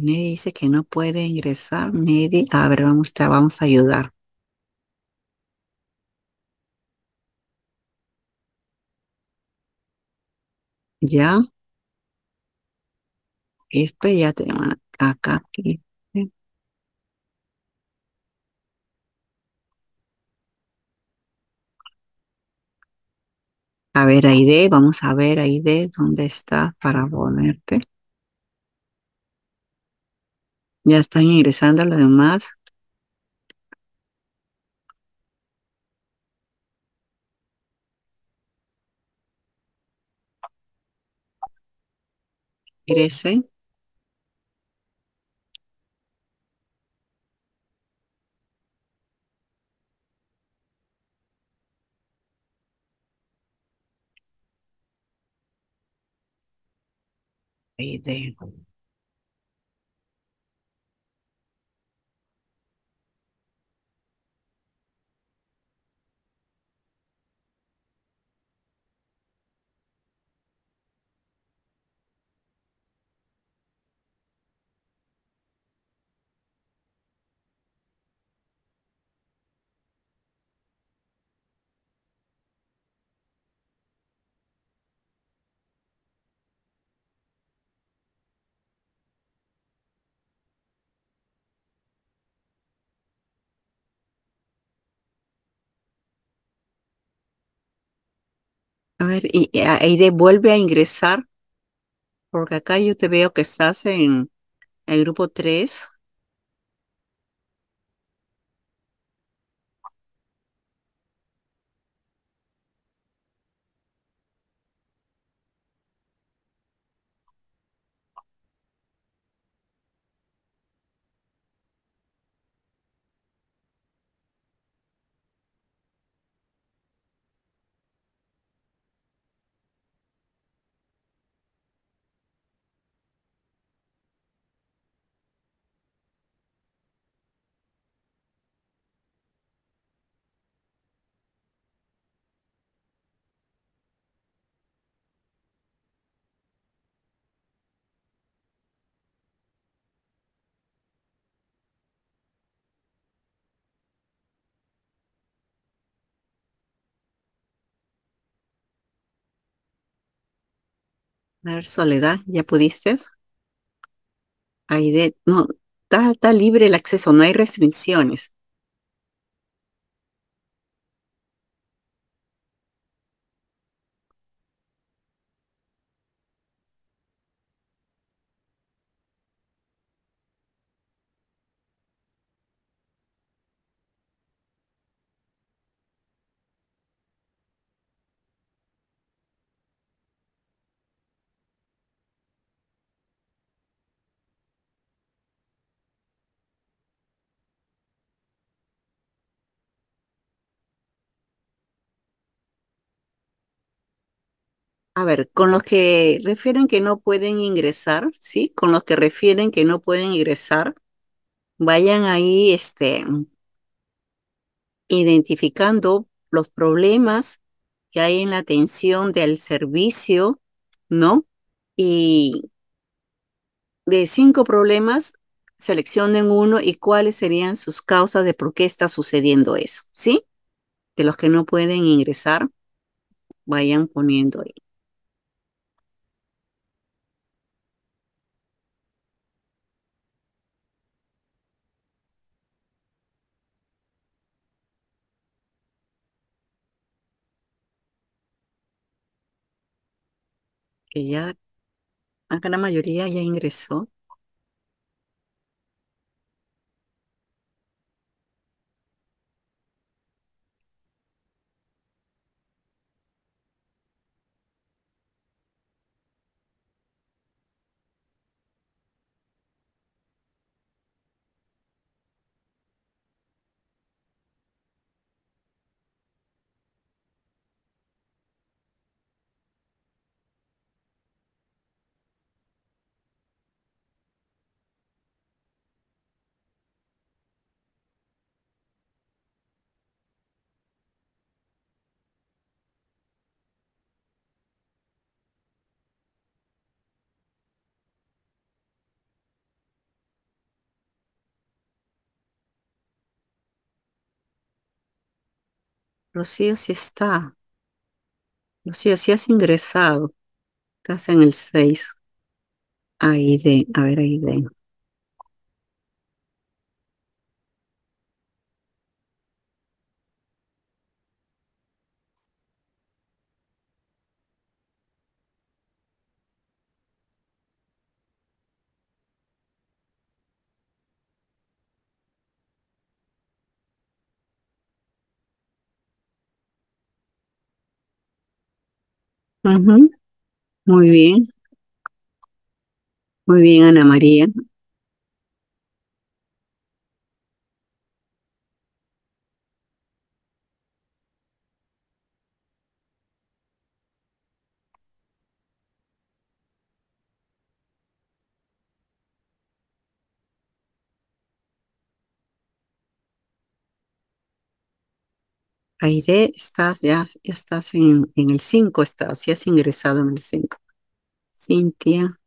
dice que no puede ingresar. Nedi, a ver, vamos, te vamos a ayudar. Ya. Este ya tenemos acá. A ver, Aide, vamos a ver, Aide, ¿dónde está para ponerte? Ya están ingresando los demás. Ingresen. Ahí de. A ver, y Aide ah, vuelve a ingresar, porque acá yo te veo que estás en el grupo 3. A ver, Soledad, ¿ya pudiste? de no, está, está libre el acceso, no hay restricciones. A ver, con los que refieren que no pueden ingresar, ¿sí? Con los que refieren que no pueden ingresar, vayan ahí este, identificando los problemas que hay en la atención del servicio, ¿no? Y de cinco problemas, seleccionen uno y cuáles serían sus causas de por qué está sucediendo eso, ¿sí? Que los que no pueden ingresar, vayan poniendo ahí. ya acá la mayoría ya ingresó Rocío, si está. Rocío, si has ingresado. Estás en el 6. Ahí de, a ver, ahí de. Muy bien, muy bien, Ana María. Aide, estás ya, estás en, en el 5, estás, ya has ingresado en el 5. Cintia,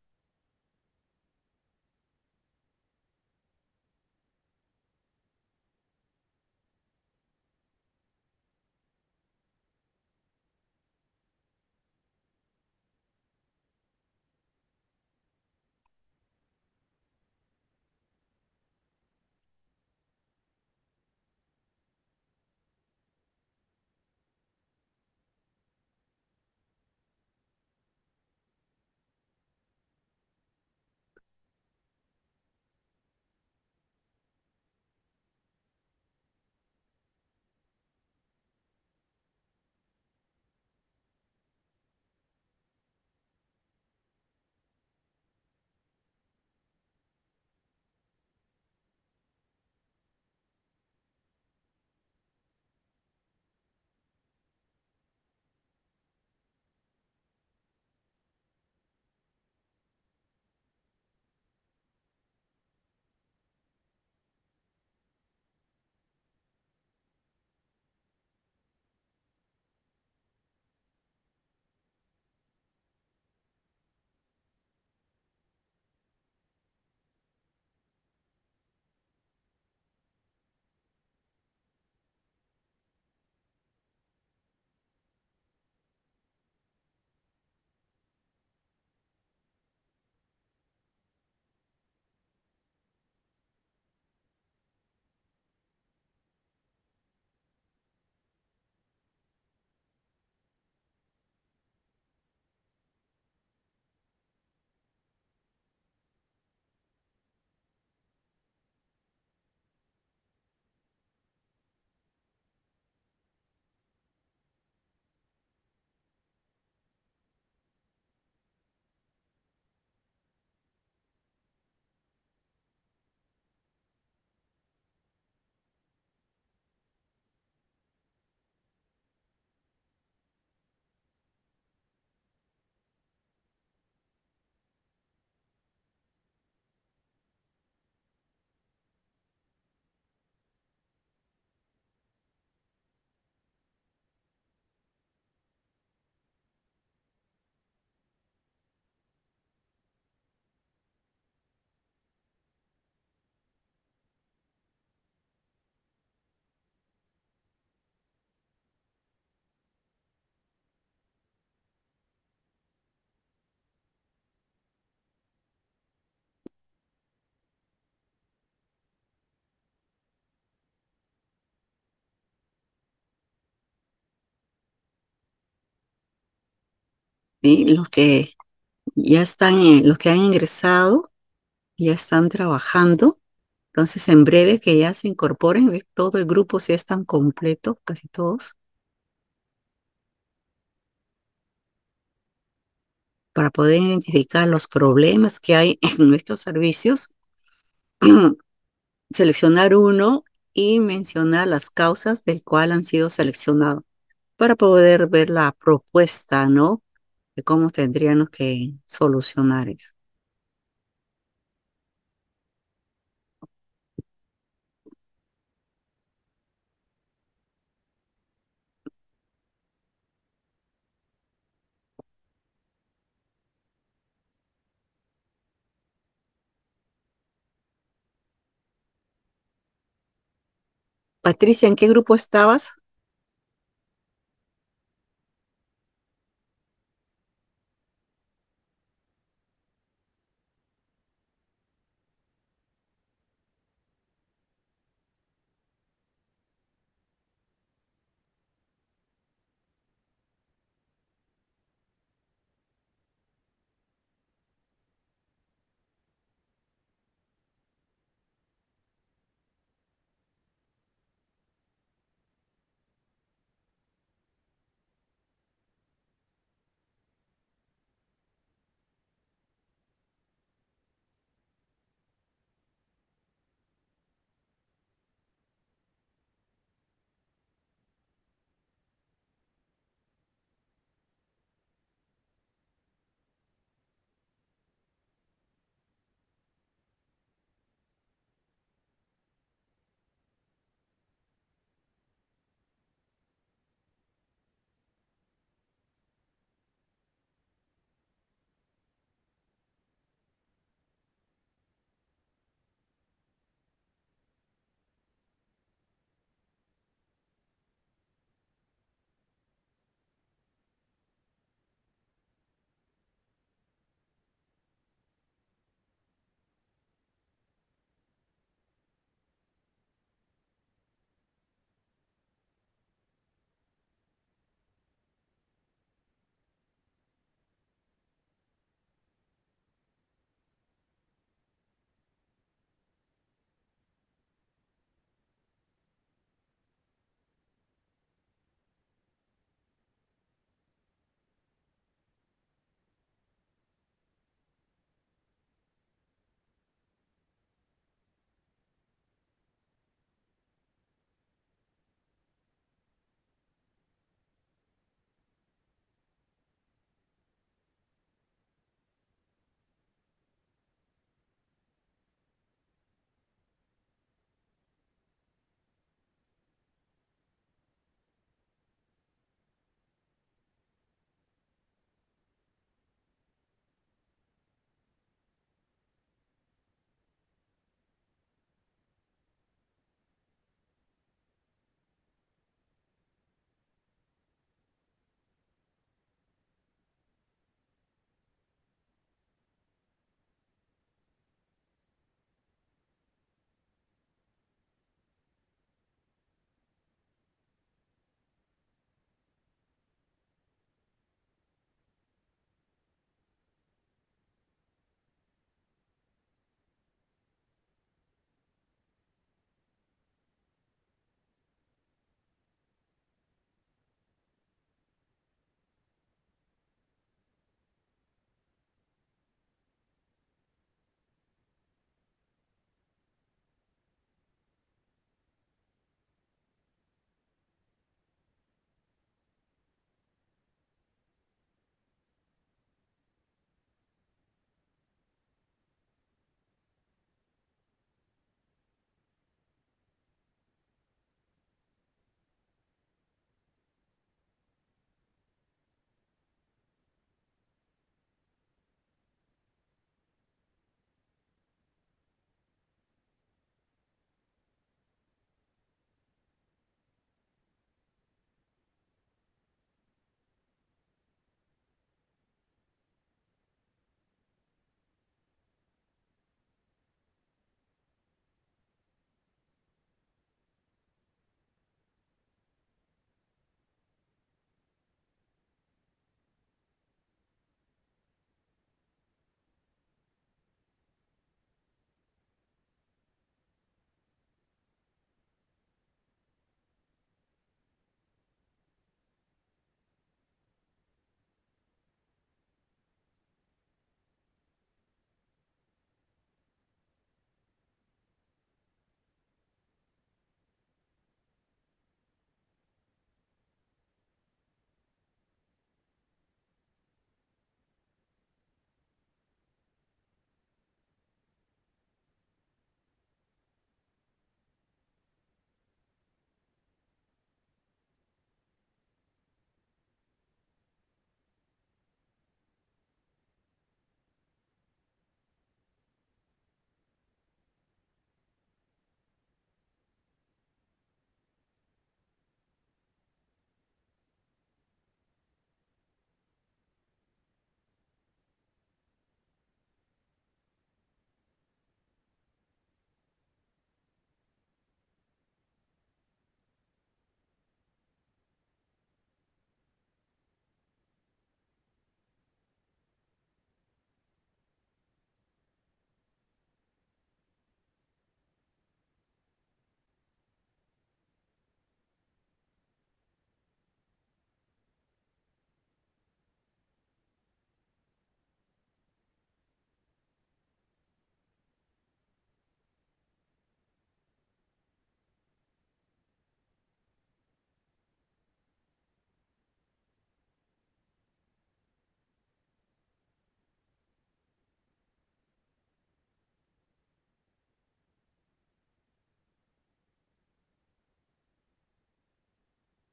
Los que ya están, los que han ingresado, ya están trabajando. Entonces, en breve que ya se incorporen, todo el grupo si están completo, casi todos. Para poder identificar los problemas que hay en nuestros servicios, seleccionar uno y mencionar las causas del cual han sido seleccionados para poder ver la propuesta, ¿no? de cómo tendríamos que solucionar eso. Patricia, ¿en qué grupo estabas?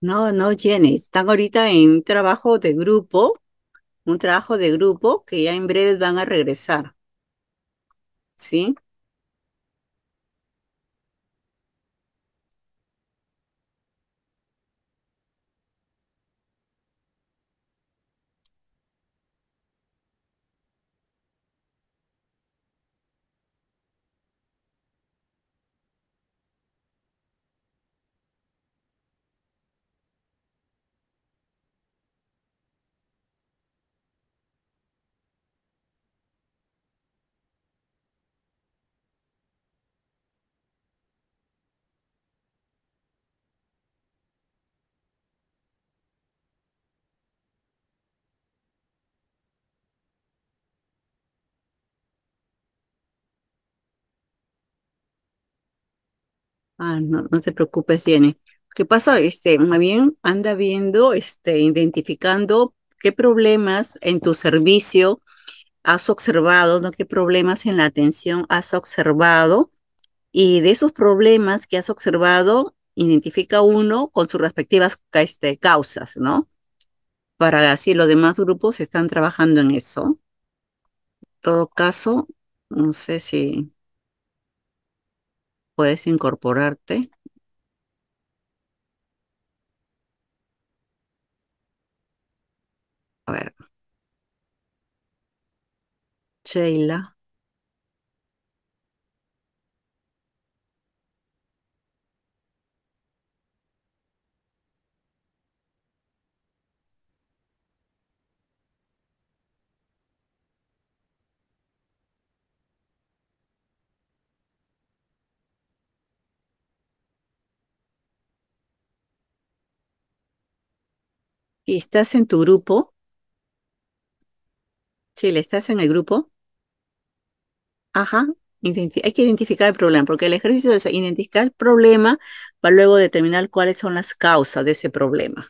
No, no, Jenny, están ahorita en un trabajo de grupo, un trabajo de grupo que ya en breve van a regresar. ¿Sí? Ah, no, no te preocupes, Jenny. ¿Qué pasa? Este, más bien anda viendo, este, identificando qué problemas en tu servicio has observado, ¿no? qué problemas en la atención has observado. Y de esos problemas que has observado, identifica uno con sus respectivas este, causas, ¿no? Para así los demás grupos están trabajando en eso. En todo caso, no sé si puedes incorporarte. A ver. Sheila. estás en tu grupo? Chile, ¿estás en el grupo? Ajá. hay que identificar el problema, porque el ejercicio es identificar el problema para luego determinar cuáles son las causas de ese problema.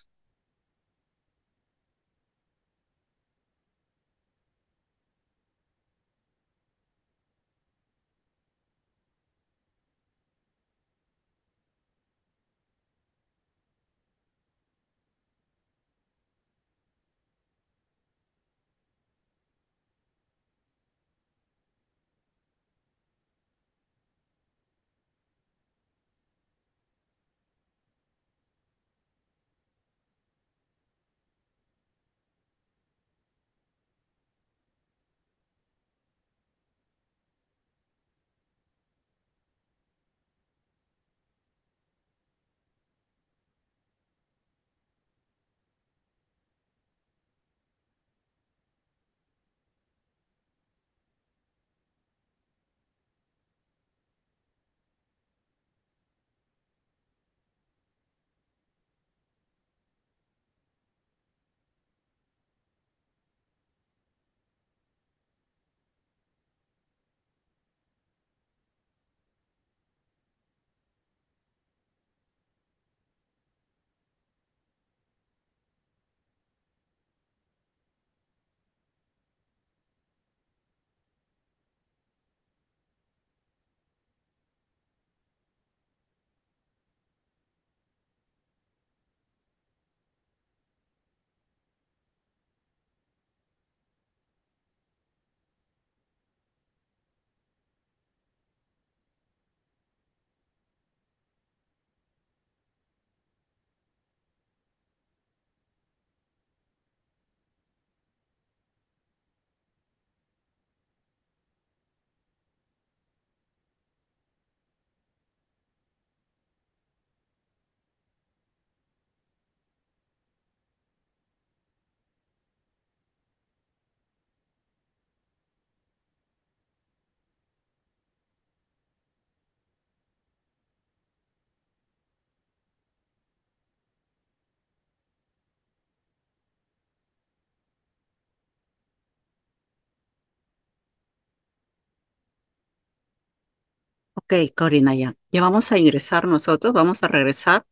Ok, Corina, ya. Ya vamos a ingresar nosotros, vamos a regresar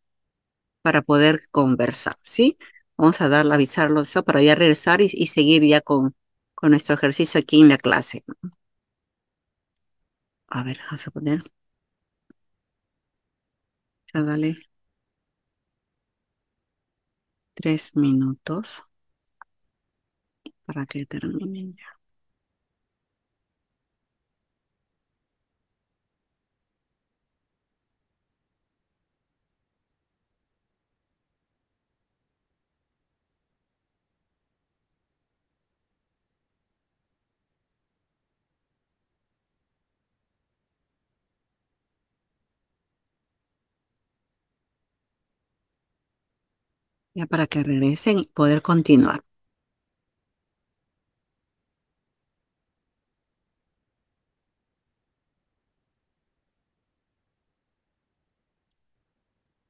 para poder conversar, ¿sí? Vamos a darle, avisarlo eso para ya regresar y, seguir ya con, con nuestro ejercicio aquí en la clase. A ver, vamos a poner. Ya dale. Tres minutos para que terminen ya. ya para que regresen y poder continuar.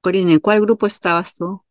Corina, ¿en cuál grupo estabas tú?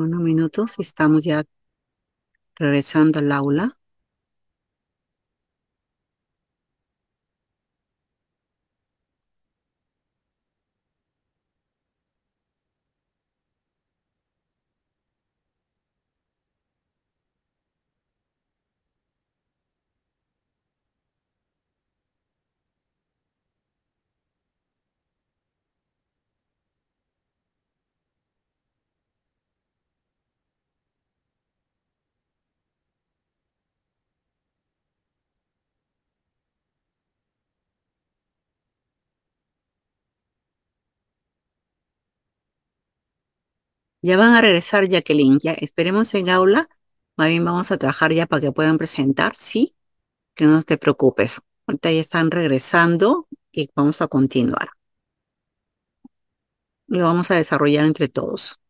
unos minutos estamos ya regresando al aula. Ya van a regresar Jacqueline, ya esperemos en aula, más bien vamos a trabajar ya para que puedan presentar, ¿sí? Que no te preocupes, ahorita ya están regresando y vamos a continuar. Lo vamos a desarrollar entre todos.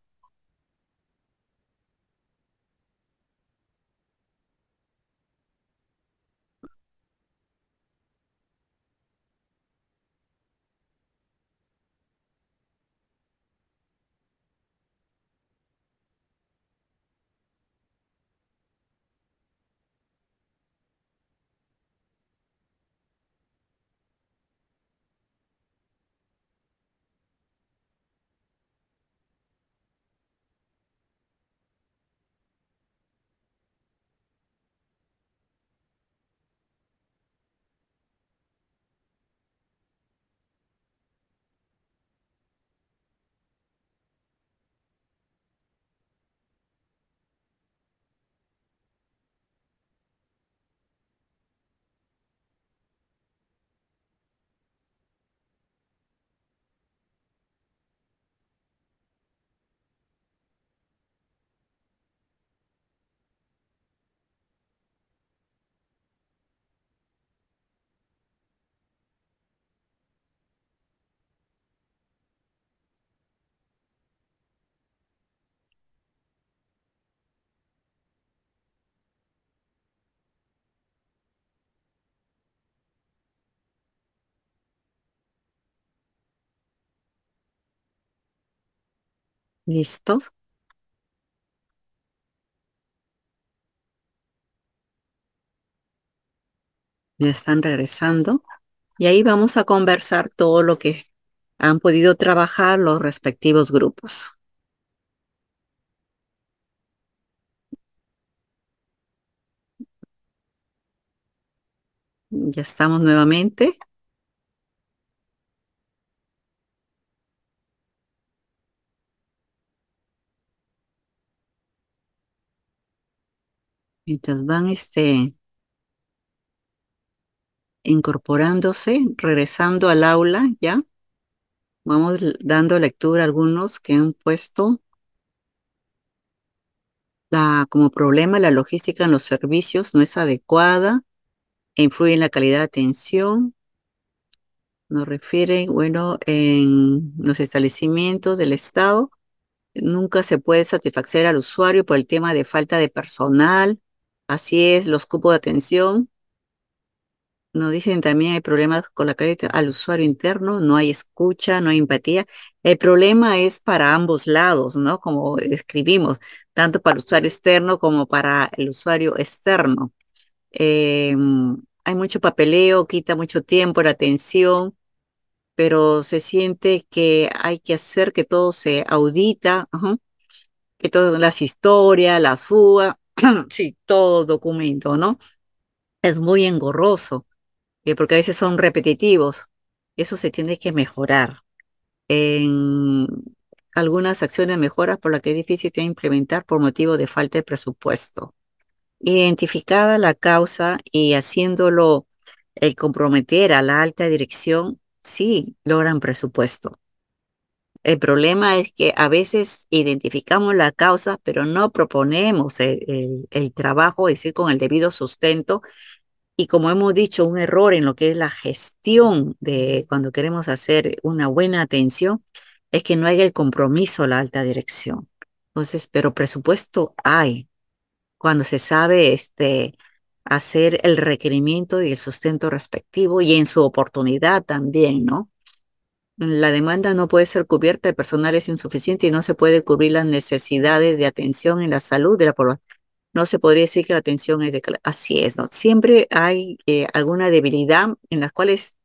¿Listo? Ya están regresando. Y ahí vamos a conversar todo lo que han podido trabajar los respectivos grupos. Ya estamos nuevamente. Mientras van este, incorporándose, regresando al aula, ¿ya? Vamos dando lectura a algunos que han puesto la, como problema la logística en los servicios no es adecuada, influye en la calidad de atención. Nos refieren, bueno, en los establecimientos del Estado nunca se puede satisfacer al usuario por el tema de falta de personal, Así es, los cupos de atención. Nos dicen también hay problemas con la calidad al usuario interno, no hay escucha, no hay empatía. El problema es para ambos lados, ¿no? Como escribimos, tanto para el usuario externo como para el usuario externo. Em, hay mucho papeleo, quita mucho tiempo, la atención, pero se siente que hay que hacer que todo se audita, que todas las historias, las fugas, sí, todo documento, ¿no? Es muy engorroso, eh, porque a veces son repetitivos. Eso se tiene que mejorar. En algunas acciones mejoras por las que es difícil de implementar por motivo de falta de presupuesto. Identificada la causa y haciéndolo el eh, comprometer a la alta dirección, sí logran presupuesto. El problema es que a veces identificamos la causa, pero no proponemos el, trabajo, es decir, con el debido sustento. Y como hemos dicho, un error en lo que es la gestión de cuando queremos hacer una buena atención es que no hay el compromiso la alta dirección. Entonces, pero presupuesto hay. Cuando se sabe este, hacer el requerimiento y el sustento respectivo y en su oportunidad también, ¿no? la demanda no puede ser cubierta, el personal es insuficiente y no se puede cubrir las necesidades de atención en la salud de la población. No se podría decir que la atención es de... Así es, ¿no? Siempre hay eh, alguna debilidad en las cuales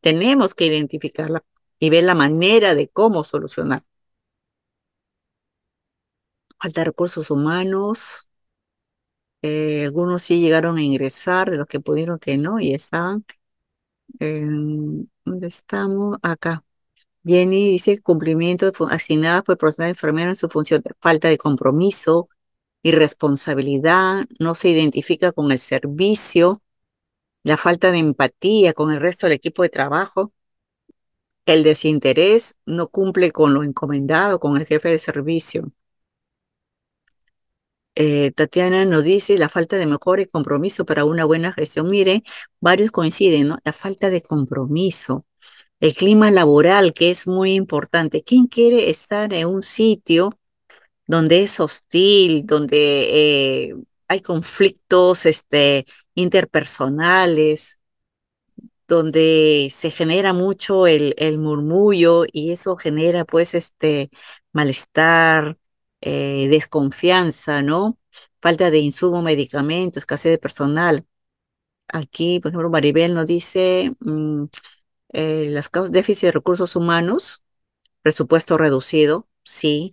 tenemos que identificarla y ver la manera de cómo solucionar. Falta recursos humanos. Eh, algunos sí llegaron a ingresar, de los que pudieron que no, y estaban. Eh, ¿Dónde estamos? Acá. Jenny dice cumplimiento asignadas por personal enfermero en su función falta de compromiso, irresponsabilidad, no se identifica con el servicio, la falta de empatía con el resto del equipo de trabajo, el desinterés, no cumple con lo encomendado, con el jefe de servicio. Eh, Tatiana nos dice la falta de mejor y compromiso para una buena gestión. Mire, varios coinciden, ¿no? La falta de compromiso, el clima laboral, que es muy importante. ¿Quién quiere estar en un sitio donde es hostil, donde eh, hay conflictos este, interpersonales, donde se genera mucho el, el murmullo y eso genera pues este malestar, eh, desconfianza, ¿no? Falta de insumo, medicamentos, escasez de personal. Aquí, por ejemplo, Maribel nos dice, mm, eh, las causas, déficit de recursos humanos, presupuesto reducido, sí.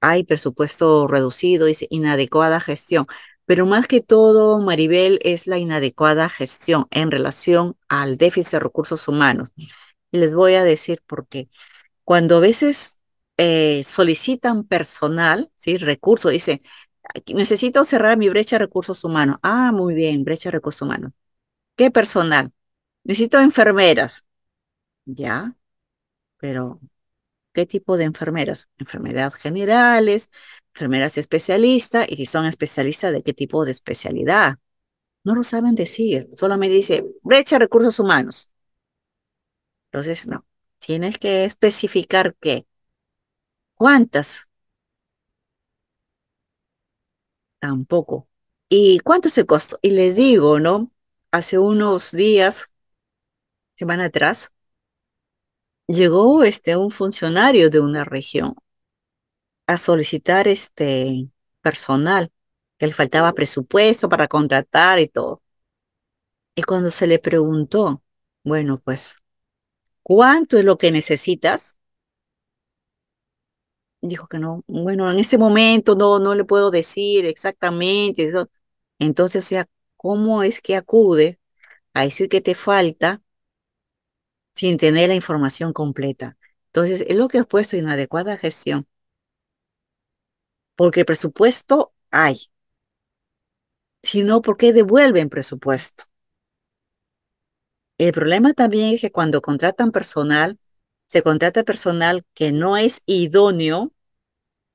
Hay presupuesto reducido, dice inadecuada gestión. Pero más que todo, Maribel, es la inadecuada gestión en relación al déficit de recursos humanos. Y les voy a decir por qué. Cuando a veces eh, solicitan personal, ¿sí? recursos, dice, necesito cerrar mi brecha de recursos humanos. Ah, muy bien, brecha de recursos humanos. ¿Qué personal? necesito enfermeras. Ya, pero ¿qué tipo de enfermeras? Enfermeras generales, enfermeras especialistas, y si son especialistas, ¿de qué tipo de especialidad? No lo saben decir, solo me dice brecha recursos humanos. Entonces, no, tienes que especificar qué, cuántas, tampoco. ¿Y cuánto es el costo? Y les digo, ¿no? Hace unos días semana atrás, llegó este, un funcionario de una región a solicitar este personal, que le faltaba presupuesto para contratar y todo. Y cuando se le preguntó, bueno, pues, ¿cuánto es lo que necesitas? Dijo que no, bueno, en este momento no, no le puedo decir exactamente. Entonces, o sea, ¿cómo es que acude a decir que te falta sin tener la información completa. Entonces, es lo que ha puesto inadecuada gestión. Porque presupuesto hay. Si no, ¿por qué devuelven presupuesto? El problema también es que cuando contratan personal, se contrata personal que no es idóneo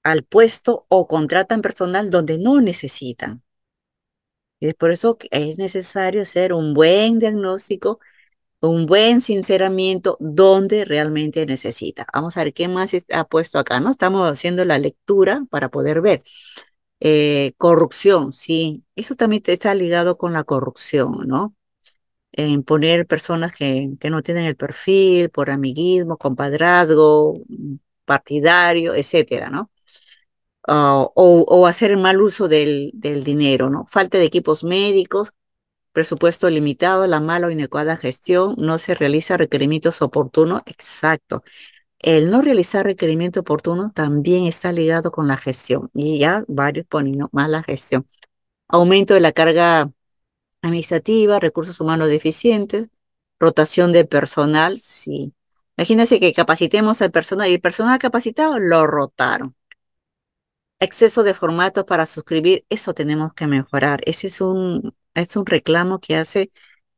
al puesto o contratan personal donde no necesitan. es por eso que es necesario hacer un buen diagnóstico un buen sinceramiento donde realmente necesita. Vamos a ver qué más ha puesto acá, ¿no? Estamos haciendo la lectura para poder ver. Eh, corrupción, sí, eso también está ligado con la corrupción, ¿no? En poner personas que, no tienen el perfil por amiguismo, compadrazgo, partidario, etcétera, ¿no? Ah, o, hacer mal uso del, del dinero, ¿no? Falta de equipos médicos, presupuesto limitado, la mala o inecuada gestión, no se realiza requerimientos oportunos. Exacto. El no realizar requerimiento oportuno también está ligado con la gestión y ya varios ponen mala gestión. Aumento de la carga administrativa, recursos humanos deficientes, rotación de personal, sí. Imagínense que capacitemos al personal y el personal capacitado lo rotaron. Exceso de formatos para suscribir, eso tenemos que mejorar. Ese es un es un reclamo que hace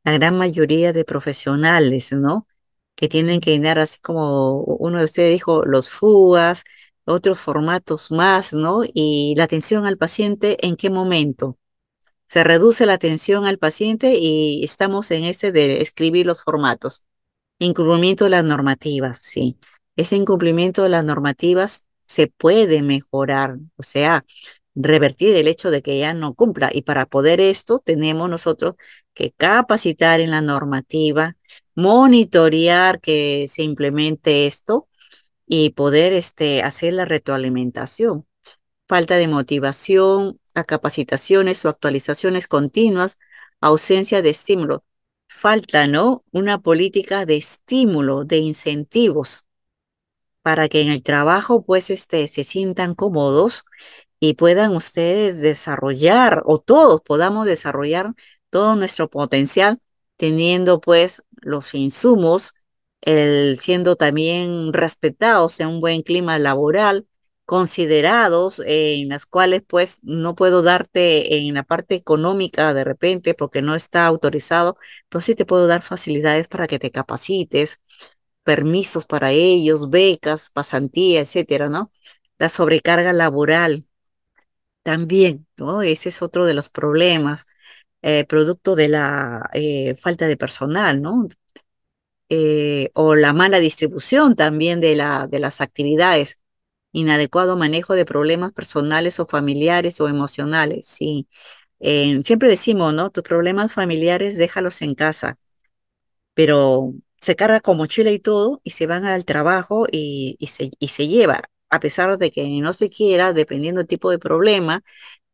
la gran mayoría de profesionales, ¿no? Que tienen que llenar, así como uno de ustedes dijo, los fugas, otros formatos más, ¿no? Y la atención al paciente, ¿en qué momento? Se reduce la atención al paciente y estamos en ese de escribir los formatos. Incumplimiento de las normativas, sí. Ese incumplimiento de las normativas se puede mejorar, o sea, revertir el hecho de que ya no cumpla. Y para poder esto tenemos nosotros que capacitar en la normativa, monitorear que se implemente esto y poder este, hacer la retroalimentación. Falta de motivación a capacitaciones o actualizaciones continuas, ausencia de estímulo. Falta, ¿no? Una política de estímulo, de incentivos, para que en el trabajo, pues, este, se sientan cómodos y puedan ustedes desarrollar o todos podamos desarrollar todo nuestro potencial teniendo pues los insumos, el, siendo también respetados en un buen clima laboral, considerados en las cuales pues no puedo darte en la parte económica de repente porque no está autorizado, pero sí te puedo dar facilidades para que te capacites, permisos para ellos, becas, pasantía, etcétera, ¿no? La sobrecarga laboral, también, ¿no? Ese es otro de los problemas, eh, producto de la eh, falta de personal, ¿no? Eh, o la mala distribución también de, la, de las actividades, inadecuado manejo de problemas personales o familiares o emocionales, sí. siempre decimos, ¿no? Tus problemas familiares déjalos en casa, pero se carga como mochila y todo y se van al trabajo y, y, se, y se lleva a pesar de que no se quiera, dependiendo del tipo de problema,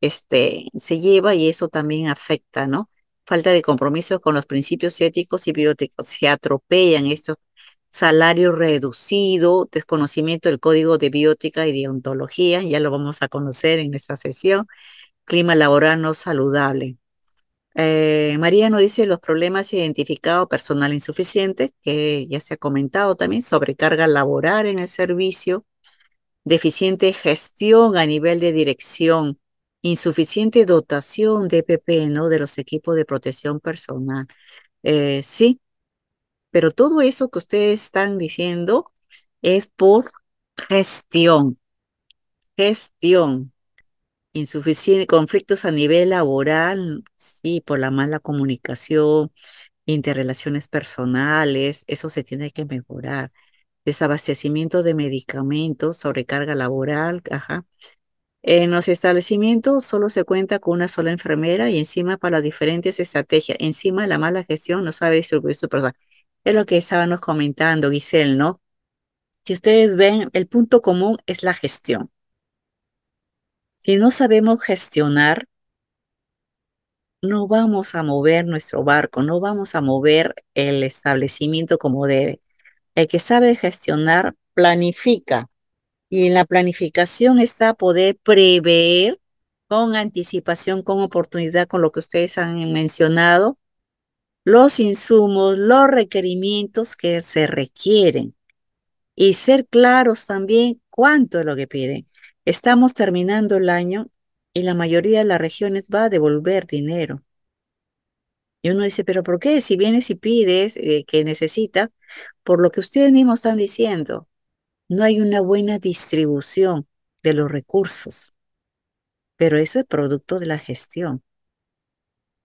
este, se lleva y eso también afecta, ¿no? Falta de compromiso con los principios éticos y bióticos. Se atropellan estos salarios reducidos, desconocimiento del código de biótica y de ontología, ya lo vamos a conocer en nuestra sesión, clima laboral no saludable. Eh, María nos dice los problemas identificados, personal insuficiente, que ya se ha comentado también, sobrecarga laboral en el servicio, deficiente gestión a nivel de dirección, insuficiente dotación de PP, ¿no? De los equipos de protección personal. Eh, sí, pero todo eso que ustedes están diciendo es por gestión. Gestión. Insuficiente, conflictos a nivel laboral, sí, por la mala comunicación, interrelaciones personales, eso se tiene que mejorar desabastecimiento de medicamentos, sobrecarga laboral, ajá. En los establecimientos solo se cuenta con una sola enfermera y encima para las diferentes estrategias, encima la mala gestión no sabe distribuir su persona. Es lo que estábamos comentando, Giselle, ¿no? Si ustedes ven, el punto común es la gestión. Si no sabemos gestionar, no vamos a mover nuestro barco, no vamos a mover el establecimiento como debe que sabe gestionar planifica. Y en la planificación está poder prever con anticipación, con oportunidad, con lo que ustedes han mencionado, los insumos, los requerimientos que se requieren. Y ser claros también cuánto es lo que piden. Estamos terminando el año y la mayoría de las regiones va a devolver dinero. Y uno dice, pero ¿por qué? Si vienes y pides eh, que necesitas, por lo que ustedes mismos están diciendo, no hay una buena distribución de los recursos, pero eso es producto de la gestión,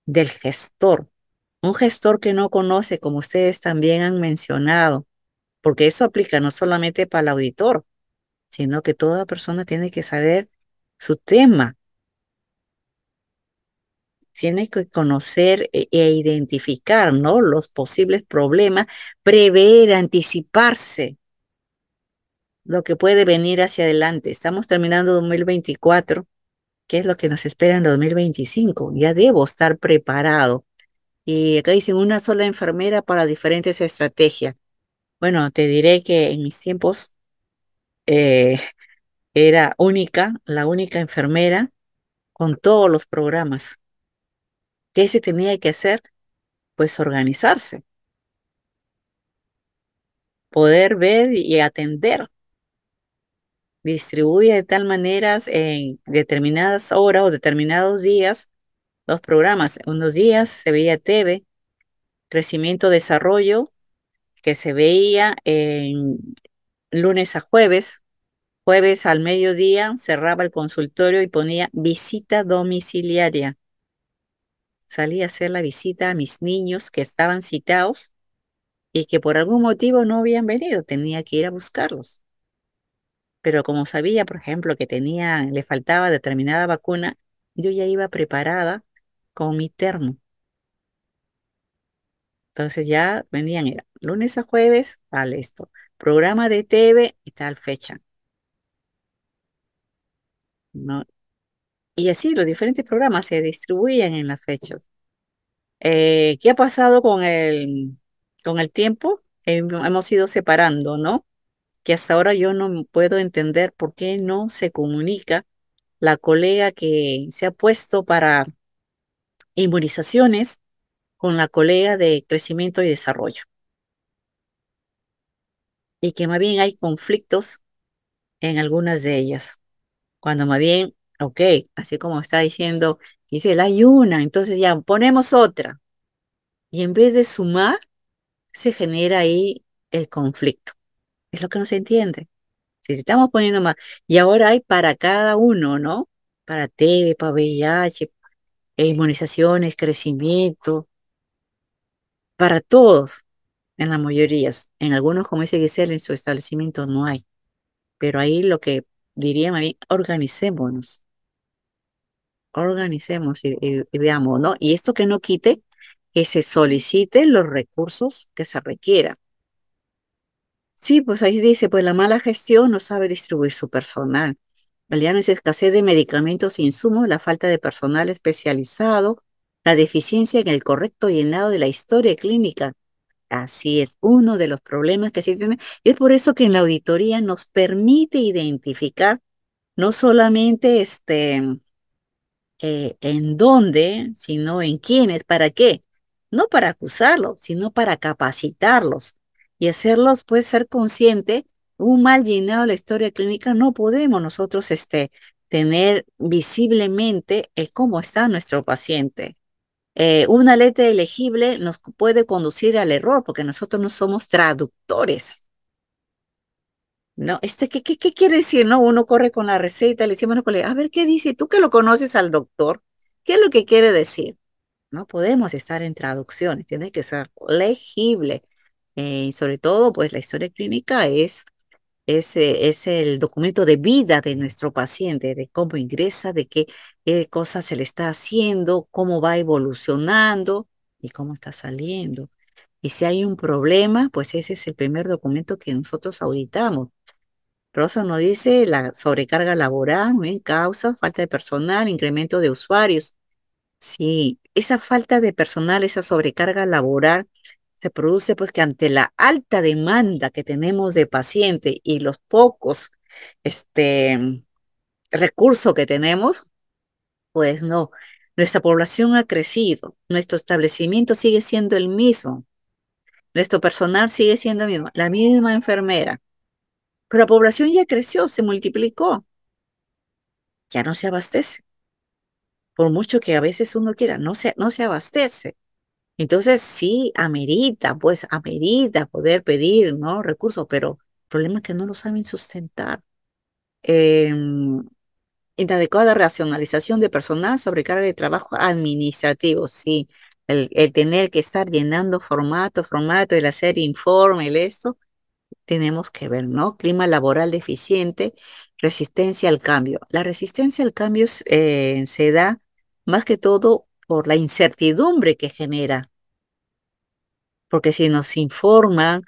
del gestor. Un gestor que no conoce, como ustedes también han mencionado, porque eso aplica no solamente para el auditor, sino que toda persona tiene que saber su tema, tiene que conocer e, e, identificar ¿no? los posibles problemas, prever, anticiparse lo que puede venir hacia adelante. Estamos terminando 2024, ¿qué es lo que nos espera en 2025. Ya debo estar preparado. Y acá dicen una sola enfermera para diferentes estrategias. Bueno, te diré que en mis tiempos eh, era única, la única enfermera con todos los programas. ¿Qué se tenía que hacer? Pues organizarse. Poder ver y atender. Distribuye de tal manera en determinadas horas o determinados días los programas. Unos días se veía TV, crecimiento, desarrollo, que se veía en lunes a jueves. Jueves al mediodía cerraba el consultorio y ponía visita domiciliaria salí a hacer la visita a mis niños que estaban citados y que por algún motivo no habían venido, tenía que ir a buscarlos. Pero como sabía, por ejemplo, que tenían le faltaba determinada vacuna, yo ya iba preparada con mi termo. Entonces ya venían, era lunes a jueves, tal esto, programa de TV y tal fecha. No, y así los diferentes programas se distribuían en las fechas. Eh, ¿Qué ha pasado con el, con el tiempo? hemos ido separando, ¿no? Que hasta ahora yo no puedo entender por qué no se comunica la colega que se ha puesto para inmunizaciones con la colega de crecimiento y desarrollo. Y que más bien hay conflictos en algunas de ellas, cuando más bien Ok, así como está diciendo dice hay una, entonces ya ponemos otra. Y en vez de sumar, se genera ahí el conflicto. Es lo que no se entiende. Si estamos poniendo más, y ahora hay para cada uno, ¿no? Para TV, para VIH, eh, inmunizaciones, crecimiento, para todos, en la mayoría. En algunos, como dice Gisela, en su establecimiento no hay. Pero ahí lo que diría María, organicémonos organicemos y, veamos, ¿no? Y esto que no quite que se soliciten los recursos que se requieran. Sí, pues ahí dice, pues la mala gestión no sabe distribuir su personal. no es escasez de medicamentos e insumos, la falta de personal especializado, la deficiencia en el correcto llenado de la historia clínica. Así es, uno de los problemas que sí Y Es por eso que en la auditoría nos permite identificar no solamente este, eh, en dónde, sino en quiénes, para qué. No para acusarlos, sino para capacitarlos y hacerlos pues ser consciente. Un mal llenado de la historia clínica no podemos nosotros este, tener visiblemente el cómo está nuestro paciente. Eh, una letra elegible nos puede conducir al error porque nosotros no somos traductores. No, este, ¿qué, quiere decir? No, uno corre con la receta, le decimos a los a ver, ¿qué dice? Tú que lo conoces al doctor, ¿qué es lo que quiere decir? No podemos estar en traducciones, tiene que ser legible. Eh, sobre todo, pues la historia clínica es, eh, es, el documento de vida de nuestro paciente, de cómo ingresa, de qué, qué cosas se le está haciendo, cómo va evolucionando y cómo está saliendo. Y si hay un problema, pues ese es el primer documento que nosotros auditamos. Rosa nos dice la sobrecarga laboral, ¿no? ¿eh? Causa falta de personal, incremento de usuarios. Sí, esa falta de personal, esa sobrecarga laboral se produce pues que ante la alta demanda que tenemos de paciente y los pocos este, recursos que tenemos, pues no, nuestra población ha crecido, nuestro establecimiento sigue siendo el mismo, nuestro personal sigue siendo el mismo, la misma enfermera, pero la población ya creció, se multiplicó. Ya no se abastece. Por mucho que a veces uno quiera, no se, no se abastece. Entonces sí, amerita, pues amerita poder pedir ¿no? recursos, pero el problema es que no lo saben sustentar. Eh, inadecuada racionalización de personal, sobre carga de trabajo administrativo, sí. El, el, tener que estar llenando formato, formato, el hacer informe, el esto, tenemos que ver, ¿no? Clima laboral deficiente, resistencia al cambio. La resistencia al cambio eh, se da más que todo por la incertidumbre que genera. Porque si nos informan,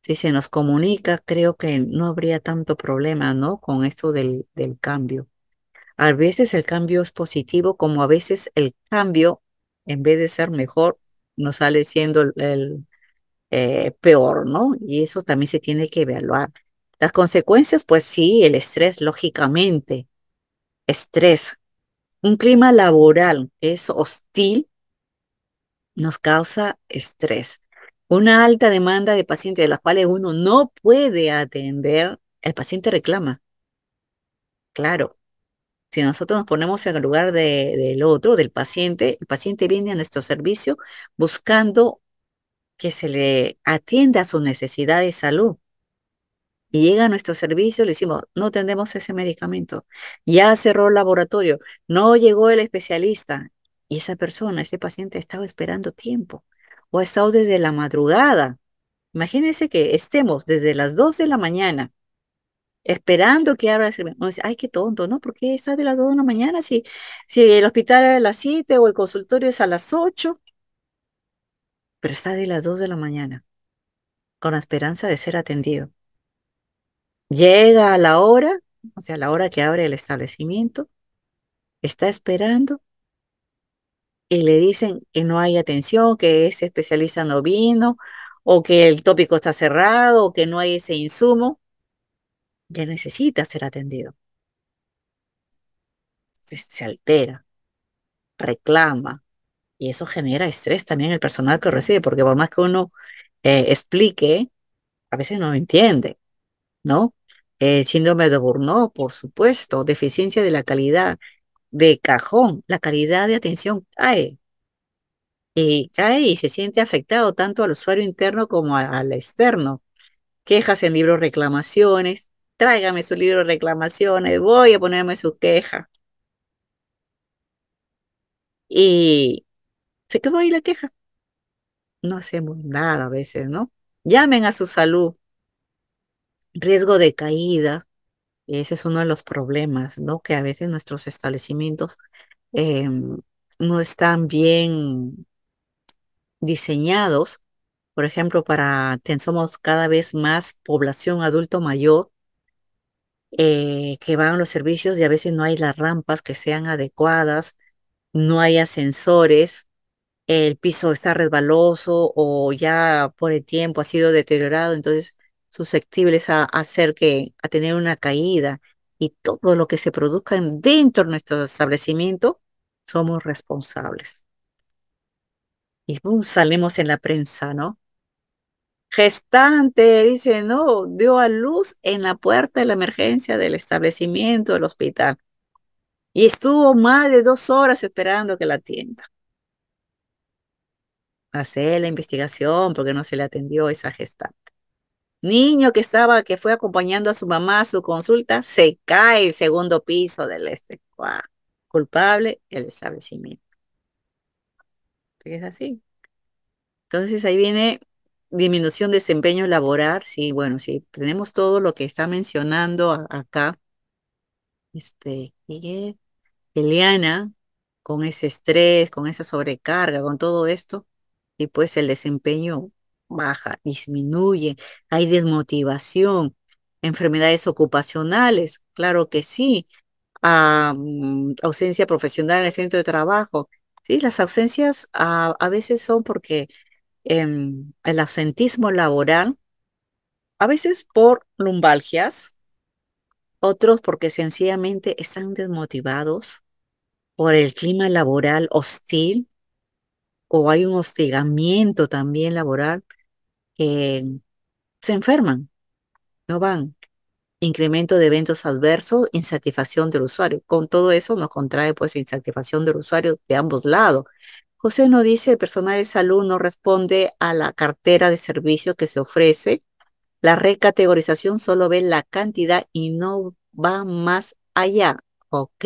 si se nos comunica, creo que no habría tanto problema, ¿no? Con esto del, del cambio. A veces el cambio es positivo, como a veces el cambio, en vez de ser mejor, nos sale siendo el eh, peor, ¿no? Y eso también se tiene que evaluar. Las consecuencias, pues sí, el estrés, lógicamente, estrés, un clima laboral que es hostil nos causa estrés. Una alta demanda de pacientes de las cuales uno no puede atender, el paciente reclama. Claro, si nosotros nos ponemos en el lugar del otro, del paciente, el paciente viene a nuestro servicio buscando que se le atienda a su necesidad de salud. Y llega a nuestro servicio, le decimos, no tenemos ese medicamento, ya cerró el laboratorio, no llegó el especialista. Y esa persona, ese paciente ha estado esperando tiempo o ha estado desde la madrugada. Imagínense que estemos desde las 2 de la mañana esperando que abra el servicio. Ay, qué tonto, ¿no? ¿Por qué está de las 2 de la mañana si, si el hospital es a las 7 o el consultorio es a las 8? pero está de las 2 de la mañana, con la esperanza de ser atendido. Llega a la hora, o sea, a la hora que abre el establecimiento, está esperando y le dicen que no hay atención, que ese especialista no vino, o que el tópico está cerrado, o que no hay ese insumo, ya necesita ser atendido. se altera, reclama, y eso genera estrés también el personal que recibe, porque por más que uno eh, explique, a veces no entiende, ¿no? síndrome de burnout, por supuesto, deficiencia de la calidad de cajón, la calidad de atención cae. Y cae y se siente afectado tanto al usuario interno como al externo. Quejas en libros reclamaciones, tráigame su libro reclamaciones, voy a ponerme su queja. Y se quedó ahí la queja. No hacemos nada a veces, ¿no? Llamen a su salud. Riesgo de caída. Ese es uno de los problemas, ¿no? Que a veces nuestros establecimientos em, no están bien diseñados, por ejemplo, para somos cada vez más población adulto mayor eh, que van a los servicios y a veces no hay las rampas que sean adecuadas, no hay ascensores, el piso está resbaloso o ya por el tiempo ha sido deteriorado, entonces susceptibles a, hacer que, a tener una caída y todo lo que se produzca dentro de nuestro establecimiento, somos responsables. Y uh, salimos en la prensa, ¿no? Gestante, dice, no, dio a luz en la puerta de la emergencia del establecimiento, del hospital. Y estuvo más de dos horas esperando que la atienda hacer la investigación porque no se le atendió esa gestante. Niño que estaba, que fue acompañando a su mamá a su consulta, se cae el segundo piso del este. Culpable el establecimiento. Es así. Entonces ahí viene disminución de desempeño laboral. Sí, bueno, si tenemos todo lo que está mencionando acá. Este, Eliana, con ese estrés, con esa sobrecarga, con todo esto, y pues el desempeño baja, disminuye, hay desmotivación, enfermedades ocupacionales, claro que sí, ah, mm, ausencia profesional en el centro de trabajo. Sí, las ausencias ah, a veces son porque em, el ausentismo laboral, a veces por lumbalgias, otros porque sencillamente están desmotivados por el clima laboral hostil, o hay un hostigamiento también laboral, eh, se enferman, no van. Incremento de eventos adversos, insatisfacción del usuario. Con todo eso nos contrae pues insatisfacción del usuario de ambos lados. José nos dice, el personal de salud no responde a la cartera de servicio que se ofrece. La recategorización solo ve la cantidad y no va más allá. Ok,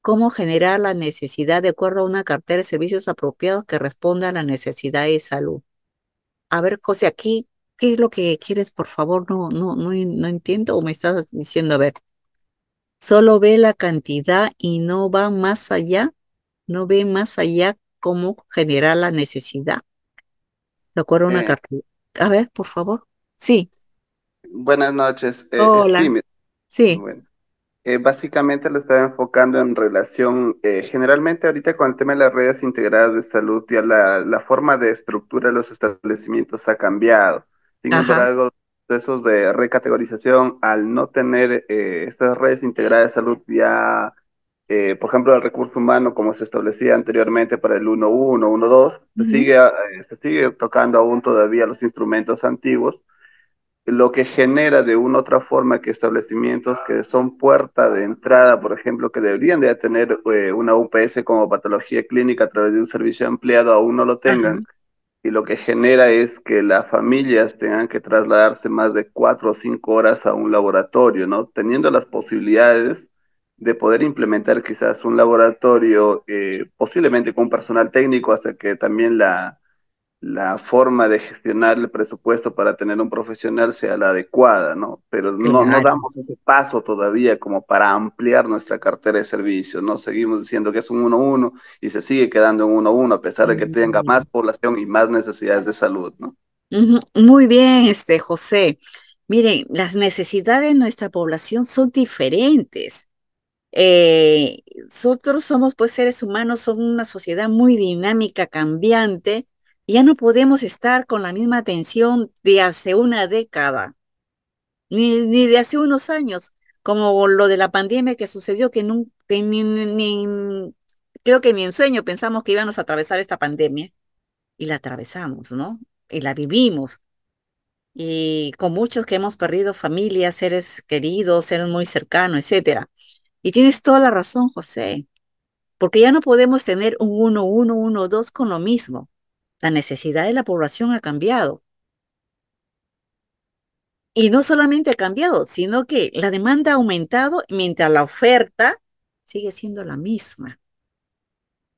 cómo generar la necesidad de acuerdo a una cartera de servicios apropiados que responda a la necesidad de salud. A ver, José, aquí, ¿qué es lo que quieres? Por favor, no, no, no, no entiendo o me estás diciendo, a ver, solo ve la cantidad y no va más allá, no ve más allá cómo generar la necesidad. De acuerdo a una eh. cartera. A ver, por favor. Sí. Buenas noches. Eh, eh, sí. sí. Eh, básicamente lo estaba enfocando en relación, eh, generalmente ahorita con el tema de las redes integradas de salud, ya la, forma de estructura de los establecimientos ha cambiado. Sin embargo, los procesos de recategorización, al no tener eh, estas redes integradas de salud, ya, por ejemplo, el recurso humano, como se establecía anteriormente para el 1.1, 1.2, sigue, se sigue tocando aún todavía los instrumentos antiguos lo que genera de una u otra forma que establecimientos que son puerta de entrada, por ejemplo, que deberían de tener eh, una UPS como patología clínica a través de un servicio ampliado, aún no lo tengan. Y lo que genera es que las familias tengan que trasladarse más de cuatro o cinco horas a un laboratorio, ¿no? Teniendo las posibilidades de poder implementar quizás un laboratorio, eh, posiblemente con personal técnico, hasta que también la, la forma de gestionar el presupuesto para tener un profesional sea la adecuada, ¿no? Pero no, damos ese paso todavía como para ampliar nuestra cartera de servicios, ¿no? Seguimos diciendo que es un 1 uno y se sigue quedando en 1 uno a pesar de que tenga más población y más necesidades de salud, ¿no? Muy bien, este, José. Miren, las necesidades de nuestra población son diferentes. Eh, nosotros somos pues seres humanos, somos una sociedad muy dinámica, cambiante, ya no podemos estar con la misma atención de hace una década, ni, de hace unos años, como lo de la pandemia que sucedió, que, ni, creo que ni en sueño pensamos que íbamos a atravesar esta pandemia. Y la atravesamos, ¿no? Y la vivimos. Y con muchos que hemos perdido familias, seres queridos, seres muy cercanos, etc. Y tienes toda la razón, José, porque ya no podemos tener un 1-1, 1-2 con lo mismo. La necesidad de la población ha cambiado. Y no solamente ha cambiado, sino que la demanda ha aumentado mientras la oferta sigue siendo la misma.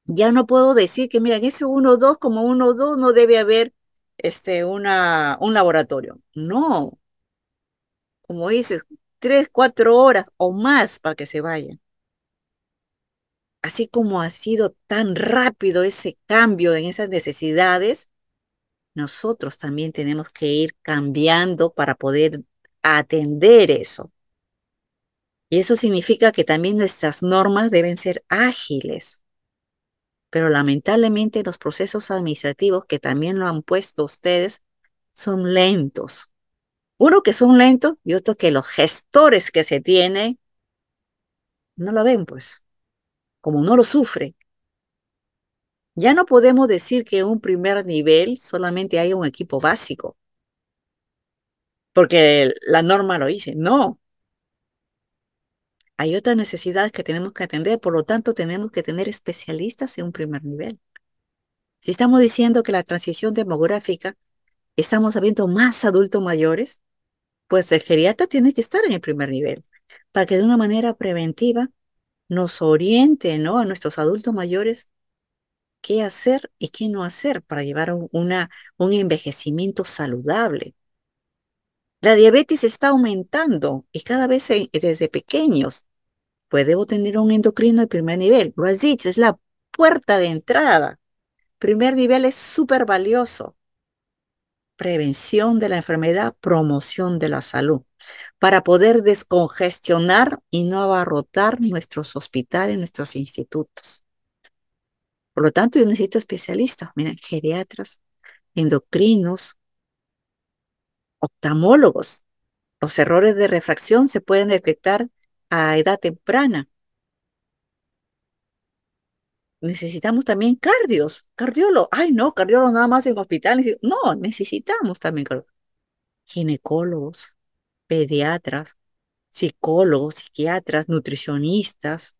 Ya no puedo decir que, mira, en ese 1-2 como 1-2 no debe haber este, una, un laboratorio. No. Como dices, tres cuatro horas o más para que se vayan así como ha sido tan rápido ese cambio en esas necesidades, nosotros también tenemos que ir cambiando para poder atender eso. Y eso significa que también nuestras normas deben ser ágiles. Pero lamentablemente los procesos administrativos que también lo han puesto ustedes son lentos. Uno que son lentos y otro que los gestores que se tienen no lo ven, pues como no lo sufre. Ya no podemos decir que en un primer nivel solamente hay un equipo básico, porque la norma lo dice. No. Hay otras necesidades que tenemos que atender, por lo tanto tenemos que tener especialistas en un primer nivel. Si estamos diciendo que la transición demográfica estamos habiendo más adultos mayores, pues el geriatra tiene que estar en el primer nivel para que de una manera preventiva nos oriente ¿no? a nuestros adultos mayores qué hacer y qué no hacer para llevar un, un envejecimiento saludable. La diabetes está aumentando y cada vez desde pequeños. Pues debo tener un endocrino de primer nivel. Lo has dicho, es la puerta de entrada. Primer nivel es súper valioso prevención de la enfermedad, promoción de la salud, para poder descongestionar y no abarrotar nuestros hospitales, nuestros institutos. Por lo tanto, yo necesito especialistas, miren, geriatras, endocrinos, oftalmólogos. Los errores de refracción se pueden detectar a edad temprana necesitamos también cardios, cardiólogos. Ay, no, cardiólogos nada más en hospitales. No, necesitamos también ginecólogos, pediatras, psicólogos, psiquiatras, nutricionistas,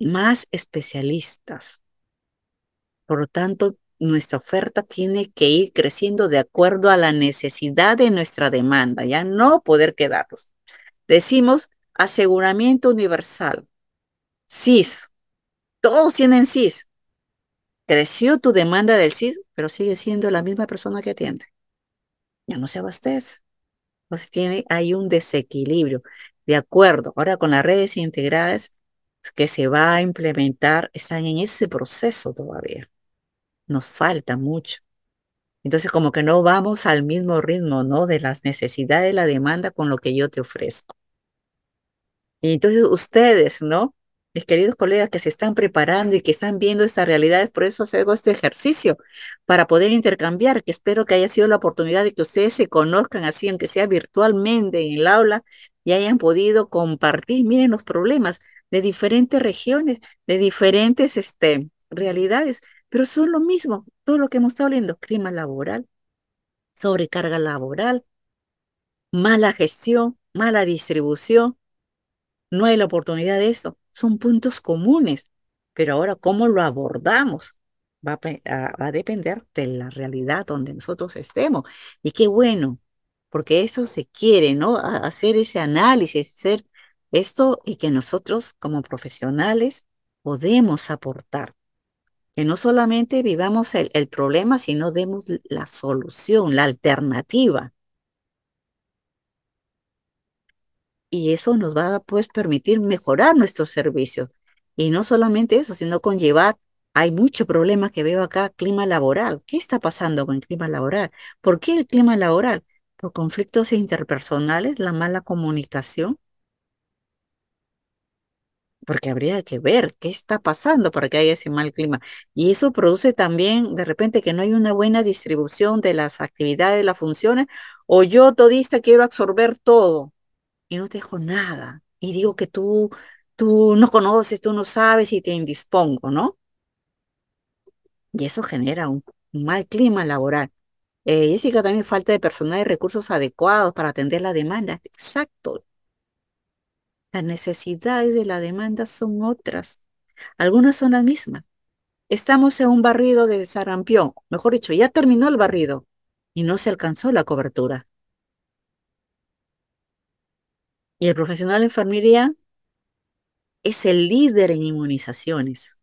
más especialistas. Por lo tanto, nuestra oferta tiene que ir creciendo de acuerdo a la necesidad de nuestra demanda, ya no poder quedarnos. Decimos aseguramiento universal, SIS, todos tienen CIS. Creció tu demanda del CIS, pero sigue siendo la misma persona que atiende. Ya no se abastece. Entonces tiene, hay un desequilibrio. De acuerdo, ahora con las redes integradas que se va a implementar, están en ese proceso todavía. Nos falta mucho. Entonces, como que no vamos al mismo ritmo, ¿no? De las necesidades de la demanda con lo que yo te ofrezco. Y entonces ustedes, ¿no? mis queridos colegas que se están preparando y que están viendo estas realidades, por eso hago este ejercicio, para poder intercambiar, que espero que haya sido la oportunidad de que ustedes se conozcan así, aunque sea virtualmente en el aula, y hayan podido compartir, miren los problemas de diferentes regiones, de diferentes este, realidades, pero son lo mismo, todo lo que hemos estado hablando, clima laboral, sobrecarga laboral, mala gestión, mala distribución, no hay la oportunidad de eso. Son puntos comunes, pero ahora cómo lo abordamos va a, depender de la realidad donde nosotros estemos. Y qué bueno, porque eso se quiere, ¿no? hacer ese análisis, hacer esto y que nosotros como profesionales podemos aportar. Que no solamente vivamos el problema, sino demos la solución, la alternativa. y eso nos va a pues, permitir mejorar nuestros servicios. Y no solamente eso, sino conllevar, hay mucho problema que veo acá, clima laboral. ¿Qué está pasando con el clima laboral? ¿Por qué el clima laboral? Por conflictos interpersonales, la mala comunicación. Porque habría que ver qué está pasando para que haya ese mal clima. Y eso produce también de repente que no hay una buena distribución de las actividades, de las funciones, o yo todista quiero absorber todo y no te dejo nada. Y digo que tú, tú no conoces, tú no sabes y te indispongo, ¿no? Y eso genera un, mal clima laboral. Eh, que también falta de personal y recursos adecuados para atender la demanda. Exacto. Las necesidades de la demanda son otras. Algunas son las mismas. Estamos en un barrido de sarampión. Mejor dicho, ya terminó el barrido y no se alcanzó la cobertura. Y el profesional de enfermería es el líder en inmunizaciones.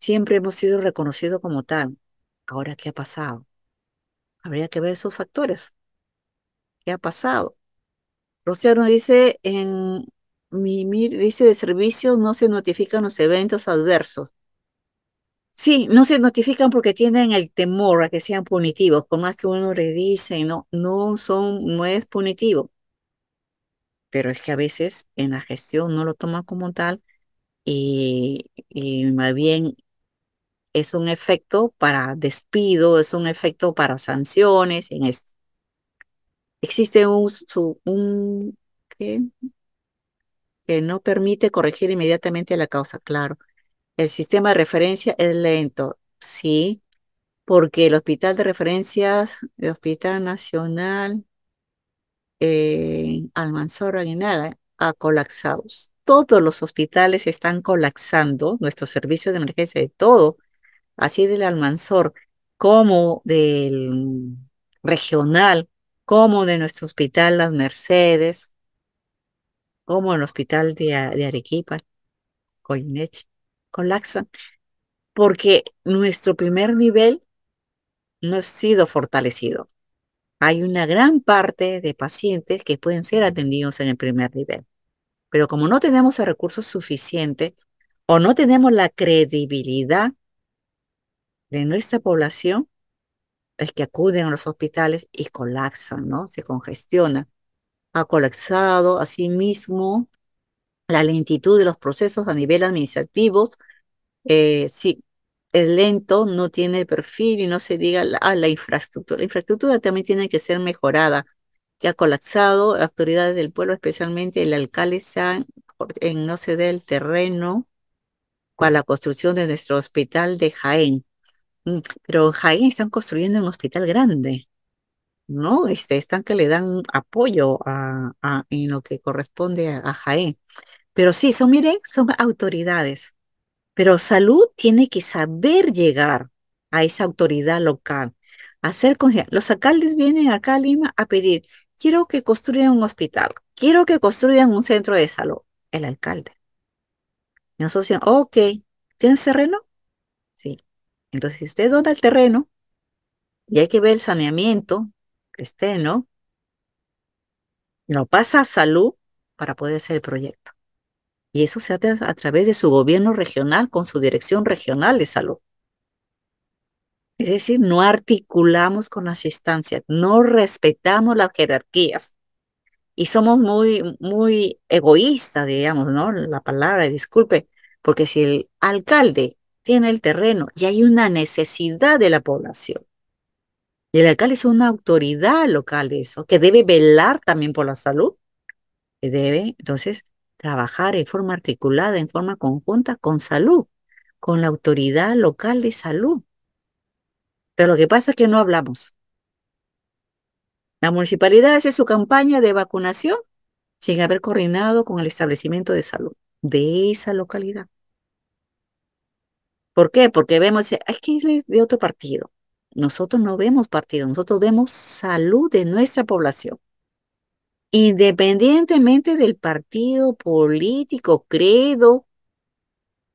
Siempre hemos sido reconocidos como tal. Ahora, ¿qué ha pasado? Habría que ver sus factores. ¿Qué ha pasado? Rocío dice en mi dice de servicio no se notifican los eventos adversos. Sí, no se notifican porque tienen el temor a que sean punitivos, por más que uno le dice, no, no son, no es punitivo. Pero es que a veces en la gestión no lo toman como tal eh, y, más bien es un efecto para despido, es un efecto para sanciones en esto. Existe un, un que no permite corregir inmediatamente la causa, claro el sistema de referencia es lento, sí, porque el hospital de referencias, el Hospital Nacional eh, Almanzor Aguinaga, ha colapsado. Todos los hospitales están colapsando, nuestros servicios de emergencia, de todo, así del Almanzor como del regional, como de nuestro hospital Las Mercedes, como el hospital de, de Arequipa, Coineche colapsan, porque nuestro primer nivel no ha sido fortalecido. Hay una gran parte de pacientes que pueden ser atendidos en el primer nivel, pero como no tenemos recursos suficientes o no tenemos la credibilidad de nuestra población, es que acuden a los hospitales y colapsan, ¿no? Se congestiona. Ha colapsado mismo la lentitud de los procesos a nivel administrativo, eh, es lento, no tiene perfil y no se diga la, a ah, la infraestructura. La infraestructura también tiene que ser mejorada. Ya ha colapsado, autoridades del pueblo, especialmente el alcalde, San, no se dé el terreno para la construcción de nuestro hospital de Jaén. Mm, pero en Jaén están construyendo un hospital grande, ¿no? Este, están que le dan apoyo a, en lo que corresponde a Jaén. Pero sí, son, miren, son autoridades. Pero salud tiene que saber llegar a esa autoridad local. Hacer con... Los alcaldes vienen acá a Lima a pedir, quiero que construyan un hospital, quiero que construyan un centro de salud. El alcalde. Y nosotros decimos, ok, ¿tienes terreno? Sí. Entonces, si usted dona el terreno, y hay que ver el saneamiento que esté, ¿no? Lo pasa salud para poder hacer el proyecto. Y eso se hace a través de su gobierno regional con su dirección regional de salud. Es decir, no articulamos con las instancias, no respetamos las jerarquías y somos muy, muy egoístas, digamos, ¿no? La palabra, disculpe, porque si el alcalde tiene el terreno y hay una necesidad de la población, y el alcalde es una autoridad local eso, que debe velar también por la salud, que debe, entonces, trabajar en forma articulada, en forma conjunta con salud, con la autoridad local de salud. Pero lo que pasa es que no hablamos. La municipalidad hace su campaña de vacunación sin haber coordinado con el establecimiento de salud de esa localidad. ¿Por qué? Porque vemos, es que ir de otro partido. Nosotros no vemos partido, nosotros vemos salud de nuestra población independientemente del partido político, credo,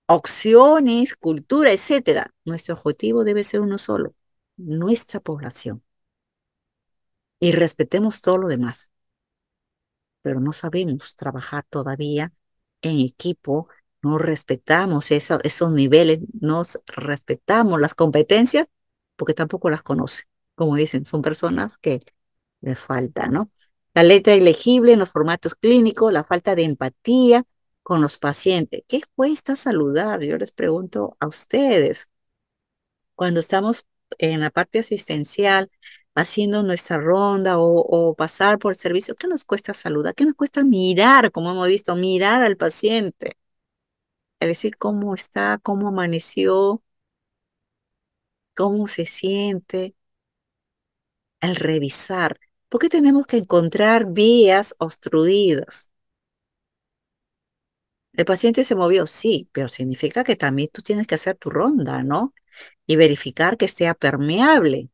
opciones, cultura, etc. Nuestro objetivo debe ser uno solo, nuestra población. Y respetemos todo lo demás. Pero no sabemos trabajar todavía en equipo, no respetamos esos niveles, no respetamos las competencias porque tampoco las conocen. Como dicen, son personas que le falta, ¿no? La letra ilegible en los formatos clínicos, la falta de empatía con los pacientes. ¿Qué cuesta saludar? Yo les pregunto a ustedes. Cuando estamos en la parte asistencial, haciendo nuestra ronda o, pasar por el servicio, ¿qué nos cuesta saludar? ¿Qué nos cuesta mirar, como hemos visto, mirar al paciente? Es decir, cómo está, cómo amaneció, cómo se siente. al revisar. ¿Por qué tenemos que encontrar vías obstruidas? El paciente se movió, sí, pero significa que también tú tienes que hacer tu ronda, ¿no? Y verificar que sea permeable.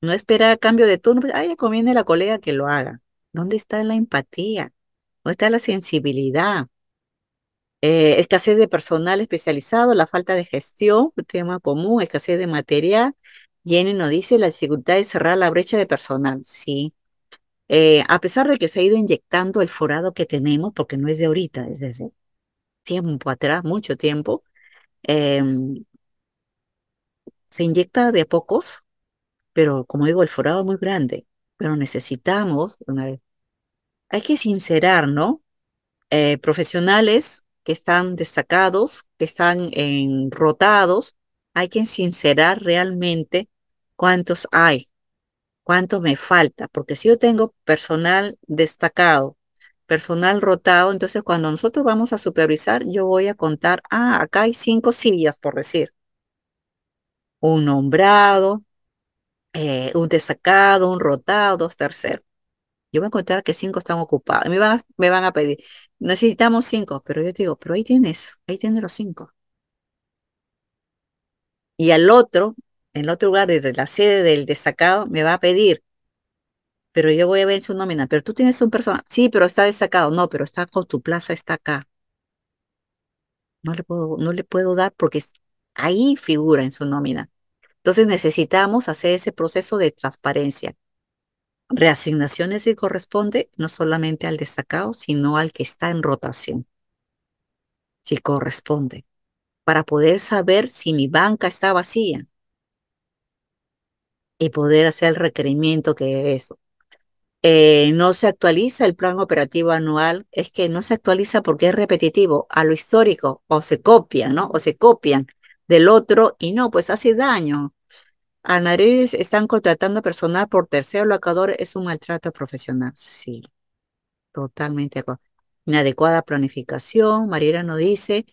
No esperar a cambio de turno, pues, ay, conviene la colega que lo haga. ¿Dónde está la empatía? ¿Dónde está la sensibilidad? Eh, escasez de personal especializado, la falta de gestión, tema común, escasez de material, Jenny nos dice la dificultad de cerrar la brecha de personal, sí. Eh, a pesar de que se ha ido inyectando el forado que tenemos, porque no es de ahorita, es desde tiempo atrás, mucho tiempo, em, se inyecta de pocos, pero como digo, el forado es muy grande, pero necesitamos, una vez, hay que sincerar, ¿no? Eh, profesionales que están destacados, que están en, rotados, hay que sincerar realmente cuántos hay, cuánto me falta, porque si yo tengo personal destacado, personal rotado, entonces cuando nosotros vamos a supervisar, yo voy a contar, ah, acá hay cinco sillas, por decir, un nombrado, eh, un destacado, un rotado, dos terceros. Yo voy a encontrar que cinco están ocupados. Me van, me van a pedir, necesitamos cinco, pero yo digo, pero ahí tienes, ahí tienes los cinco. Y al otro en otro lugar, desde la sede del destacado, me va a pedir, pero yo voy a ver su nómina, pero tú tienes un personal, sí, pero está destacado, no, pero está con tu plaza, está acá. No le puedo, no le puedo dar porque ahí figura en su nómina. Entonces necesitamos hacer ese proceso de transparencia. Reasignaciones si corresponde no solamente al destacado, sino al que está en rotación, si corresponde, para poder saber si mi banca está vacía y poder hacer el requerimiento que es eso. Eh, no se actualiza el plan operativo anual, es que no se actualiza porque es repetitivo a lo histórico, o se copian, ¿no? O se copian del otro y no, pues hace daño. A nariz están contratando personal por tercero locador, es un maltrato profesional. Sí, totalmente. Inadecuada planificación, Mariela nos dice,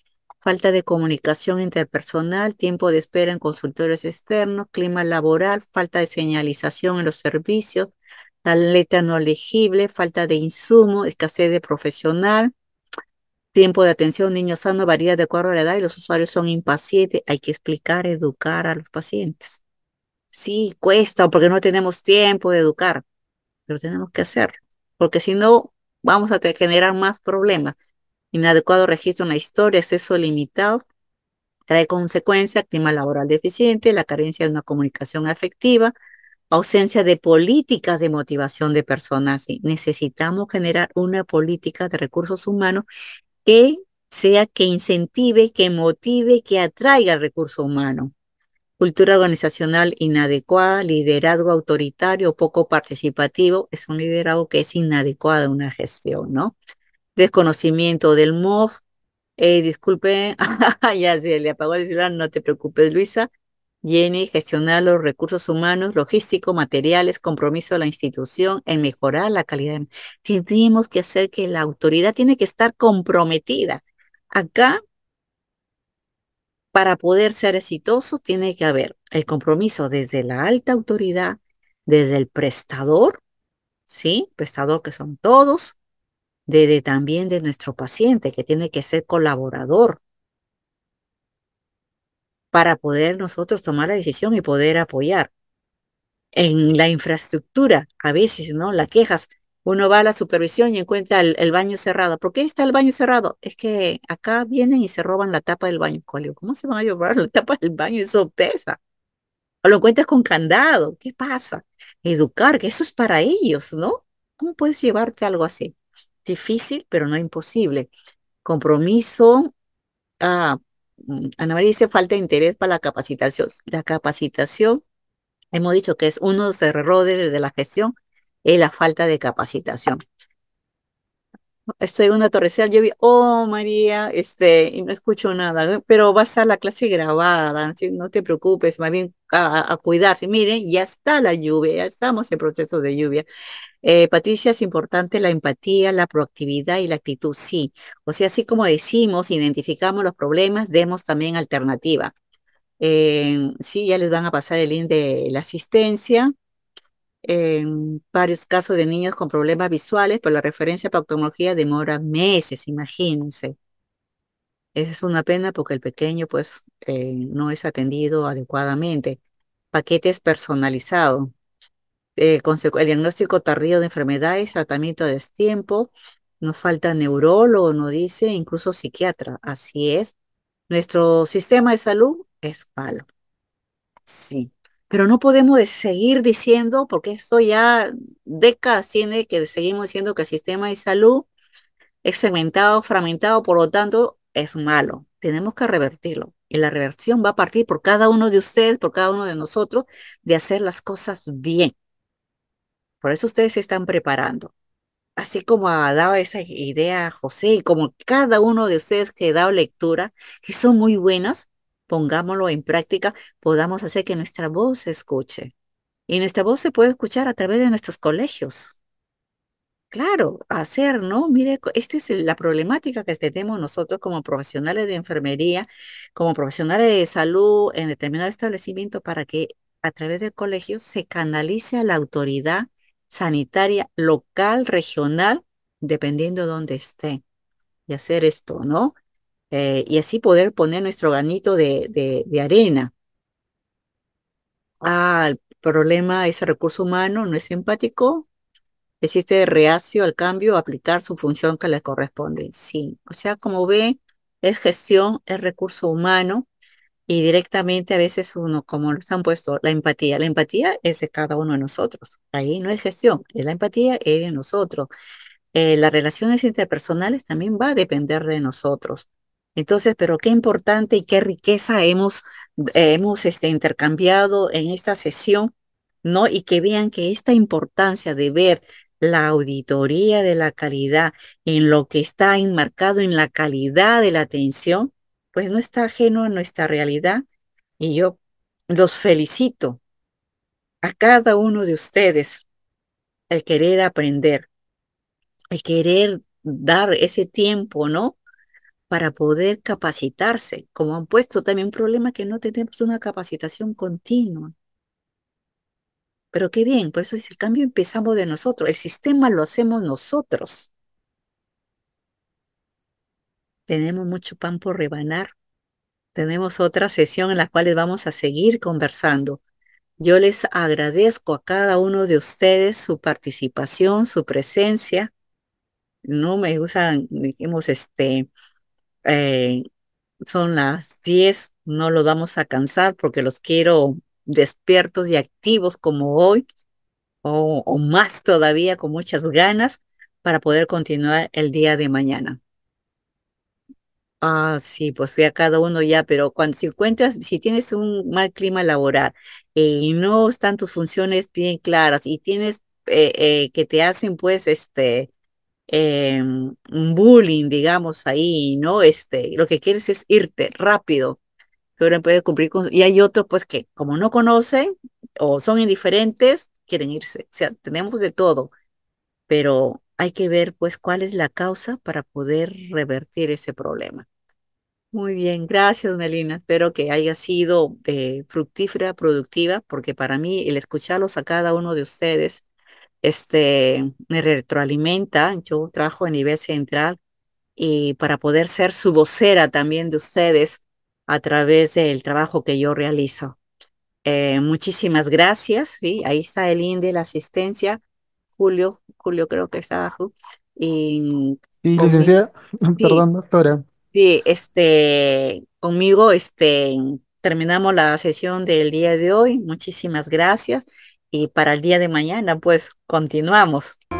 falta de comunicación interpersonal, tiempo de espera en consultorios externos, clima laboral, falta de señalización en los servicios, la letra no legible, falta de insumo, escasez de profesional, tiempo de atención niños sano varía de acuerdo a la edad y los usuarios son impacientes. Hay que explicar, educar a los pacientes. Sí, cuesta porque no tenemos tiempo de educar, pero tenemos que hacerlo, porque si no, vamos a generar más problemas inadecuado registro en la historia, acceso limitado, trae consecuencia clima laboral deficiente, la carencia de una comunicación afectiva, ausencia de políticas de motivación de personas. necesitamos generar una política de recursos humanos que sea que incentive, que motive, que atraiga recursos recurso humano. Cultura organizacional inadecuada, liderazgo autoritario, poco participativo, es un liderazgo que es inadecuado a una gestión, ¿no? desconocimiento del MOF. disculpe, ya se le apagó el celular, no te preocupes, Luisa. Jenny, gestionar los recursos humanos, logístico, materiales, compromiso de la institución en mejorar la calidad. Tenemos que hacer que la autoridad tiene que estar comprometida. Acá, para poder ser exitoso, tiene que haber el compromiso desde la alta autoridad, desde el prestador, ¿sí? Prestador que son todos, también de nuestro paciente, que tiene que ser colaborador para poder nosotros tomar la decisión y poder apoyar. En la infraestructura, a veces, ¿no? Las quejas, uno va a la supervisión y encuentra el, baño cerrado. ¿Por qué está el baño cerrado? Es que acá vienen y se roban la tapa del baño. ¿Cómo se van a llevar la tapa del baño? Eso pesa. O lo encuentras con candado. ¿Qué pasa? Educar, que eso es para ellos, ¿no? ¿Cómo puedes llevarte algo así? difícil, pero no imposible. Compromiso. Ah, mm, Ana María dice falta de interés para la capacitación. La capacitación, hemos dicho que es uno de los errores de la gestión, es la falta de capacitación. Estoy en una torrecida, yo oh María, este, y no escucho nada, pero va a estar la clase grabada, no te preocupes, más bien a, a, cuidarse. Miren, ya está la lluvia, ya estamos en proceso de lluvia. Eh, Patricia, es importante la empatía, la proactividad y la actitud, sí. O sea, así como decimos, identificamos los problemas, demos también alternativa. Eh, sí, ya les van a pasar el link de la asistencia. Eh, varios casos de niños con problemas visuales, pero la referencia para oftalmología demora meses, imagínense. Esa es una pena porque el pequeño pues no es atendido adecuadamente. Paquetes personalizados. Eh, el diagnóstico tardío de enfermedades, tratamiento a destiempo, nos falta neurólogo, nos dice, incluso psiquiatra. Así es. Nuestro sistema de salud es malo. Sí. Pero no podemos seguir diciendo, porque esto ya décadas tiene que seguimos diciendo que el sistema de salud es segmentado, fragmentado, por lo tanto, es malo. Tenemos que revertirlo. Y la reversión va a partir por cada uno de ustedes, por cada uno de nosotros, de hacer las cosas bien. Por eso ustedes se están preparando. Así como ha dado esa idea José y como cada uno de ustedes que ha dado lectura, que son muy buenas, pongámoslo en práctica, podamos hacer que nuestra voz se escuche. Y nuestra voz se puede escuchar a través de nuestros colegios. Claro, hacer, ¿no? Mire, esta es la problemática que tenemos nosotros como profesionales de enfermería, como profesionales de salud en determinado establecimiento para que a través del colegio se canalice a la autoridad sanitaria local, regional, dependiendo dónde esté. Y hacer esto, ¿no? Eh, y así poder poner nuestro granito de, arena. Ah, el problema es el recurso humano, no es simpático existe reacio al cambio, aplicar su función que le corresponde. Sí, o sea, como ve, es gestión, es recurso humano, y directamente a veces uno, como nos han puesto, la empatía. La empatía es de cada uno de nosotros. Ahí no es gestión, la empatía es de nosotros. Eh, las relaciones interpersonales también va a depender de nosotros. Entonces, pero qué importante y qué riqueza hemos, eh, hemos este, intercambiado en esta sesión, ¿no? Y que vean que esta importancia de ver la auditoría de la calidad en lo que está enmarcado en la calidad de la atención pues no está ajeno a nuestra realidad y yo los felicito a cada uno de ustedes el querer aprender, el querer dar ese tiempo, ¿no? Para poder capacitarse, como han puesto también un problema que no tenemos una capacitación continua. Pero qué bien, por eso es el cambio empezamos de nosotros, el sistema lo hacemos nosotros tenemos mucho pan por rebanar. Tenemos otra sesión en la cual vamos a seguir conversando. Yo les agradezco a cada uno de ustedes su participación, su presencia. No me gustan, dijimos, este, eh, son las 10, no los vamos a cansar porque los quiero despiertos y activos como hoy, o más todavía con muchas ganas para poder continuar el día de mañana. Ah, sí, pues ya cada uno ya, pero cuando si encuentras, si tienes un mal clima laboral y no están tus funciones bien claras y tienes eh, eh, que te hacen pues este em, bullying, digamos ahí, ¿no? Este, lo que quieres es irte rápido, pero puedes cumplir con... Y hay otro pues que como no conocen o son indiferentes, quieren irse. O sea, tenemos de todo, pero hay que ver pues cuál es la causa para poder revertir ese problema. Muy bien, gracias Melina. Espero que haya sido eh, fructífera, productiva, porque para mí el escucharlos a cada uno de ustedes este, me retroalimenta. Yo trabajo a nivel central y para poder ser su vocera también de ustedes a través del trabajo que yo realizo. Eh, muchísimas gracias. ¿sí? Ahí está el INDE, la asistencia. Julio, Julio creo que está. Y, licenciada, perdón, doctora. Sí, este, conmigo, este, terminamos la sesión del día de hoy. Muchísimas gracias. Y para el día de mañana, pues, continuamos.